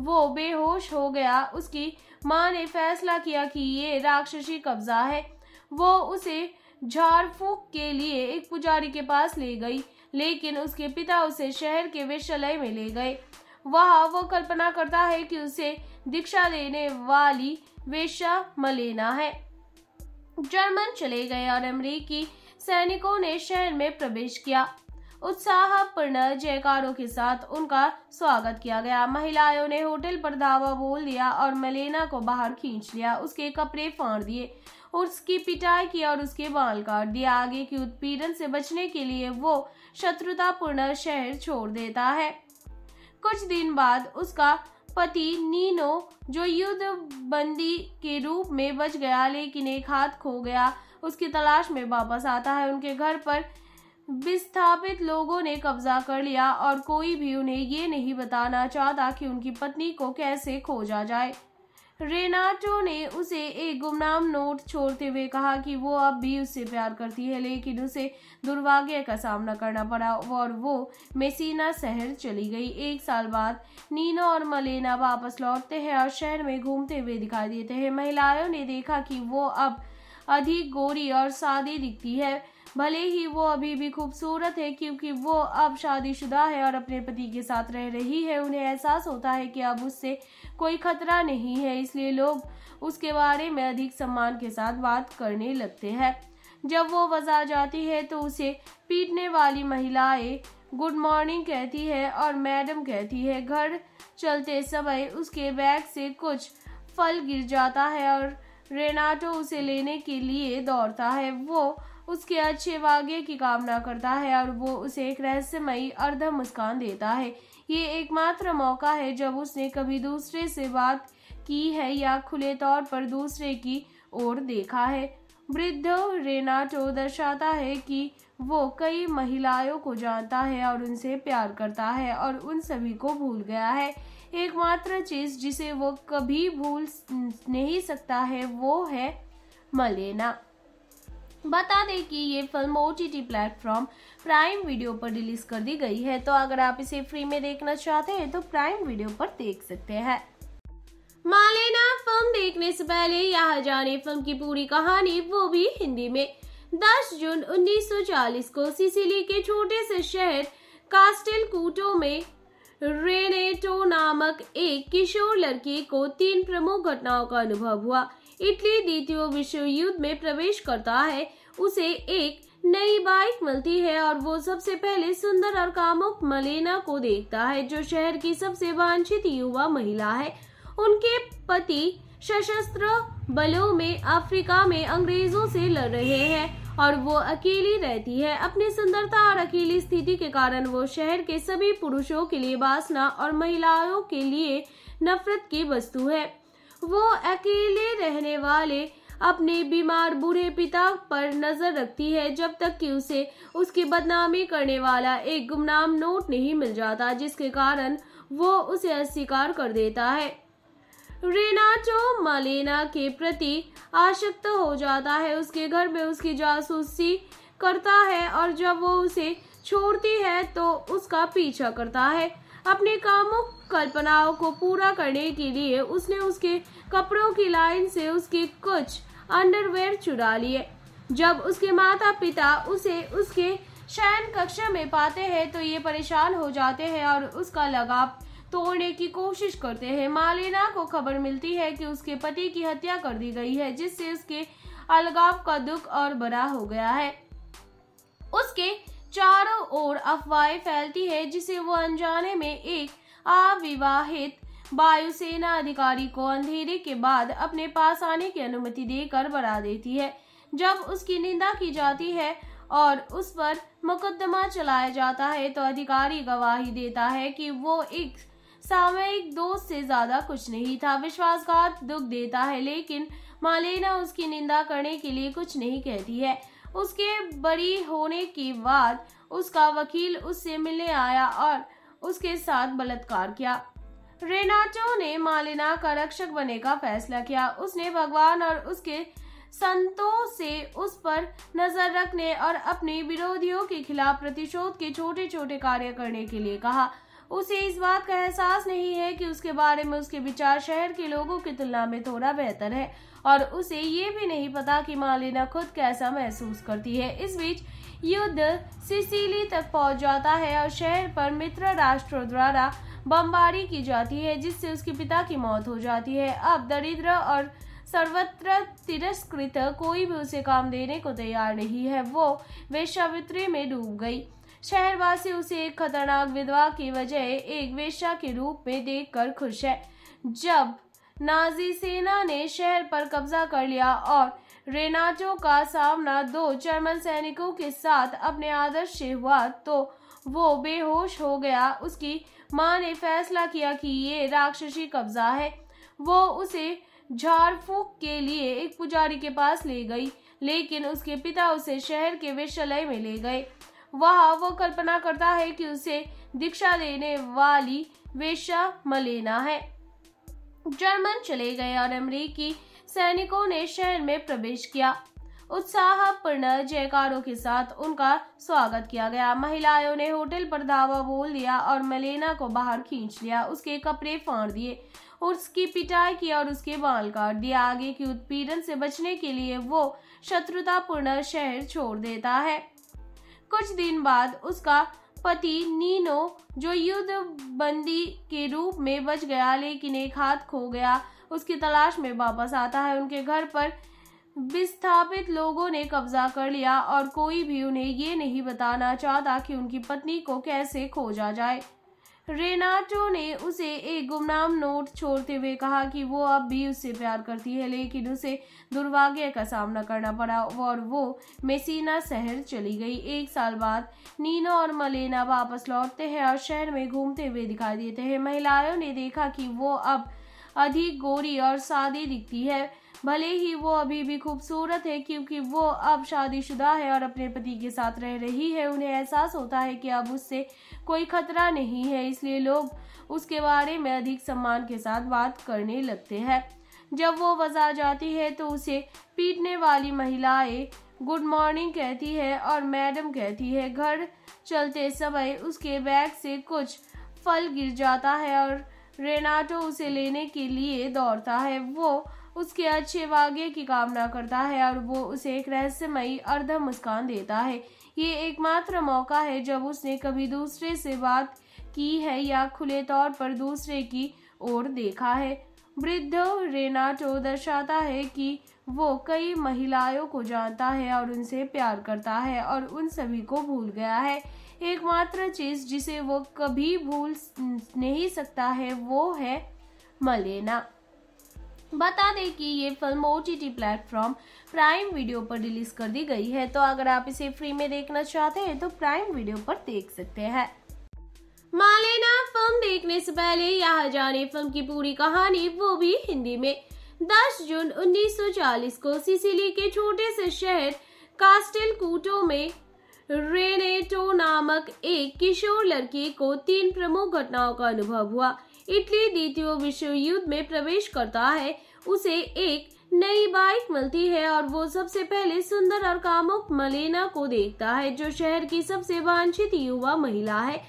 वो बेहोश हो गया उसकी माँ ने फैसला किया कि ये राक्षसी कब्जा है वो उसे झारफूक के लिए एक पुजारी के पास ले गई लेकिन उसके पिता उसे शहर के विश्वलय में ले गए वहाँ वो कल्पना करता है कि उसे दीक्षा देने वाली वेशा मलेना है जर्मन चले गए और अमरीकी सैनिकों ने शहर में प्रवेश किया उत्साहपूर्ण जयकारों के साथ उनका स्वागत किया गया महिलाओं ने होटल पर धावा बोल दिया और मलेना को बाहर खींच लिया उसके कपड़े फाड़ दिए उसकी पिटाई की और उसके बाल काट दिया आगे की उत्पीड़न से बचने के लिए वो शत्रुतापूर्ण शहर छोड़ देता है कुछ दिन बाद उसका पति नीनो जो युद्ध बंदी के रूप में बच गया लेकिन एक हाथ खो गया उसकी तलाश में वापस आता है उनके घर पर विस्थापित लोगों ने कब्जा कर लिया और कोई भी उन्हें ये नहीं बताना चाहता कि उनकी पत्नी को कैसे खोजा जाए रेनाटो ने उसे एक गुमनाम नोट छोड़ते हुए कहा कि वो अब भी उससे प्यार करती है लेकिन उसे दुर्भाग्य का सामना करना पड़ा और वो मेसिना शहर चली गई एक साल बाद नीना और मलेना वापस लौटते हैं और शहर में घूमते हुए दिखाई देते हैं महिलाओं ने देखा कि वो अब अधिक गोरी और सादी दिखती है भले ही वो अभी भी खूबसूरत है क्योंकि वो अब शादीशुदा है और अपने पति के साथ रह रही है उन्हें एहसास होता है कि अब उससे कोई खतरा नहीं है इसलिए लोग उसके बारे में अधिक सम्मान के साथ बात करने लगते हैं जब वो बाजार जाती है तो उसे पीटने वाली महिलाएं गुड मॉर्निंग कहती है और मैडम कहती है घर चलते समय उसके बैग से कुछ फल गिर जाता है और रेनाटो उसे लेने के लिए दौड़ता है वो उसके अच्छे वाग्य की कामना करता है और वो उसे एक रहस्यमयी अर्ध मुस्कान देता है ये एकमात्र मौका है जब उसने कभी दूसरे से बात की है या खुले तौर पर दूसरे की ओर देखा है वृद्ध रेनाटो दर्शाता है कि वो कई महिलाओं को जानता है और उनसे प्यार करता है और उन सभी को भूल गया है एकमात्र चीज जिसे वो कभी भूल नहीं सकता है वो है मलेना बता दें कि ये film O T T platform prime video पर रिलीज कर दी गई है तो अगर आप इसे फ्री में देखना चाहते हैं तो प्राइम वीडियो पर देख सकते हैं मालेना फिल्म देखने से पहले यह जाने फिल्म की पूरी कहानी वो भी हिंदी में 10 जून 1940 को सिसिली के छोटे से शहर कास्टेल कूटो में रेनेटो नामक एक किशोर लड़की को तीन प्रमुख घटनाओं का अनुभव हुआ इटली द्वितीय विश्व युद्ध में प्रवेश करता है उसे एक नई बाइक मिलती है और वो सबसे पहले सुंदर और कामुक मलेना को देखता है जो शहर की सबसे वांछित युवा महिला है उनके पति सशस्त्र बलों में अफ्रीका में अंग्रेजों से लड़ रहे हैं और वो अकेली रहती है अपनी सुंदरता और अकेली स्थिति के कारण वो शहर के सभी पुरुषों के लिए बासना और महिलाओं के लिए नफरत की वस्तु है वो अकेले रहने वाले अपने बीमार बूढ़े पिता पर नजर रखती है जब तक कि उसे उसकी बदनामी करने वाला एक गुमनाम नोट नहीं मिल जाता जिसके कारण वो उसे अस्वीकार कर देता है रेनाटो मालेना के प्रति आशक्त हो जाता है उसके घर में उसकी जासूसी करता है और जब वो उसे छोड़ती है तो उसका पीछा करता है अपने कामों कल्पनाओं को पूरा करने के लिए उसने उसके कपड़ों की लाइन से उसके कुछ अंडरवेयर चुरा लिए जब उसके माता पिता उसे उसके शयन कक्ष में पाते हैं तो ये परेशान हो जाते हैं और उसका लगाव तोड़ने की कोशिश करते हैं मालिना को खबर मिलती है कि उसके पति की हत्या कर दी गई है जिससे उसके अलगाव का दुख और बड़ा हो गया है उसके चारों ओर अफवाहें फैलती है जिसे वो अनजाने में एक अविवाहित वायुसेना अधिकारी को अंधेरे के बाद अपने पास आने की अनुमति देकर बढ़ा देती है जब उसकी निंदा की जाती है और उस पर मुकदमा चलाया जाता है तो अधिकारी गवाही देता है कि वो एक सामयिक दोस्त से ज्यादा कुछ नहीं था विश्वासघात दुख देता है लेकिन मालेना उसकी निंदा करने के लिए कुछ नहीं कहती है उसके बरी होने के बाद उसका वकील उससे मिलने आया और उसके साथ बलात्कार किया रेनाचो ने मालिना का रक्षक बने का फैसला किया उसने भगवान और उसके संतों से उस पर नजर रखने और अपने विरोधियों के खिलाफ प्रतिशोध के छोटे छोटे कार्य करने के लिए कहा उसे इस बात का एहसास नहीं है कि उसके बारे में उसके विचार शहर के लोगों की तुलना में थोड़ा बेहतर है और उसे ये भी नहीं पता कि मालिना खुद कैसा महसूस करती है इस बीच युद्ध सिसिली तक पहुंच जाता है और शहर पर मित्र राष्ट्रों द्वारा बमबारी की जाती है जिससे उसके पिता की मौत हो जाती है अब दरिद्र और सर्वत्र तिरस्कृत कोई भी उसे काम देने को तैयार नहीं है वो वेश्यावृत्ति में डूब गई शहरवासी उसे एक खतरनाक विधवा की वजह एक वेश्या के रूप में देखकर खुश है जब नाजी सेना ने शहर पर कब्जा कर लिया और रेनाचो का सामना दो जर्मन सैनिकों के साथ अपने आदर्श से हुआ तो वो बेहोश हो गया उसकी माँ ने फैसला किया कि ये राक्षसी कब्जा है वो उसे झाड़ फूक के लिए एक पुजारी के पास ले गई लेकिन उसके पिता उसे शहर के विश्वलय में ले गए वह वो कल्पना करता है कि उसे दीक्षा देने वाली वेशा मलेना है जर्मन चले गए और अमरीकी सैनिकों ने शहर में प्रवेश किया उत्साहपूर्ण जयकारों के साथ उनका स्वागत किया गया महिलाओं ने होटल पर धावा बोल दिया और मलेना को बाहर खींच लिया उसके कपड़े फाड़ दिए उसकी पिटाई की और उसके बाल काट दिया आगे की उत्पीड़न से बचने के लिए वो शत्रुतापूर्ण शहर छोड़ देता है कुछ दिन बाद उसका पति नीनो जो युद्ध बंदी के रूप में बच गया लेकिन एक हाथ खो गया उसकी तलाश में वापस आता है उनके घर पर विस्थापित लोगों ने कब्जा कर लिया और कोई भी उन्हें ये नहीं बताना चाहता कि उनकी पत्नी को कैसे खोजा जाए रेनाटो ने उसे एक गुमनाम नोट छोड़ते हुए कहा कि वो अब भी उससे प्यार करती है लेकिन उसे दुर्भाग्य का सामना करना पड़ा और वो मेसिना शहर चली गई एक साल बाद नीनो और मलेना वापस लौटते हैं और शहर में घूमते हुए दिखाई देते हैं महिलाओं ने देखा कि वो अब अधिक गोरी और सादी दिखती है भले ही वो अभी भी खूबसूरत है क्योंकि वो अब शादीशुदा है और अपने पति के साथ रह रही है उन्हें एहसास होता है कि अब उससे कोई खतरा नहीं है इसलिए लोग उसके बारे में अधिक सम्मान के साथ बात करने लगते हैं जब वो बाजार जाती है तो उसे पीटने वाली महिलाएं गुड मॉर्निंग कहती है और मैडम कहती है घर चलते समय उसके बैग से कुछ फल गिर जाता है और रेनाटो उसे लेने के लिए दौड़ता है वो उसके अच्छे वाग्य की कामना करता है और वो उसे एक रहस्यमयी अर्ध मुस्कान देता है ये एकमात्र मौका है जब उसने कभी दूसरे से बात की है या खुले तौर पर दूसरे की ओर देखा है वृद्ध रेनाटो दर्शाता है कि वो कई महिलाओं को जानता है और उनसे प्यार करता है और उन सभी को भूल गया है एकमात्र चीज जिसे वो कभी भूल नहीं सकता है वो है मलेना बता दें कि ये film O T T platform prime video पर रिलीज कर दी गई है तो अगर आप इसे फ्री में देखना चाहते हैं तो प्राइम वीडियो पर देख सकते हैं मालेना फिल्म देखने से पहले यहाँ जाने फिल्म की पूरी कहानी वो भी हिंदी में 10 जून 1940 को सिसिली के छोटे से शहर कास्टेल कूटो में रेनेटो नामक एक किशोर लड़की को तीन प्रमुख घटनाओं का अनुभव हुआ इटली द्वितीय विश्व युद्ध में प्रवेश करता है उसे एक नई बाइक मिलती है और वो सबसे पहले सुंदर और कामुक मलेना को देखता है जो शहर की सबसे वांछित युवा महिला है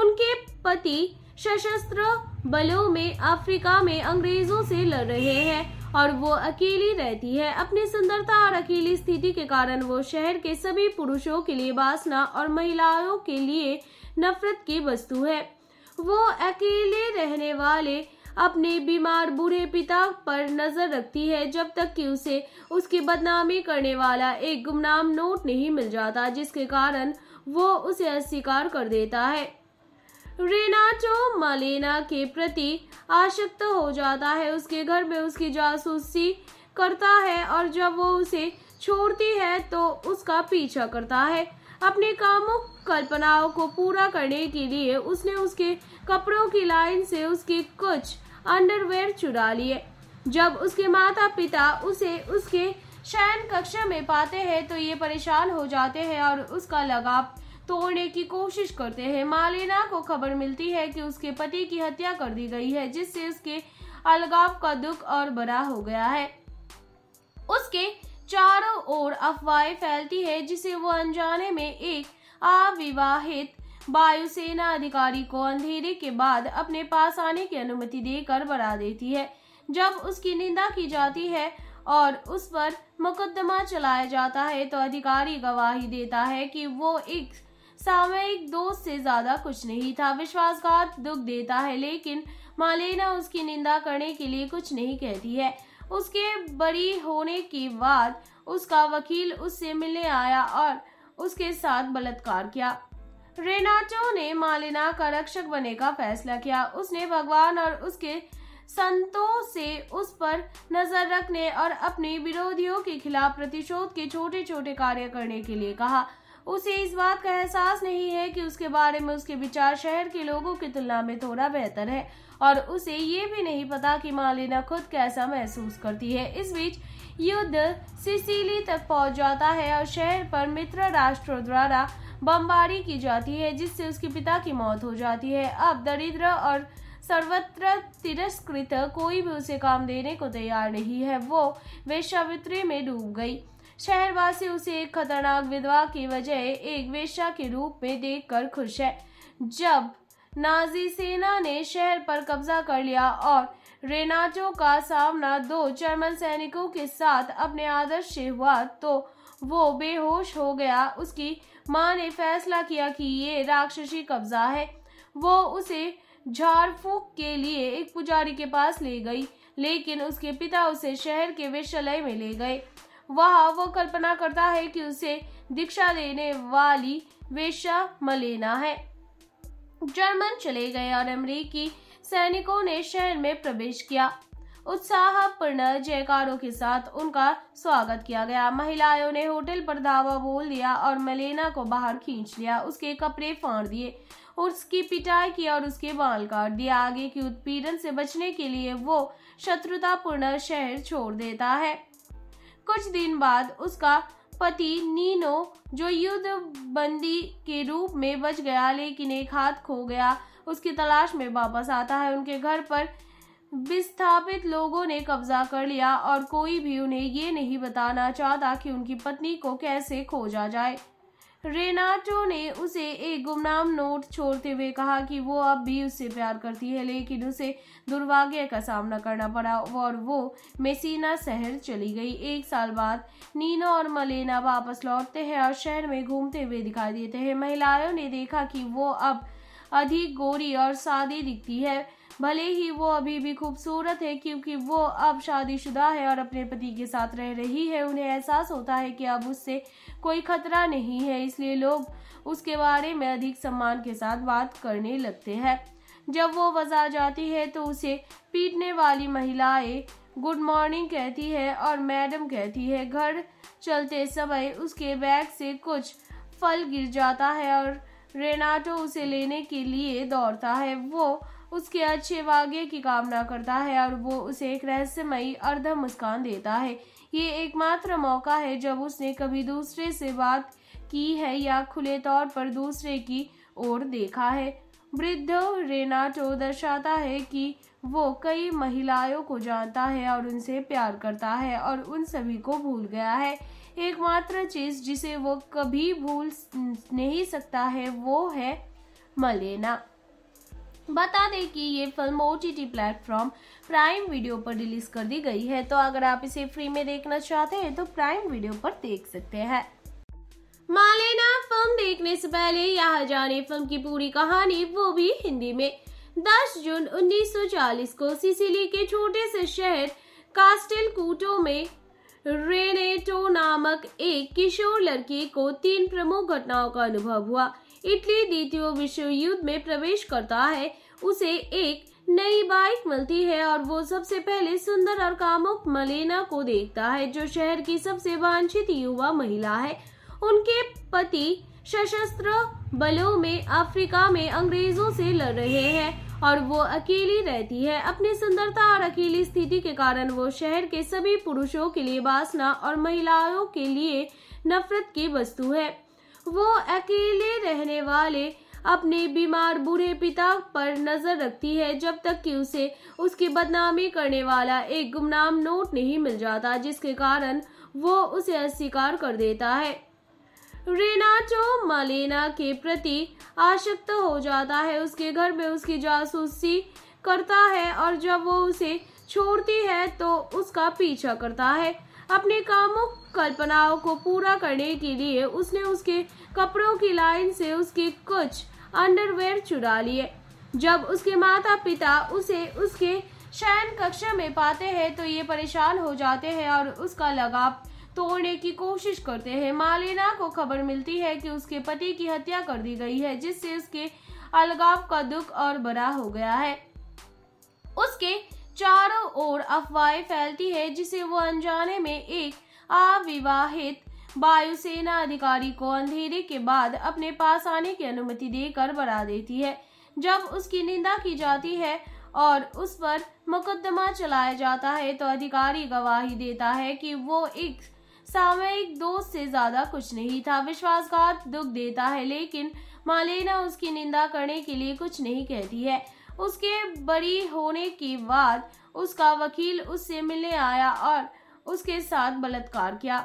उनके पति सशस्त्र बलों में अफ्रीका में अंग्रेजों से लड़ रहे हैं और वो अकेली रहती है अपनी सुंदरता और अकेली स्थिति के कारण वो शहर के सभी पुरुषों के लिए बासना और महिलाओं के लिए नफरत की वस्तु है वो अकेले रहने वाले अपने बीमार बूढ़े पिता पर नजर रखती है जब तक कि उसे उसकी बदनामी करने वाला एक गुमनाम नोट नहीं मिल जाता जिसके कारण वो उसे अस्वीकार कर देता है रेनाटो मलेना के प्रति आशक्त हो जाता है उसके घर में उसकी जासूसी करता है और जब वो उसे छोड़ती है तो उसका पीछा करता है अपने कामों कल्पनाओं को पूरा करने के लिए उसने उसके कपड़ों की लाइन से उसके कुछ अंडरवेयर चुरा लिए जब उसके माता पिता उसे उसके शयन कक्ष में पाते हैं तो ये परेशान हो जाते हैं और उसका लगाव तोड़ने की कोशिश करते हैं मालिना को खबर मिलती है कि उसके पति की हत्या कर दी गई है जिससे उसके अलगाव का दुख और बड़ा हो गया है उसके चारों ओर अफवाहें फैलती है जिसे वो अनजाने में एक अविवाहित वायुसेना अधिकारी को अंधेरे के बाद अपने पास आने की अनुमति देकर बढ़ा देती है जब उसकी निंदा की जाती है और उस पर मुकदमा चलाया जाता है तो अधिकारी गवाही देता है कि वो एक सामयिक दोस्त से ज्यादा कुछ नहीं था विश्वासघात दुख देता है लेकिन मालेना उसकी निंदा करने के लिए कुछ नहीं कहती है उसके बरी होने के बाद उसका वकील उससे मिलने आया और उसके साथ बलात्कार किया रेनाचो ने मालिना का रक्षक बने का फैसला किया उसने भगवान और उसके संतों से उस पर नजर रखने और अपने विरोधियों के खिलाफ प्रतिशोध के छोटे छोटे कार्य करने के लिए कहा उसे इस बात का एहसास नहीं है कि उसके बारे में उसके विचार शहर के लोगों की तुलना में थोड़ा बेहतर है और उसे ये भी नहीं पता कि मालिना खुद कैसा महसूस करती है इस बीच युद्ध सिसिली तक पहुंच जाता है और शहर पर मित्र राष्ट्रों द्वारा बमबारी की जाती है जिससे उसके पिता की मौत हो जाती है अब दरिद्र और सर्वत्र तिरस्कृत कोई भी उसे काम देने को तैयार नहीं है वो वेश्यावृत्ति में डूब गई शहरवासी उसे एक खतरनाक विधवा की वजह एक वेश्या के रूप में देखकर खुश है जब नाजी सेना ने शहर पर कब्जा कर लिया और रेनाजो का सामना दो जर्मन सैनिकों के साथ अपने आदर्श से हुआ तो वो बेहोश हो गया उसकी माँ ने फैसला किया कि ये राक्षसी कब्जा है वो उसे झारफूक के लिए एक पुजारी के पास ले गई लेकिन उसके पिता उसे शहर के विश्वलय में ले गए वह वो कल्पना करता है कि उसे दीक्षा देने वाली वेशा मलेना है जर्मन चले गए और अमरीकी सैनिकों ने शहर में प्रवेश किया उत्साहपूर्ण जयकारों के साथ उनका स्वागत किया गया महिलाओं ने होटल पर धावा बोल दिया और मलेना को बाहर खींच लिया उसके कपड़े फाड़ दिए उसकी पिटाई की और उसके बाल काट दिए आगे की उत्पीड़न से बचने के लिए वो शत्रुतापूर्ण शहर छोड़ देता है कुछ दिन बाद उसका पति नीनो जो युद्ध बंदी के रूप में बच गया लेकिन एक हाथ खो गया उसकी तलाश में वापस आता है उनके घर पर विस्थापित लोगों ने कब्जा कर लिया और कोई भी उन्हें ये नहीं बताना चाहता कि उनकी पत्नी को कैसे खोजा जाए रेनाटो ने उसे एक गुमनाम नोट छोड़ते हुए कहा कि वो अब भी उससे प्यार करती है लेकिन उसे दुर्भाग्य का सामना करना पड़ा और वो मेसिना शहर चली गई एक साल बाद नीना और मलेना वापस लौटते हैं और शहर में घूमते हुए दिखाई देते हैं महिलाओं ने देखा कि वो अब अधिक गोरी और सादी दिखती है भले ही वो अभी भी खूबसूरत है क्योंकि वो अब शादीशुदा है और अपने पति के साथ रह रही है उन्हें एहसास होता है कि अब उससे कोई खतरा नहीं है इसलिए लोग उसके बारे में अधिक सम्मान के साथ बात करने लगते हैं जब वो बाजार जाती है तो उसे पीटने वाली महिलाएं गुड मॉर्निंग कहती है और मैडम कहती है घर चलते समय उसके बैग से कुछ फल गिर जाता है और रेनाटो उसे लेने के लिए दौड़ता है वो उसके अच्छे वाग्य की कामना करता है और वो उसे एक रहस्यमयी अर्ध मुस्कान देता है ये एकमात्र मौका है जब उसने कभी दूसरे से बात की है या खुले तौर पर दूसरे की ओर देखा है वृद्ध रेनाटो दर्शाता है कि वो कई महिलाओं को जानता है और उनसे प्यार करता है और उन सभी को भूल गया है एकमात्र चीज जिसे वो कभी भूल नहीं सकता है वो है मलेना बता दें कि ये film O T platform prime video पर रिलीज कर दी गई है तो अगर आप इसे फ्री में देखना चाहते हैं तो प्राइम वीडियो पर देख सकते हैं मालेना फिल्म देखने से पहले यहाँ जाने फिल्म की पूरी कहानी वो भी हिंदी में 10 जून 1940 को सिसिली के छोटे से शहर कास्टेल कूटो में रेनेटो नामक एक किशोर लड़की को तीन प्रमुख घटनाओं का अनुभव हुआ इटली द्वितीय विश्व युद्ध में प्रवेश करता है उसे एक नई बाइक मिलती है और वो सबसे पहले सुंदर और कामुक मलेना को देखता है जो शहर की सबसे वांछित युवा महिला है उनके पति सशस्त्र बलों में अफ्रीका में अंग्रेजों से लड़ रहे हैं और वो अकेली रहती है अपनी सुंदरता और अकेली स्थिति के कारण वो शहर के सभी पुरुषों के लिए वासना और महिलाओं के लिए नफरत की वस्तु है वो अकेले रहने वाले अपने बीमार बूढ़े पिता पर नजर रखती है जब तक कि उसे उसकी बदनामी करने वाला एक गुमनाम नोट नहीं मिल जाता जिसके कारण वो उसे अस्वीकार कर देता है रेनाटो मलेना के प्रति आशक्त हो जाता है उसके घर में उसकी जासूसी करता है और जब वो उसे छोड़ती है तो उसका पीछा करता है अपने कामों कल्पनाओं को पूरा करने के लिए उसने उसके कपड़ों की लाइन से उसके कुछ अंडरवेयर चुरा लिए जब उसके माता पिता उसे उसके शयन कक्ष में पाते हैं तो ये परेशान हो जाते हैं और उसका लगाव तोड़ने की कोशिश करते हैं मालिना को खबर मिलती है कि उसके पति की हत्या कर दी गई है जिससे उसके अलगाव का दुख और बड़ा हो गया है उसके चारों ओर अफवाहें फैलती है जिसे वो अनजाने में एक अविवाहित वायुसेना अधिकारी को अंधेरे के बाद अपने पास आने की अनुमति देकर बढ़ा देती है जब उसकी निंदा की जाती है और उस पर मुकदमा चलाया जाता है तो अधिकारी गवाही देता है कि वो एक सामयिक दोस्त से ज्यादा कुछ नहीं था विश्वासघात दुख देता है लेकिन मालेना उसकी निंदा करने के लिए कुछ नहीं कहती है उसके बड़ी होने के बाद उसका वकील उससे मिलने आया और उसके साथ बलात्कार किया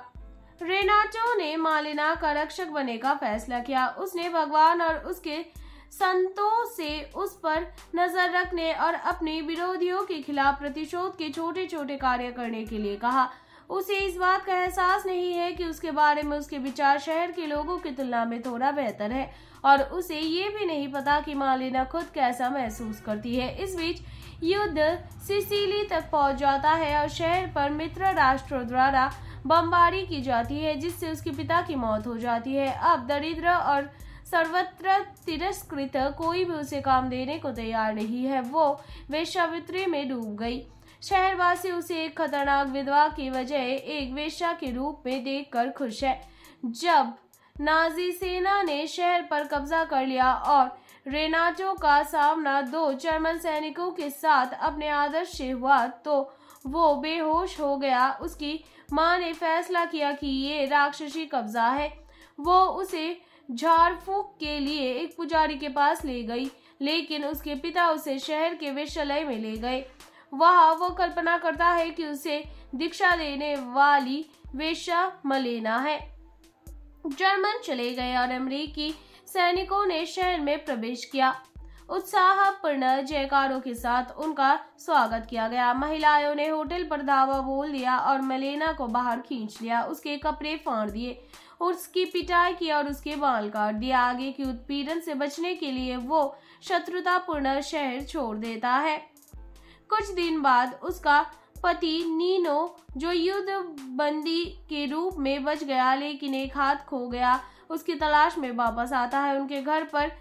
रेनाटो ने मालिना का रक्षक बने का फैसला किया उसने भगवान और उसके संतों से उस पर नजर रखने और अपने विरोधियों के खिलाफ प्रतिशोध के छोटे छोटे कार्य करने के लिए कहा उसे इस बात का एहसास नहीं है कि उसके बारे में उसके विचार शहर के लोगों की तुलना में थोड़ा बेहतर है और उसे ये भी नहीं पता कि मालिना खुद कैसा महसूस करती है इस बीच युद्ध सिसिली तक पहुंच जाता है और शहर पर मित्र राष्ट्रों द्वारा बमबारी की जाती है जिससे उसके पिता की मौत हो जाती है अब दरिद्र और सर्वत्र तिरस्कृत कोई भी उसे काम देने को तैयार नहीं है वो वेश्यावृत्ति में डूब गई शहरवासी उसे एक खतरनाक विधवा की वजह एक वेश्या के रूप में देखकर खुश है जब नाजी सेना ने शहर पर कब्जा कर लिया और रेनाचो का सामना दो जर्मन सैनिकों के साथ अपने आदर्श से हुआ तो वो बेहोश हो गया उसकी माँ ने फैसला किया कि ये राक्षसी कब्जा है वो उसे झाड़फूक के लिए एक पुजारी के पास ले गई लेकिन उसके पिता उसे शहर के विश्वलय में ले गए वहाँ वो कल्पना करता है कि उसे दीक्षा देने वाली वेश्या मलेना है जर्मन चले गए और अमरीकी सैनिकों ने शहर में प्रवेश किया उत्साहपूर्ण जयकारों के साथ उनका स्वागत किया गया महिलाओं ने होटल पर धावा बोल दिया और मलेना को बाहर खींच लिया उसके कपड़े फाड़ दिए उसकी पिटाई की और उसके बाल काट दिए आगे की उत्पीड़न से बचने के लिए वो शत्रुतापूर्ण शहर छोड़ देता है कुछ दिन बाद उसका पति नीनो जो युद्ध बंदी के रूप में बच गया लेकिन एक हाथ खो गया उसकी तलाश में वापस आता है उनके घर पर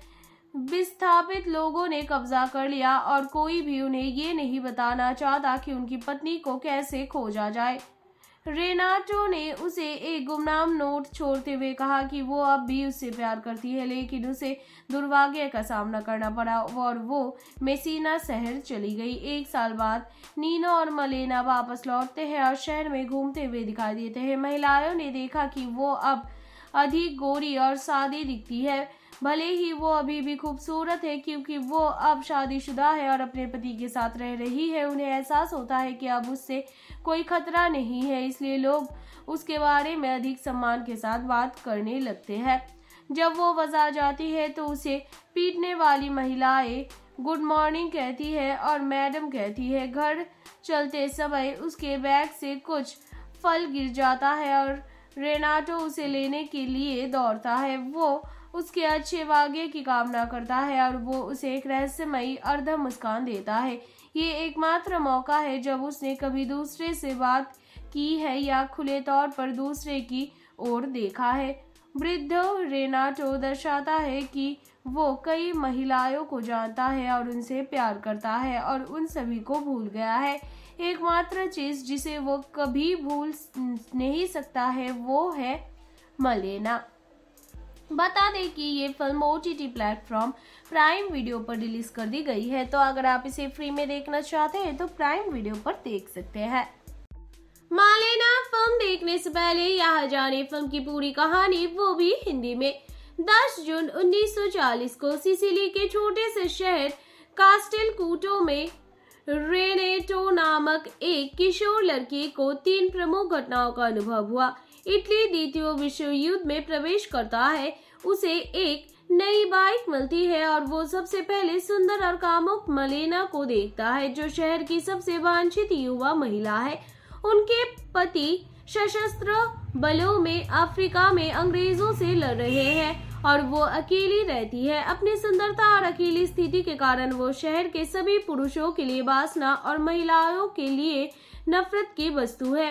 विस्थापित लोगों ने कब्जा कर लिया और कोई भी उन्हें ये नहीं बताना चाहता कि उनकी पत्नी को कैसे खोजा जाए रेनाटो ने उसे एक गुमनाम नोट छोड़ते हुए कहा कि वो अब भी उससे प्यार करती है लेकिन उसे दुर्भाग्य का सामना करना पड़ा और वो मेसिना शहर चली गई एक साल बाद नीना और मलेना वापस लौटते हैं और शहर में घूमते हुए दिखाई देते हैं महिलाओं ने देखा कि वो अब अधिक गोरी और सादी दिखती है भले ही वो अभी भी खूबसूरत है क्योंकि वो अब शादीशुदा है और अपने पति के साथ रह रही है उन्हें एहसास होता है कि अब उससे कोई खतरा नहीं है इसलिए लोग उसके बारे में अधिक सम्मान के साथ बात करने लगते हैं जब वो बाजार जाती है तो उसे पीटने वाली महिलाएं गुड मॉर्निंग कहती है और मैडम कहती है घर चलते समय उसके बैग से कुछ फल गिर जाता है और रेनाटो उसे लेने के लिए दौड़ता है वो उसके अच्छे भाग्य की कामना करता है और वो उसे एक रहस्यमयी अर्ध मुस्कान देता है ये एकमात्र मौका है जब उसने कभी दूसरे से बात की है या खुले तौर पर दूसरे की ओर देखा है वृद्ध रेनाटो दर्शाता है कि वो कई महिलाओं को जानता है और उनसे प्यार करता है और उन सभी को भूल गया है एकमात्र चीज जिसे वो कभी भूल नहीं सकता है वो है मलेना बता दें कि ये film O T T platform prime video पर रिलीज कर दी गई है तो अगर आप इसे फ्री में देखना चाहते हैं तो प्राइम वीडियो पर देख सकते हैं मालेना फिल्म देखने से पहले यहाँ जाने फिल्म की पूरी कहानी वो भी हिंदी में 10 जून 1940 को सिसिली के छोटे से शहर कास्टेल कूटो में रेनेटो नामक एक किशोर लड़की को तीन प्रमुख घटनाओं का अनुभव हुआ इटली द्वितीय विश्व युद्ध में प्रवेश करता है उसे एक नई बाइक मिलती है और वो सबसे पहले सुंदर और कामुक मलेना को देखता है जो शहर की सबसे वांछित युवा महिला है उनके पति सशस्त्र बलों में अफ्रीका में अंग्रेजों से लड़ रहे हैं और वो अकेली रहती है अपनी सुंदरता और अकेली स्थिति के कारण वो शहर के सभी पुरुषों के लिए बासना और महिलाओं के लिए नफरत की वस्तु है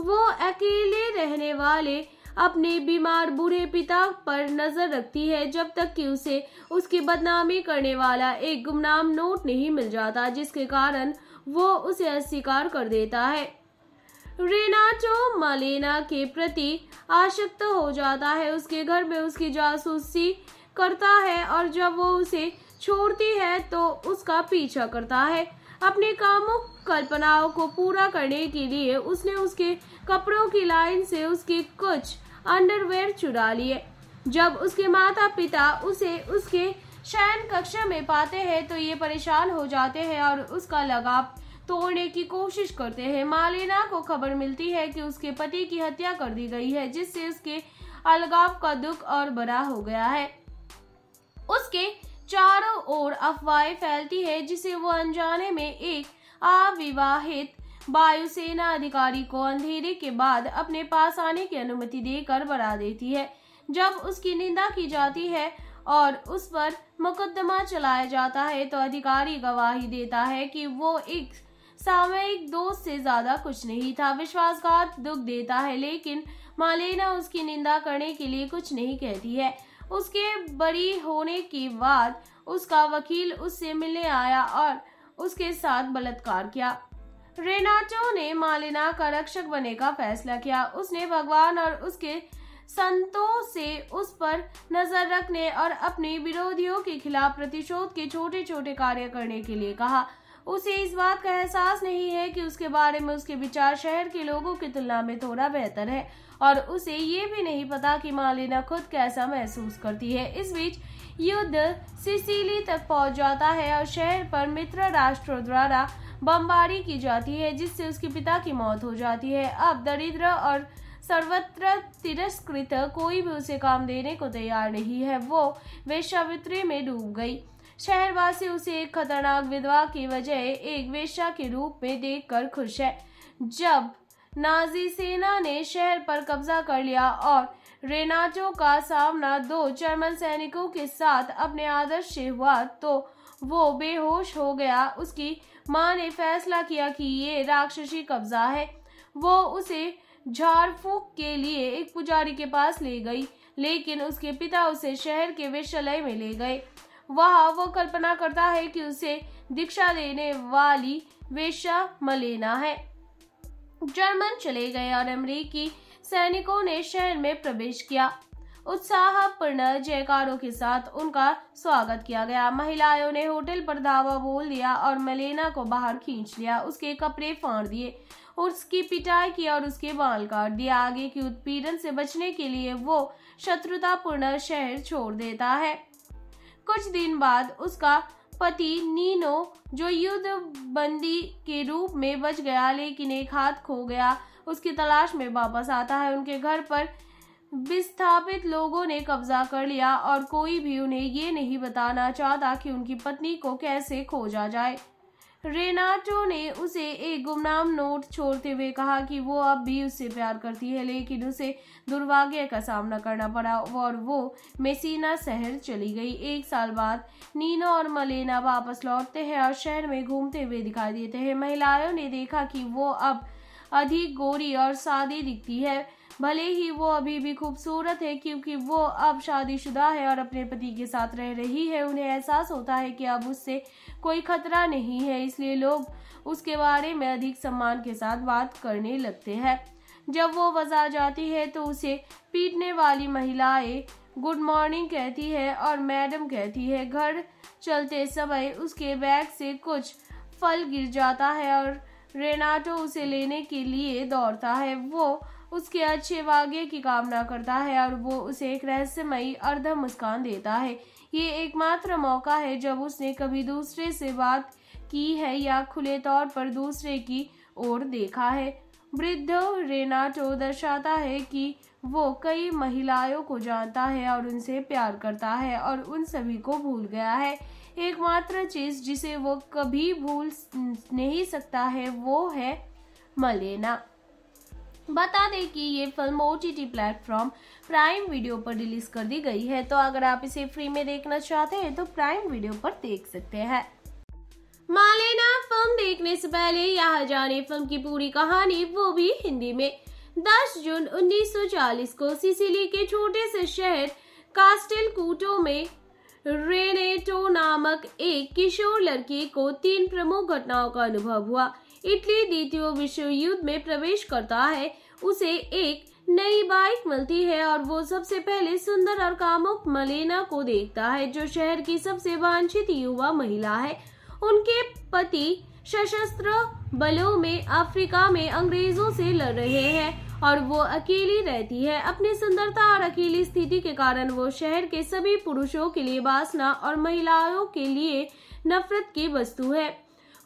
वो अकेले रहने वाले अपने बीमार बूढ़े पिता पर नजर रखती है जब तक कि उसे उसकी बदनामी करने वाला एक गुमनाम नोट नहीं मिल जाता जिसके कारण वो उसे अस्वीकार कर देता है रेनाचो मलेना के प्रति आशक्त हो जाता है उसके घर में उसकी जासूसी करता है और जब वो उसे छोड़ती है तो उसका पीछा करता है अपने कामों कल्पनाओं को पूरा करने के लिए उसने उसके कपड़ों की लाइन से उसके कुछ अंडरवेयर चुरा लिए जब उसके माता पिता उसे उसके शयन कक्ष में पाते हैं तो ये परेशान हो जाते हैं और उसका लगाव तोड़ने की कोशिश करते हैं मालिना को खबर मिलती है कि उसके पति की हत्या कर दी गई है जिससे उसके अलगाव का दुख और बड़ा हो गया है उसके चारों ओर अफवाहें फैलती है जिसे वो अनजाने में एक अविवाहित वायुसेना अधिकारी को अंधेरे के बाद अपने पास आने की अनुमति देकर बढ़ा देती है जब उसकी निंदा की जाती है और उस पर मुकदमा चलाया जाता है तो अधिकारी गवाही देता है कि वो एक सामयिक दोस्त से ज्यादा कुछ नहीं था विश्वासघात दुख देता है लेकिन मालेना उसकी निंदा करने के लिए कुछ नहीं कहती है उसके बरी होने के बाद उसका वकील उससे मिलने आया और उसके साथ बलात्कार किया रेनाचो ने मालिना का रक्षक बने का फैसला किया उसने भगवान और उसके संतों से उस पर नजर रखने और अपने विरोधियों के खिलाफ प्रतिशोध के छोटे छोटे कार्य करने के लिए कहा उसे इस बात का एहसास नहीं है कि उसके बारे में उसके विचार शहर के लोगों की तुलना में थोड़ा बेहतर है और उसे ये भी नहीं पता कि मालिना खुद कैसा महसूस करती है इस बीच युद्ध सिसिली तक पहुंच जाता है और शहर पर मित्र राष्ट्रों द्वारा बमबारी की जाती है जिससे उसके पिता की मौत हो जाती है अब दरिद्र और सर्वत्र तिरस्कृत कोई भी उसे काम देने को तैयार नहीं है वो वेशावित्री में डूब गई शहरवासी उसे एक खतरनाक विधवा की वजह एक वेश्या के रूप में देखकर खुश है जब नाजी सेना ने शहर पर कब्जा कर लिया और रेनाचो का सामना दो जर्मन सैनिकों के साथ अपने आदर्श से हुआ तो वो बेहोश हो गया उसकी माँ ने फैसला किया कि ये राक्षसी कब्जा है वो उसे झाड़फूक के लिए एक पुजारी के पास ले गई लेकिन उसके पिता उसे शहर के विश्वलय में ले गए वहाँ वो कल्पना करता है कि उसे दीक्षा देने वाली वेशा मलेना है जर्मन चले गए और अमरीकी सैनिकों ने शहर में प्रवेश किया उत्साहपूर्ण जयकारों के साथ उनका स्वागत किया गया महिलाओं ने होटल पर धावा बोल दिया और मलेना को बाहर खींच लिया उसके कपड़े फाड़ दिए उसकी पिटाई की और उसके बाल काट दिए आगे की उत्पीड़न से बचने के लिए वो शत्रुतापूर्ण शहर छोड़ देता है कुछ दिन बाद उसका पति नीनो जो युद्ध बंदी के रूप में बच गया लेकिन एक हाथ खो गया उसकी तलाश में वापस आता है उनके घर पर विस्थापित लोगों ने कब्जा कर लिया और कोई भी उन्हें ये नहीं बताना चाहता कि उनकी पत्नी को कैसे खोजा जाए रेनाटो ने उसे एक गुमनाम नोट छोड़ते हुए कहा कि वो अब भी उससे प्यार करती है लेकिन उसे दुर्भाग्य का सामना करना पड़ा और वो मेसिना शहर चली गई एक साल बाद नीना और मलेना वापस लौटते हैं और शहर में घूमते हुए दिखाई देते हैं महिलाओं ने देखा कि वो अब अधिक गोरी और सादी दिखती है भले ही वो अभी भी खूबसूरत है क्योंकि वो अब शादीशुदा है और अपने पति के साथ रह रही है उन्हें एहसास होता है कि अब उससे कोई खतरा नहीं है इसलिए लोग उसके बारे में अधिक सम्मान के साथ बात करने लगते हैं जब वो बाजार जाती है तो उसे पीटने वाली महिलाएं गुड मॉर्निंग कहती है और मैडम कहती है घर चलते समय उसके बैग से कुछ फल गिर जाता है और रेनाटो उसे लेने के लिए दौड़ता है वो उसके अच्छे वाग्य की कामना करता है और वो उसे एक रहस्यमयी अर्ध मुस्कान देता है ये एकमात्र मौका है जब उसने कभी दूसरे से बात की है या खुले तौर पर दूसरे की ओर देखा है वृद्ध रेनाटो दर्शाता है कि वो कई महिलाओं को जानता है और उनसे प्यार करता है और उन सभी को भूल गया है एकमात्र चीज जिसे वो कभी भूल नहीं सकता है वो है मलेना बता दें कि ये film O T T platform prime video पर रिलीज कर दी गई है तो अगर आप इसे फ्री में देखना चाहते हैं तो प्राइम वीडियो पर देख सकते हैं मालेना फिल्म देखने से पहले यहाँ जाने फिल्म की पूरी कहानी वो भी हिंदी में 10 जून 1940 को सिसिली के छोटे से शहर कास्टेल कूटो में रेनेटो नामक एक किशोर लड़की को तीन प्रमुख घटनाओं का अनुभव हुआ इटली द्वितीय विश्व युद्ध में प्रवेश करता है उसे एक नई बाइक मिलती है और वो सबसे पहले सुंदर और कामुक मलेना को देखता है जो शहर की सबसे वांछित युवा महिला है उनके पति सशस्त्र बलों में अफ्रीका में अंग्रेजों से लड़ रहे हैं और वो अकेली रहती है अपनी सुंदरता और अकेली स्थिति के कारण वो शहर के सभी पुरुषों के लिए बासना और महिलाओं के लिए नफरत की वस्तु है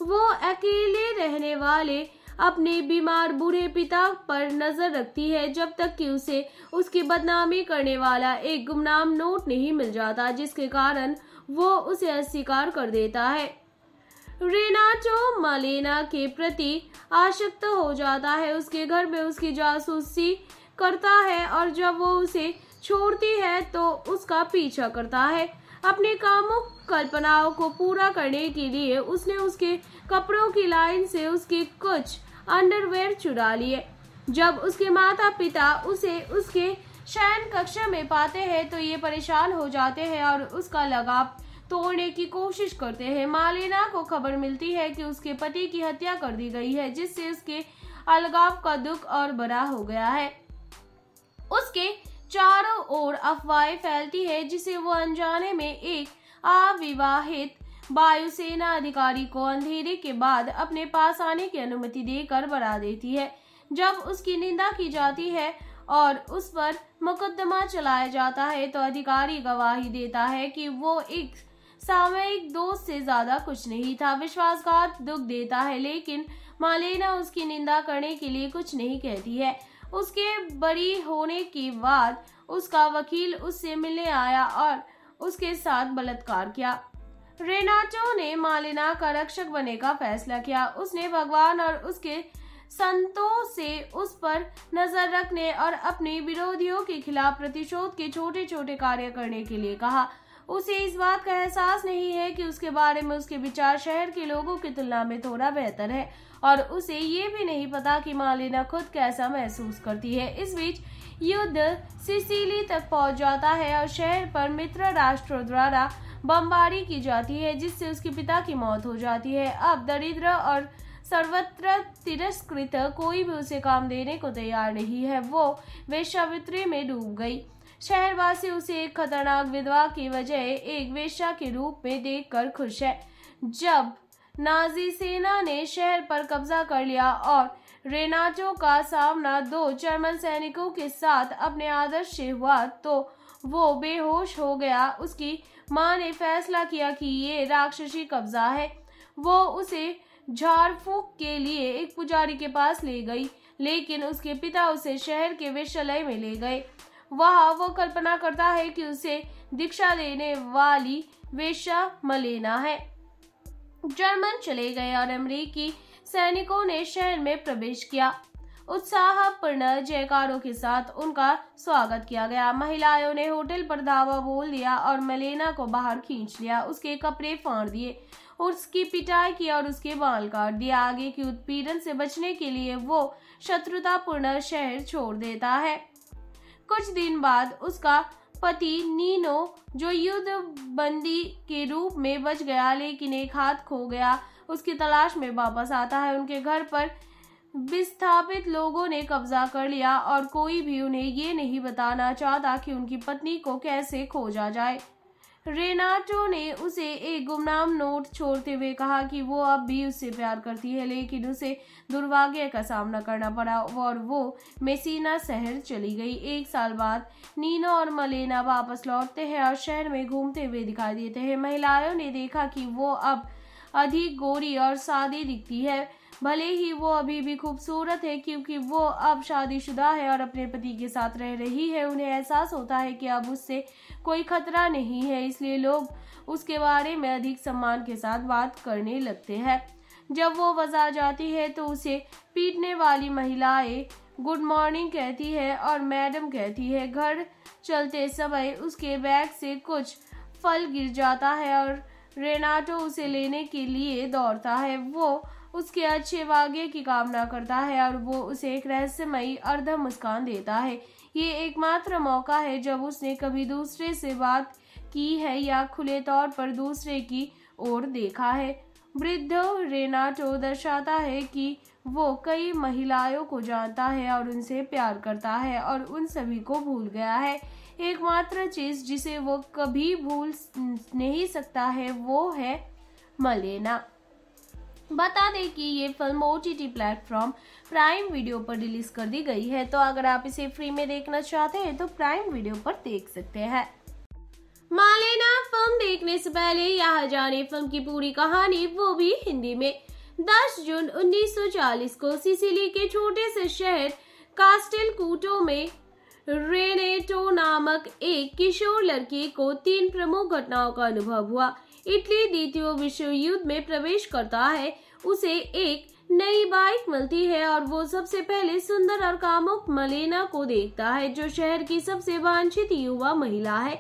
वो अकेले रहने वाले अपने बीमार बूढ़े पिता पर नजर रखती है जब तक कि उसे उसकी बदनामी करने वाला एक गुमनाम नोट नहीं मिल जाता जिसके कारण वो उसे अस्वीकार कर देता है रेनाचो मालेना के प्रति आशक्त हो जाता है उसके घर में उसकी जासूसी करता है और जब वो उसे छोड़ती है तो उसका पीछा करता है अपने कामों कल्पनाओं को पूरा करने के लिए उसने उसके कपड़ों की लाइन से उसके कुछ अंडरवेयर चुरा लिए जब उसके माता पिता उसे उसके शयन कक्ष में पाते हैं तो ये परेशान हो जाते हैं और उसका लगाव तोड़ने की कोशिश करते हैं मालिना को खबर मिलती है कि उसके पति की हत्या कर दी गई है जिससे उसके अलगाव का दुख और बड़ा हो गया है उसके चारों ओर अफवाहें फैलती है जिसे वो अनजाने में एक अविवाहित वायुसेना अधिकारी को अंधेरे के बाद अपने पास आने की अनुमति देकर बढ़ा देती है जब उसकी निंदा की जाती है और उस पर मुकदमा चलाया जाता है तो अधिकारी गवाही देता है कि वो एक सामयिक दोस्त से ज्यादा कुछ नहीं था विश्वासघात दुख देता है लेकिन मालेना उसकी निंदा करने के लिए कुछ नहीं कहती है उसके बड़ी होने के बाद उसका वकील उससे मिलने आया और उसके साथ बलात्कार किया रेनाचो ने मालिना का रक्षक बने का फैसला किया उसने भगवान और उसके संतों से उस पर नजर रखने और अपने विरोधियों के खिलाफ प्रतिशोध के छोटे छोटे कार्य करने के लिए कहा उसे इस बात का एहसास नहीं है कि उसके बारे में उसके विचार शहर के लोगों की तुलना में थोड़ा बेहतर है और उसे ये भी नहीं पता कि मालिना खुद कैसा महसूस करती है इस बीच युद्ध सिसिली तक पहुंच जाता है और शहर पर मित्र राष्ट्रों द्वारा बमबारी की जाती है जिससे उसके पिता की मौत हो जाती है अब दरिद्र और सर्वत्र तिरस्कृत कोई भी उसे काम देने को तैयार नहीं है वो वेश्यावृत्ति में डूब गई शहरवासी उसे एक खतरनाक विधवा की वजह एक वेश्या के रूप में देखकर खुश है जब नाजी सेना ने शहर पर कब्जा कर लिया और रेनाचो का सामना दो जर्मन सैनिकों के साथ अपने आदर्श से हुआ तो वो बेहोश हो गया उसकी माँ ने फैसला किया कि ये राक्षसी कब्जा है वो उसे झारफूक के लिए एक पुजारी के पास ले गई लेकिन उसके पिता उसे शहर के विश्वलय में ले गए वह वो कल्पना करता है कि उसे दीक्षा देने वाली वेशा मलेना है जर्मन चले गए और अमरीकी सैनिकों ने शहर में प्रवेश किया उत्साहपूर्ण जयकारों के साथ उनका स्वागत किया गया महिलाओं ने होटल पर धावा बोल दिया और मलेना को बाहर खींच लिया उसके कपड़े फाड़ दिए उसकी पिटाई की और उसके बाल काट दिया आगे की उत्पीड़न से बचने के लिए वो शत्रुतापूर्ण शहर छोड़ देता है कुछ दिन बाद उसका पति नीनो जो युद्ध बंदी के रूप में बच गया लेकिन एक हाथ खो गया उसकी तलाश में वापस आता है उनके घर पर विस्थापित लोगों ने कब्जा कर लिया और कोई भी उन्हें ये नहीं बताना चाहता कि उनकी पत्नी को कैसे खोजा जाए रेनाटो ने उसे एक गुमनाम नोट छोड़ते हुए कहा कि वो अब भी उससे प्यार करती है लेकिन उसे दुर्भाग्य का सामना करना पड़ा और वो मेसिना शहर चली गई एक साल बाद नीना और मलेना वापस लौटते हैं और शहर में घूमते हुए दिखाई देते हैं महिलाओं ने देखा कि वो अब अधिक गोरी और सादी दिखती है भले ही वो अभी भी खूबसूरत है क्योंकि वो अब शादीशुदा है और अपने पति के साथ रह रही है उन्हें एहसास होता है कि अब उससे कोई खतरा नहीं है इसलिए लोग उसके बारे में अधिक सम्मान के साथ बात करने लगते हैं जब वो बाजार जाती है तो उसे पीटने वाली महिलाएं गुड मॉर्निंग कहती है और मैडम कहती है घर चलते समय उसके बैग से कुछ फल गिर जाता है और रेनाटो उसे लेने के लिए दौड़ता है वो उसके अच्छे भाग्य की कामना करता है और वो उसे एक रहस्यमयी अर्ध मुस्कान देता है ये एकमात्र मौका है जब उसने कभी दूसरे से बात की है या खुले तौर पर दूसरे की ओर देखा है वृद्ध रेनाटो दर्शाता है कि वो कई महिलाओं को जानता है और उनसे प्यार करता है और उन सभी को भूल गया है एकमात्र चीज जिसे वो कभी भूल नहीं सकता है वो है मलेना बता दें कि ये film O T T platform prime video पर रिलीज कर दी गई है तो अगर आप इसे फ्री में देखना चाहते हैं तो प्राइम वीडियो पर देख सकते हैं मालेना फिल्म देखने से पहले यहाँ जाने फिल्म की पूरी कहानी वो भी हिंदी में 10 जून 1940 को सिसिली के छोटे से शहर कास्टेल कूटो में रेनेटो नामक एक किशोर लड़की को तीन प्रमुख घटनाओं का अनुभव हुआ इटली द्वितीय विश्व युद्ध में प्रवेश करता है उसे एक नई बाइक मिलती है और वो सबसे पहले सुंदर और कामुक मलेना को देखता है जो शहर की सबसे वांछित युवा महिला है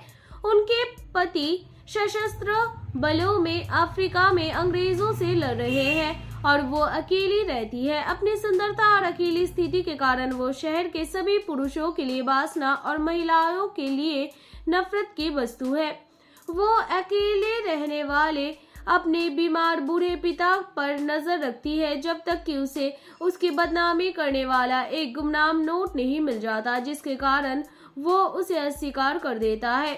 उनके पति सशस्त्र बलों में अफ्रीका में अंग्रेजों से लड़ रहे हैं और वो अकेली रहती है अपनी सुंदरता और अकेली स्थिति के कारण वो शहर के सभी पुरुषों के लिए बासना और महिलाओं के लिए नफरत की वस्तु है वो अकेले रहने वाले अपने बीमार बूढ़े पिता पर नजर रखती है जब तक कि उसे उसकी बदनामी करने वाला एक गुमनाम नोट नहीं मिल जाता जिसके कारण वो उसे अस्वीकार कर देता है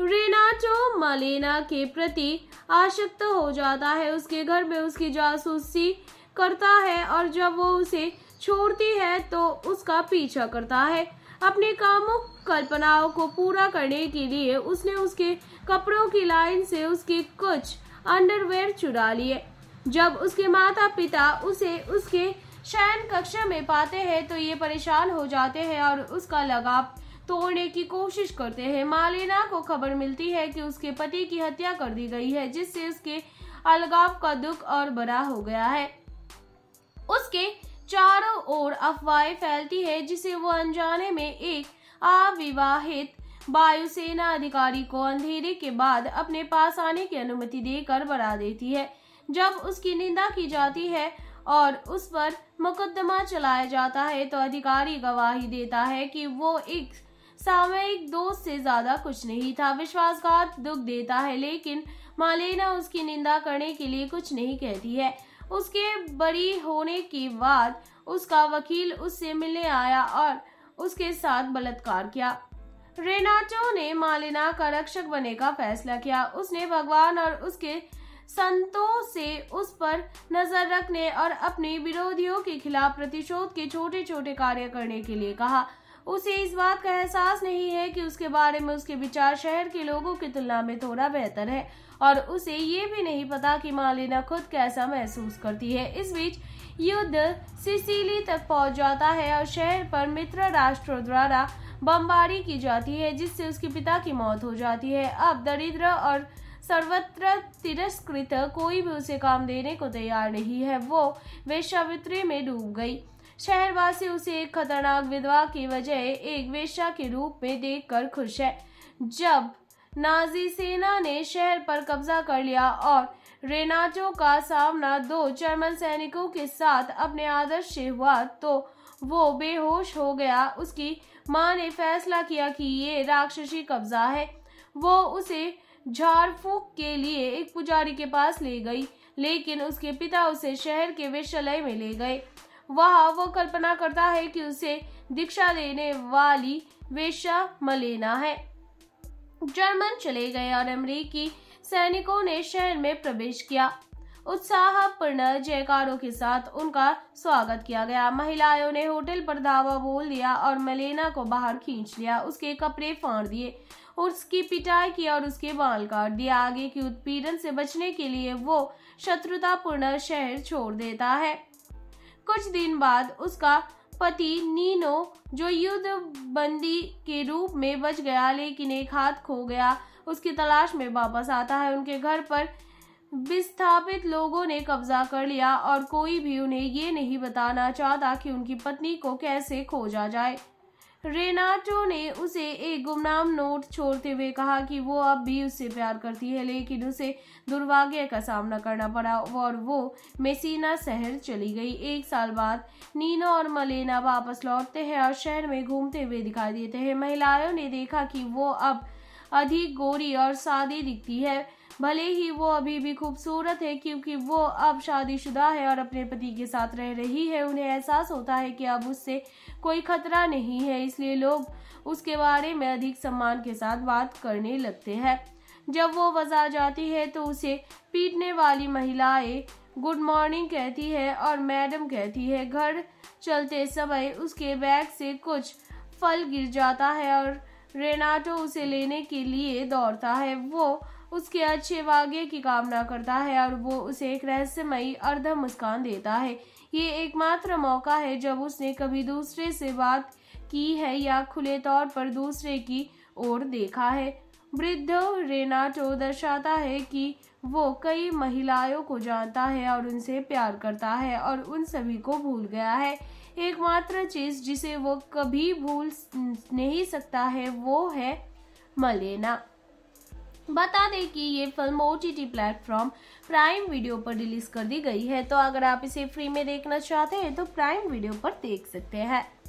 रेनाचो मालेना के प्रति आशक्त हो जाता है उसके घर में उसकी जासूसी करता है और जब वो उसे छोड़ती है तो उसका पीछा करता है अपने कामों कल्पनाओं को पूरा करने के लिए उसने उसके कपड़ों की लाइन से उसके कुछ अंडरवेयर चुरा लिए जब उसके माता पिता उसे उसके शयन कक्ष में पाते हैं तो ये परेशान हो जाते हैं और उसका लगाव तोड़ने की कोशिश करते हैं मालिना को खबर मिलती है कि उसके पति की हत्या कर दी गई है जिससे उसके अलगाव का दुख और बड़ा हो गया है उसके चारों ओर अफवाहें फैलती है जिसे वो अनजाने में एक अविवाहित वायुसेना अधिकारी को अंधेरे के बाद अपने पास आने की अनुमति देकर बढ़ा देती है जब उसकी निंदा की जाती है और उस पर मुकदमा चलाया जाता है तो अधिकारी गवाही देता है कि वो एक सामयिक दोस्त से ज्यादा कुछ नहीं था विश्वासघात दुख देता है लेकिन मालेना उसकी निंदा करने के लिए कुछ नहीं कहती है उसके बरी होने के बाद उसका वकील उससे मिलने आया और उसके साथ बलात्कार किया रेनाटो ने मालिना का रक्षक बने का फैसला किया उसने भगवान और उसके संतों से उस पर नजर रखने और अपने विरोधियों के खिलाफ प्रतिशोध के छोटे छोटे कार्य करने के लिए कहा उसे इस बात का एहसास नहीं है कि उसके बारे में उसके विचार शहर के लोगों की तुलना में थोड़ा बेहतर है और उसे ये भी नहीं पता कि मालिना खुद कैसा महसूस करती है इस बीच युद्ध सिसिली तक पहुंच जाता है और शहर पर मित्र राष्ट्रों द्वारा बमबारी की जाती है जिससे उसके पिता की मौत हो जाती है अब दरिद्र और सर्वत्र तिरस्कृत कोई भी उसे काम देने को तैयार नहीं है वो वेश्यावृत्ति में डूब गई शहरवासी उसे एक खतरनाक विधवा की वजह एक वेश्या के रूप में देखकर खुश है जब नाजी सेना ने शहर पर कब्जा कर लिया और रेनाटो का सामना दो जर्मन सैनिकों के साथ अपने आदर्श से हुआ तो वो बेहोश हो गया उसकी माँ ने फैसला किया कि ये राक्षसी कब्जा है वो उसे झाड़ फूक के लिए एक पुजारी के पास ले गई लेकिन उसके पिता उसे शहर के विश्वलय में ले गए वहाँ वो कल्पना करता है कि उसे दीक्षा देने वाली वेश्या मलेना है जर्मन चले गए और अमरीकी सैनिकों ने शहर में प्रवेश किया उत्साहपूर्ण जयकारों के साथ उनका स्वागत किया गया महिलाओं ने होटल पर धावा बोल दिया और मलेना को बाहर खींच लिया उसके कपड़े फाड़ दिए और उसकी पिटाई की और उसके बाल काट दिया आगे की उत्पीड़न से बचने के लिए वो शत्रुतापूर्ण शहर छोड़ देता है कुछ दिन बाद उसका पति नीनो जो युद्ध बंदी के रूप में बच गया लेकिन एक हाथ खो गया उसकी तलाश में वापस आता है उनके घर पर विस्थापित लोगों ने कब्जा कर लिया और कोई भी उन्हें ये नहीं बताना चाहता कि उनकी पत्नी को कैसे खोजा जाए रेनाटो ने उसे एक गुमनाम नोट छोड़ते हुए कहा कि वो अब भी उससे प्यार करती है लेकिन उसे दुर्भाग्य का सामना करना पड़ा और वो मेसिना शहर चली गई एक साल बाद नीनो और मलेना वापस लौटते हैं और शहर में घूमते हुए दिखाई देते हैं महिलाओं ने देखा कि वो अब अधिक गोरी और सादी दिखती है भले ही वो अभी भी खूबसूरत है क्योंकि वो अब शादीशुदा है और अपने पति के साथ रह रही है उन्हें एहसास होता है कि अब उससे कोई खतरा नहीं है इसलिए लोग उसके बारे में अधिक सम्मान के साथ बात करने लगते हैं जब वो बाजार जाती है तो उसे पीटने वाली महिलाएं गुड मॉर्निंग कहती है और मैडम कहती है घर चलते समय उसके बैग से कुछ फल गिर जाता है और रेनाटो उसे लेने के लिए दौड़ता है वो उसके अच्छे वाग्य की कामना करता है और वो उसे एक रहस्यमयी अर्ध मुस्कान देता है ये एकमात्र मौका है जब उसने कभी दूसरे से बात की है या खुले तौर पर दूसरे की ओर देखा है वृद्ध रेनाटो दर्शाता है कि वो कई महिलाओं को जानता है और उनसे प्यार करता है और उन सभी को भूल गया है एकमात्र चीज जिसे वो कभी भूल नहीं सकता है वो है मलेना बता दें कि ये film O T platform prime video पर रिलीज कर दी गई है तो अगर आप इसे फ्री में देखना चाहते हैं तो प्राइम वीडियो पर देख सकते हैं